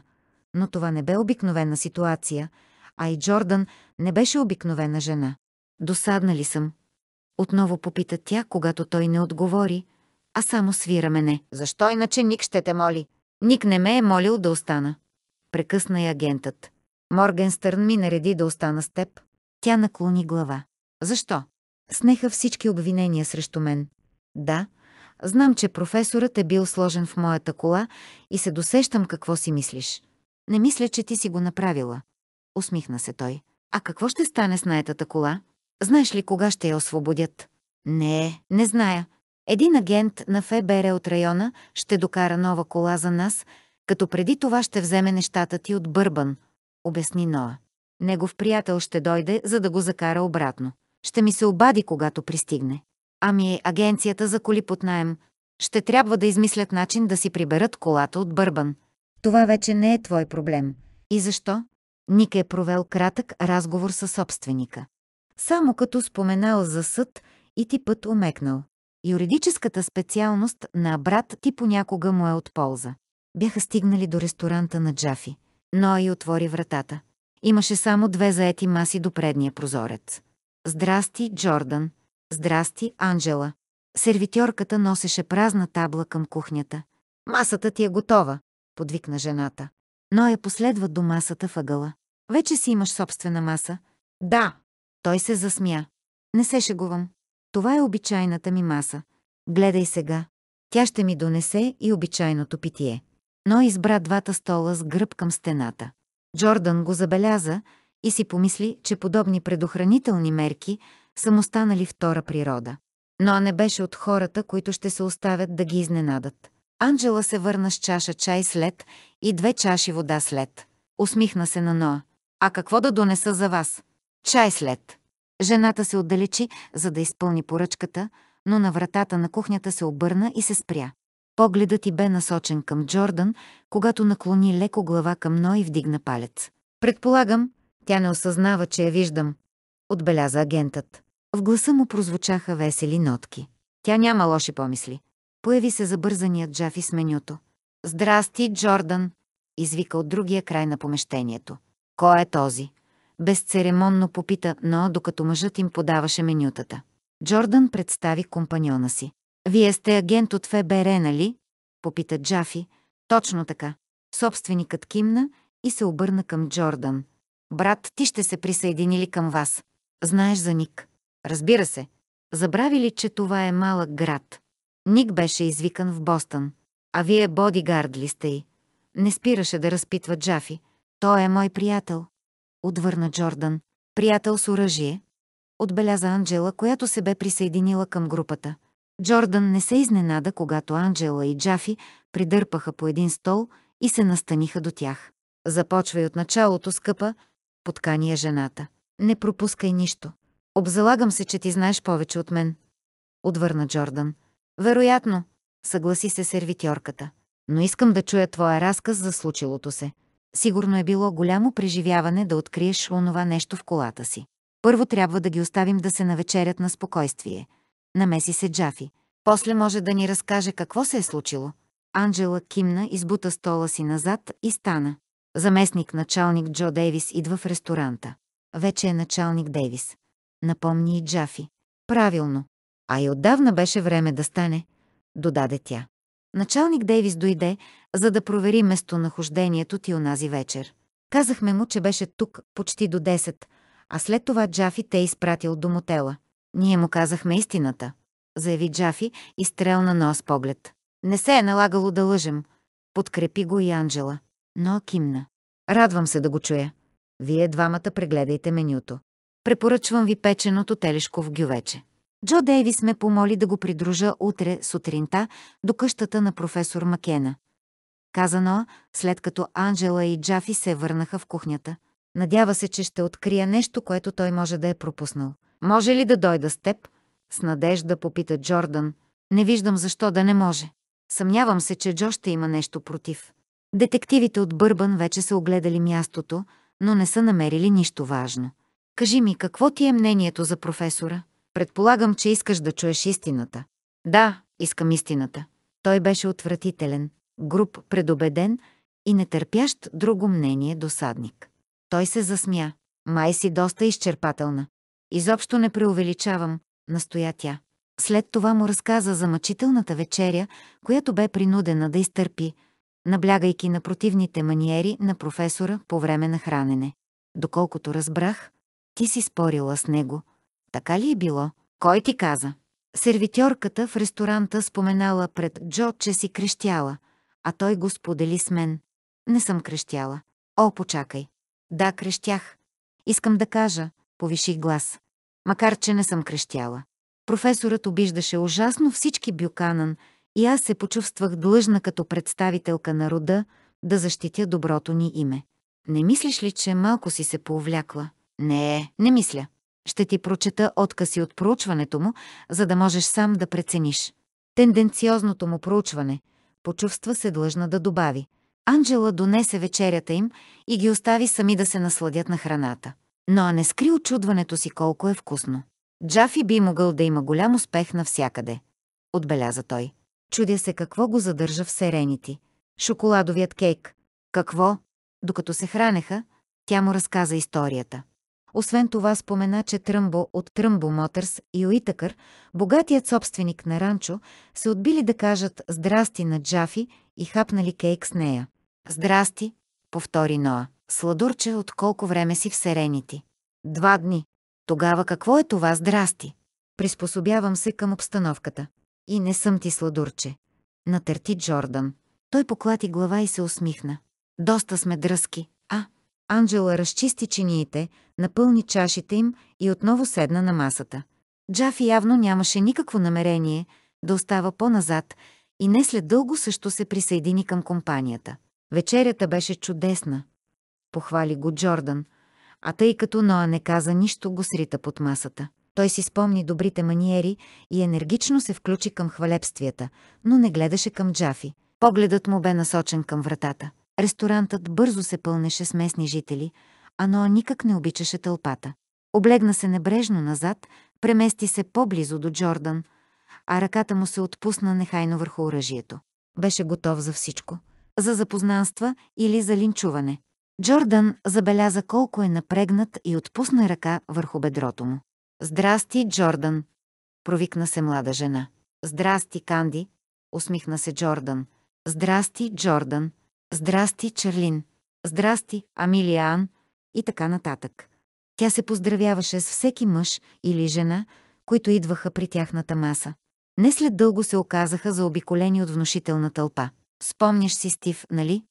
Но това не бе обикновена ситуация, а и Джордан не беше обикновена жена досадна ли съм? Отново попита тя, когато той не отговори, а само свира мене. Защо иначе Ник ще те моли? Ник не ме е молил да остана. Прекъсна и агентът. Моргенстърн ми нареди да остана с теб. Тя наклони глава. Защо? Снеха всички обвинения срещу мен. Да, знам, че професорът е бил сложен в моята кола и се досещам какво си мислиш. Не мисля, че ти си го направила. Усмихна се той. А какво ще стане с наетата кола? Знаеш ли кога ще я освободят? Не, не зная. Един агент на ФБР от района ще докара нова кола за нас, като преди това ще вземе нещата ти от Бърбан, обясни Ноа. Негов приятел ще дойде, за да го закара обратно. Ще ми се обади, когато пристигне. Ами е агенцията за коли под найем. Ще трябва да измислят начин да си приберат колата от Бърбан. Това вече не е твой проблем. И защо? Ник е провел кратък разговор със собственика. Само като споменал за съд и типът омекнал. Юридическата специалност на брат ти понякога му е от полза. Бяха стигнали до ресторанта на Джафи. Нои отвори вратата. Имаше само две заети маси до предния прозорец. Здрасти, Джордан. Здрасти, Анджела. Сервитьорката носеше празна табла към кухнята. Масата ти е готова, подвикна жената. Но я последва до масата въгъла. Вече си имаш собствена маса. Да, той се засмя. Не се шегувам. Това е обичайната ми маса. Гледай сега. Тя ще ми донесе и обичайното питие. Но избра двата стола с гръб към стената. Джордан го забеляза и си помисли, че подобни предохранителни мерки са му станали втора природа. Но не беше от хората, които ще се оставят да ги изненадат. Анджела се върна с чаша чай след и две чаши вода след. Усмихна се на Ноа. А какво да донеса за вас? Чай след. Жената се отдалечи, за да изпълни поръчката, но на вратата на кухнята се обърна и се спря. Погледът ти бе насочен към Джордан, когато наклони леко глава към Ной и вдигна палец. Предполагам, тя не осъзнава, че я виждам, отбеляза агентът. В гласа му прозвучаха весели нотки. Тя няма лоши помисли. Появи се забързаният Джафи с менюто. Здрасти, Джордан! извика от другия край на помещението. Кой е този? безцеремонно попита, но докато мъжът им подаваше менютата. Джордан представи компаньона си. «Вие сте агент от ФБР, нали?» попита Джафи. «Точно така». Собственикът кимна и се обърна към Джордан. «Брат, ти ще се присъедини ли към вас? Знаеш за Ник?» «Разбира се. Забрави ли, че това е малък град?» Ник беше извикан в Бостън. «А вие бодигард ли сте й?» Не спираше да разпитва Джафи. «Той е мой приятел отвърна Джордан. Приятел с оръжие, отбеляза Анджела, която се бе присъединила към групата. Джордан не се изненада, когато Анджела и Джафи придърпаха по един стол и се настаниха до тях. Започвай от началото, скъпа, подкания жената. Не пропускай нищо. Обзалагам се, че ти знаеш повече от мен. Отвърна Джордан. Вероятно, съгласи се сервитьорката. Но искам да чуя твоя разказ за случилото се. Сигурно е било голямо преживяване да откриеш онова нещо в колата си. Първо трябва да ги оставим да се навечерят на спокойствие. Намеси се Джафи. После може да ни разкаже какво се е случило. Анджела кимна, избута стола си назад и стана. Заместник началник Джо Дейвис идва в ресторанта. Вече е началник Дейвис. Напомни и Джафи. Правилно. А и отдавна беше време да стане, додаде тя. Началник Дейвис дойде, за да провери местонахождението ти онази вечер. Казахме му, че беше тук почти до 10, а след това Джафи те е изпратил до мотела. Ние му казахме истината, заяви Джафи и стрелна нос поглед. Не се е налагало да лъжем. Подкрепи го и Анджела. Но кимна. Радвам се да го чуя. Вие двамата прегледайте менюто. Препоръчвам ви печеното телешко в гювече. Джо Дейвис ме помоли да го придружа утре сутринта до къщата на професор Макена каза Ноа, след като Анджела и Джафи се върнаха в кухнята. Надява се, че ще открия нещо, което той може да е пропуснал. Може ли да дойда с теб? С надежда попита Джордан. Не виждам защо да не може. Съмнявам се, че Джо ще има нещо против. Детективите от Бърбан вече са огледали мястото, но не са намерили нищо важно. Кажи ми, какво ти е мнението за професора? Предполагам, че искаш да чуеш истината. Да, искам истината. Той беше отвратителен груб, предобеден и нетърпящ друго мнение досадник. Той се засмя. Май си доста изчерпателна. Изобщо не преувеличавам, настоя тя. След това му разказа за мъчителната вечеря, която бе принудена да изтърпи, наблягайки на противните маниери на професора по време на хранене. Доколкото разбрах, ти си спорила с него. Така ли е било? Кой ти каза? Сервитьорката в ресторанта споменала пред Джо, че си крещяла – а той го сподели с мен. Не съм крещяла. О, почакай. Да, крещях. Искам да кажа, повиших глас. Макар, че не съм крещяла. Професорът обиждаше ужасно всички Бюканан и аз се почувствах длъжна като представителка на рода да защитя доброто ни име. Не мислиш ли, че малко си се поувлякла? Не, не мисля. Ще ти прочета откази от проучването му, за да можеш сам да прецениш. Тенденциозното му проучване – почувства се длъжна да добави. Анджела донесе вечерята им и ги остави сами да се насладят на храната. Но не скри очудването си колко е вкусно. Джафи би могъл да има голям успех навсякъде, отбеляза той. Чудя се какво го задържа в серените. Шоколадовият кейк. Какво? Докато се хранеха, тя му разказа историята. Освен това спомена, че Тръмбо от Тръмбо Мотърс и Уитъкър, богатият собственик на ранчо, се отбили да кажат «Здрасти» на Джафи и хапнали кейк с нея. «Здрасти», повтори Ноа. «Сладурче, от колко време си в серените? Два дни. Тогава какво е това «Здрасти»?» Приспособявам се към обстановката. И не съм ти сладурче. Натърти Джордан. Той поклати глава и се усмихна. Доста сме дръзки. Анджела разчисти чиниите, напълни чашите им и отново седна на масата. Джаф явно нямаше никакво намерение да остава по-назад и не след дълго също се присъедини към компанията. Вечерята беше чудесна, похвали го Джордан, а тъй като Ноа не каза нищо, го срита под масата. Той си спомни добрите маниери и енергично се включи към хвалебствията, но не гледаше към Джафи. Погледът му бе насочен към вратата. Ресторантът бързо се пълнеше с местни жители, а ноа никак не обичаше тълпата. Облегна се небрежно назад, премести се по-близо до Джордан, а ръката му се отпусна нехайно върху оръжието. Беше готов за всичко. За запознанства или за линчуване. Джордан забеляза колко е напрегнат и отпусна ръка върху бедрото му. «Здрасти, Джордан!» – провикна се млада жена. «Здрасти, Канди!» – усмихна се Джордан. «Здрасти, Джордан!» Здрасти, Чарлин. Здрасти, Амилиан. И така нататък. Тя се поздравяваше с всеки мъж или жена, които идваха при тяхната маса. Не след дълго се оказаха заобиколени от внушителна тълпа. Спомняш си, Стив, нали?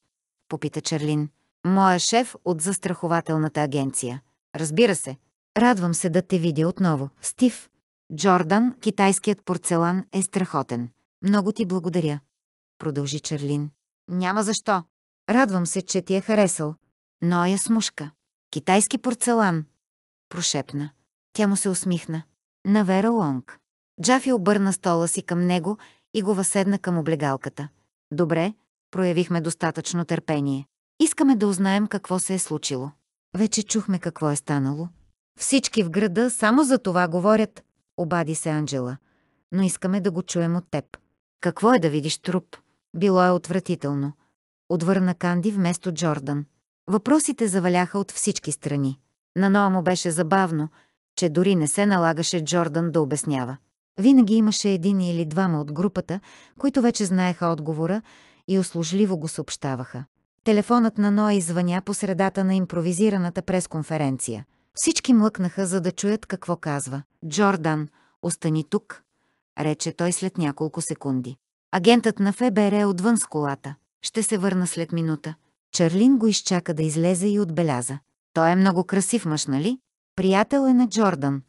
Попита Чарлин. Моя шеф от застрахователната агенция. Разбира се. Радвам се да те видя отново. Стив. Джордан, китайският порцелан е страхотен. Много ти благодаря. Продължи Чарлин. Няма защо. Радвам се, че ти е харесал. Но я смушка. Китайски порцелан. Прошепна. Тя му се усмихна. На Вера Лонг. Джафи обърна стола си към него и го въседна към облегалката. Добре, проявихме достатъчно търпение. Искаме да узнаем какво се е случило. Вече чухме какво е станало. Всички в града само за това говорят, обади се Анджела. Но искаме да го чуем от теб. Какво е да видиш труп? Било е отвратително отвърна Канди вместо Джордан. Въпросите заваляха от всички страни. На Ноа му беше забавно, че дори не се налагаше Джордан да обяснява. Винаги имаше един или двама от групата, които вече знаеха отговора и услужливо го съобщаваха. Телефонът на Ноа извъня по средата на импровизираната пресконференция. Всички млъкнаха, за да чуят какво казва. «Джордан, остани тук», рече той след няколко секунди. Агентът на ФБР е отвън с колата. Ще се върна след минута. Чарлин го изчака да излезе и отбеляза. Той е много красив мъж, нали? Приятел е на Джордан,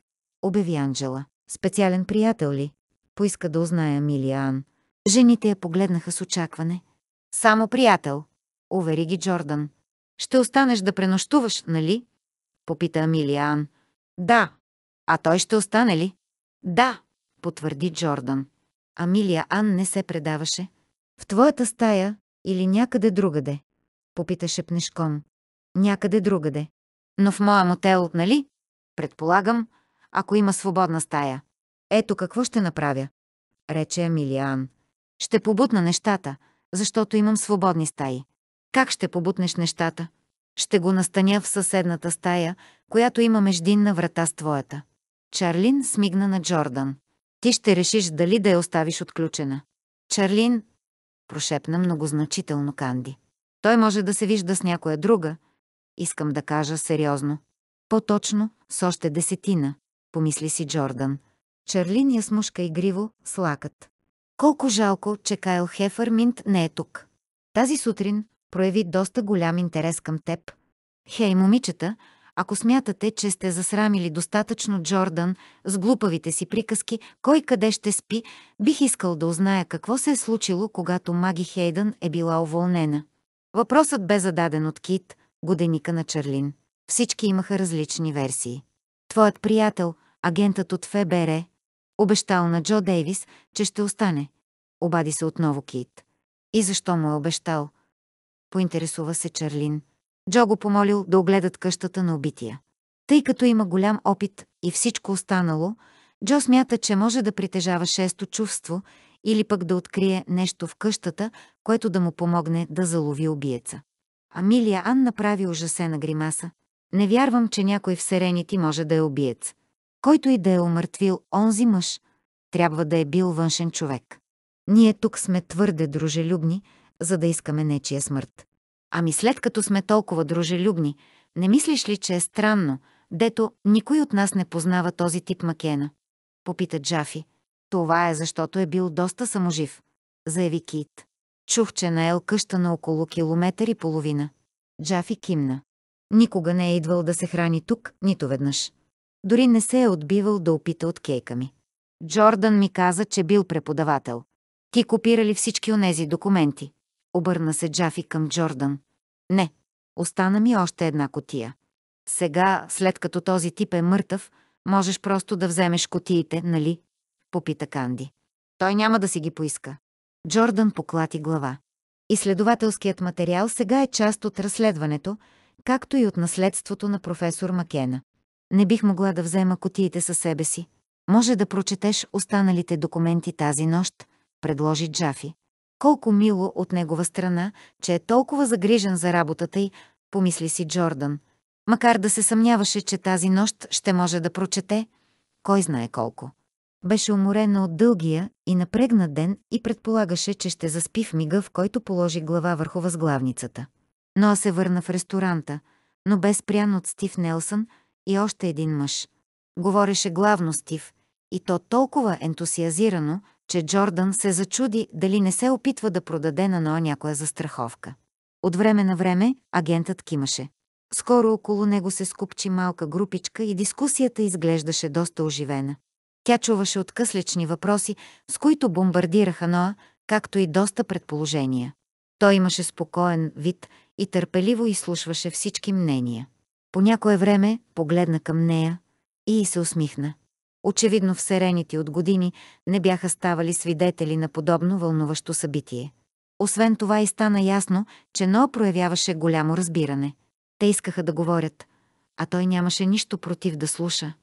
обяви Анджела. Специален приятел ли? Поиска да узнае Амилия Ан. Жените я погледнаха с очакване. Само приятел, увери ги Джордан. Ще останеш да пренощуваш, нали? Попита Амилия Ан. Да. А той ще остане ли? Да, потвърди Джордан. Амилия Ан не се предаваше. В твоята стая, или някъде другаде? Попиташе Пнешком. Някъде другаде. Но в моя мотел, нали? Предполагам, ако има свободна стая. Ето какво ще направя, рече Емилиан. Ще побутна нещата, защото имам свободни стаи. Как ще побутнеш нещата? Ще го настаня в съседната стая, която има междинна врата с твоята. Чарлин смигна на Джордан. Ти ще решиш дали да я оставиш отключена. Чарлин прошепна многозначително Канди. Той може да се вижда с някоя друга. Искам да кажа сериозно. По-точно, с още десетина, помисли си Джордан. Чарлин я смушка игриво с лакът. Колко жалко, че Кайл Хефърминт не е тук. Тази сутрин прояви доста голям интерес към теб. Хей, момичета, ако смятате, че сте засрамили достатъчно Джордан с глупавите си приказки, кой къде ще спи, бих искал да узная какво се е случило, когато Маги Хейдън е била уволнена. Въпросът бе зададен от Кит, годеника на Чарлин. Всички имаха различни версии. Твоят приятел, агентът от ФБР, обещал на Джо Дейвис, че ще остане. Обади се отново Кит. И защо му е обещал? Поинтересува се Чарлин. Джо го помолил да огледат къщата на убития. Тъй като има голям опит и всичко останало, Джо смята, че може да притежава шесто чувство или пък да открие нещо в къщата, което да му помогне да залови убиеца. Амилия Ан направи ужасена гримаса. Не вярвам, че някой в Серенити може да е убиец. Който и да е умъртвил онзи мъж, трябва да е бил външен човек. Ние тук сме твърде дружелюбни, за да искаме нечия смърт. Ами след като сме толкова дружелюбни, не мислиш ли, че е странно, дето никой от нас не познава този тип Макена? Попита Джафи. Това е защото е бил доста саможив, заяви Кит. Чух, че наел къща на около километър и половина. Джафи кимна. Никога не е идвал да се храни тук, нито веднъж. Дори не се е отбивал да опита от кейка ми. Джордан ми каза, че бил преподавател. Ти копирали всички онези документи. Обърна се Джафи към Джордан. Не, остана ми още една котия. Сега, след като този тип е мъртъв, можеш просто да вземеш котиите, нали? Попита Канди. Той няма да си ги поиска. Джордан поклати глава. Изследователският материал сега е част от разследването, както и от наследството на професор Макена. Не бих могла да взема котиите със себе си. Може да прочетеш останалите документи тази нощ, предложи Джафи. Колко мило от негова страна, че е толкова загрижен за работата й, помисли си Джордан. Макар да се съмняваше, че тази нощ ще може да прочете, кой знае колко. Беше уморена от дългия и напрегнат ден и предполагаше, че ще заспи в мига, в който положи глава върху възглавницата. Но се върна в ресторанта, но бе спрян от Стив Нелсън и още един мъж. Говореше главно Стив, и то толкова ентусиазирано, че Джордан се зачуди дали не се опитва да продаде на Ноа някоя застраховка. От време на време агентът кимаше. Скоро около него се скупчи малка групичка и дискусията изглеждаше доста оживена. Тя чуваше откъслични въпроси, с които бомбардираха Ноа, както и доста предположения. Той имаше спокоен вид и търпеливо изслушваше всички мнения. По някое време погледна към нея и се усмихна. Очевидно в серените от години не бяха ставали свидетели на подобно вълнуващо събитие. Освен това и стана ясно, че Но проявяваше голямо разбиране. Те искаха да говорят, а той нямаше нищо против да слуша.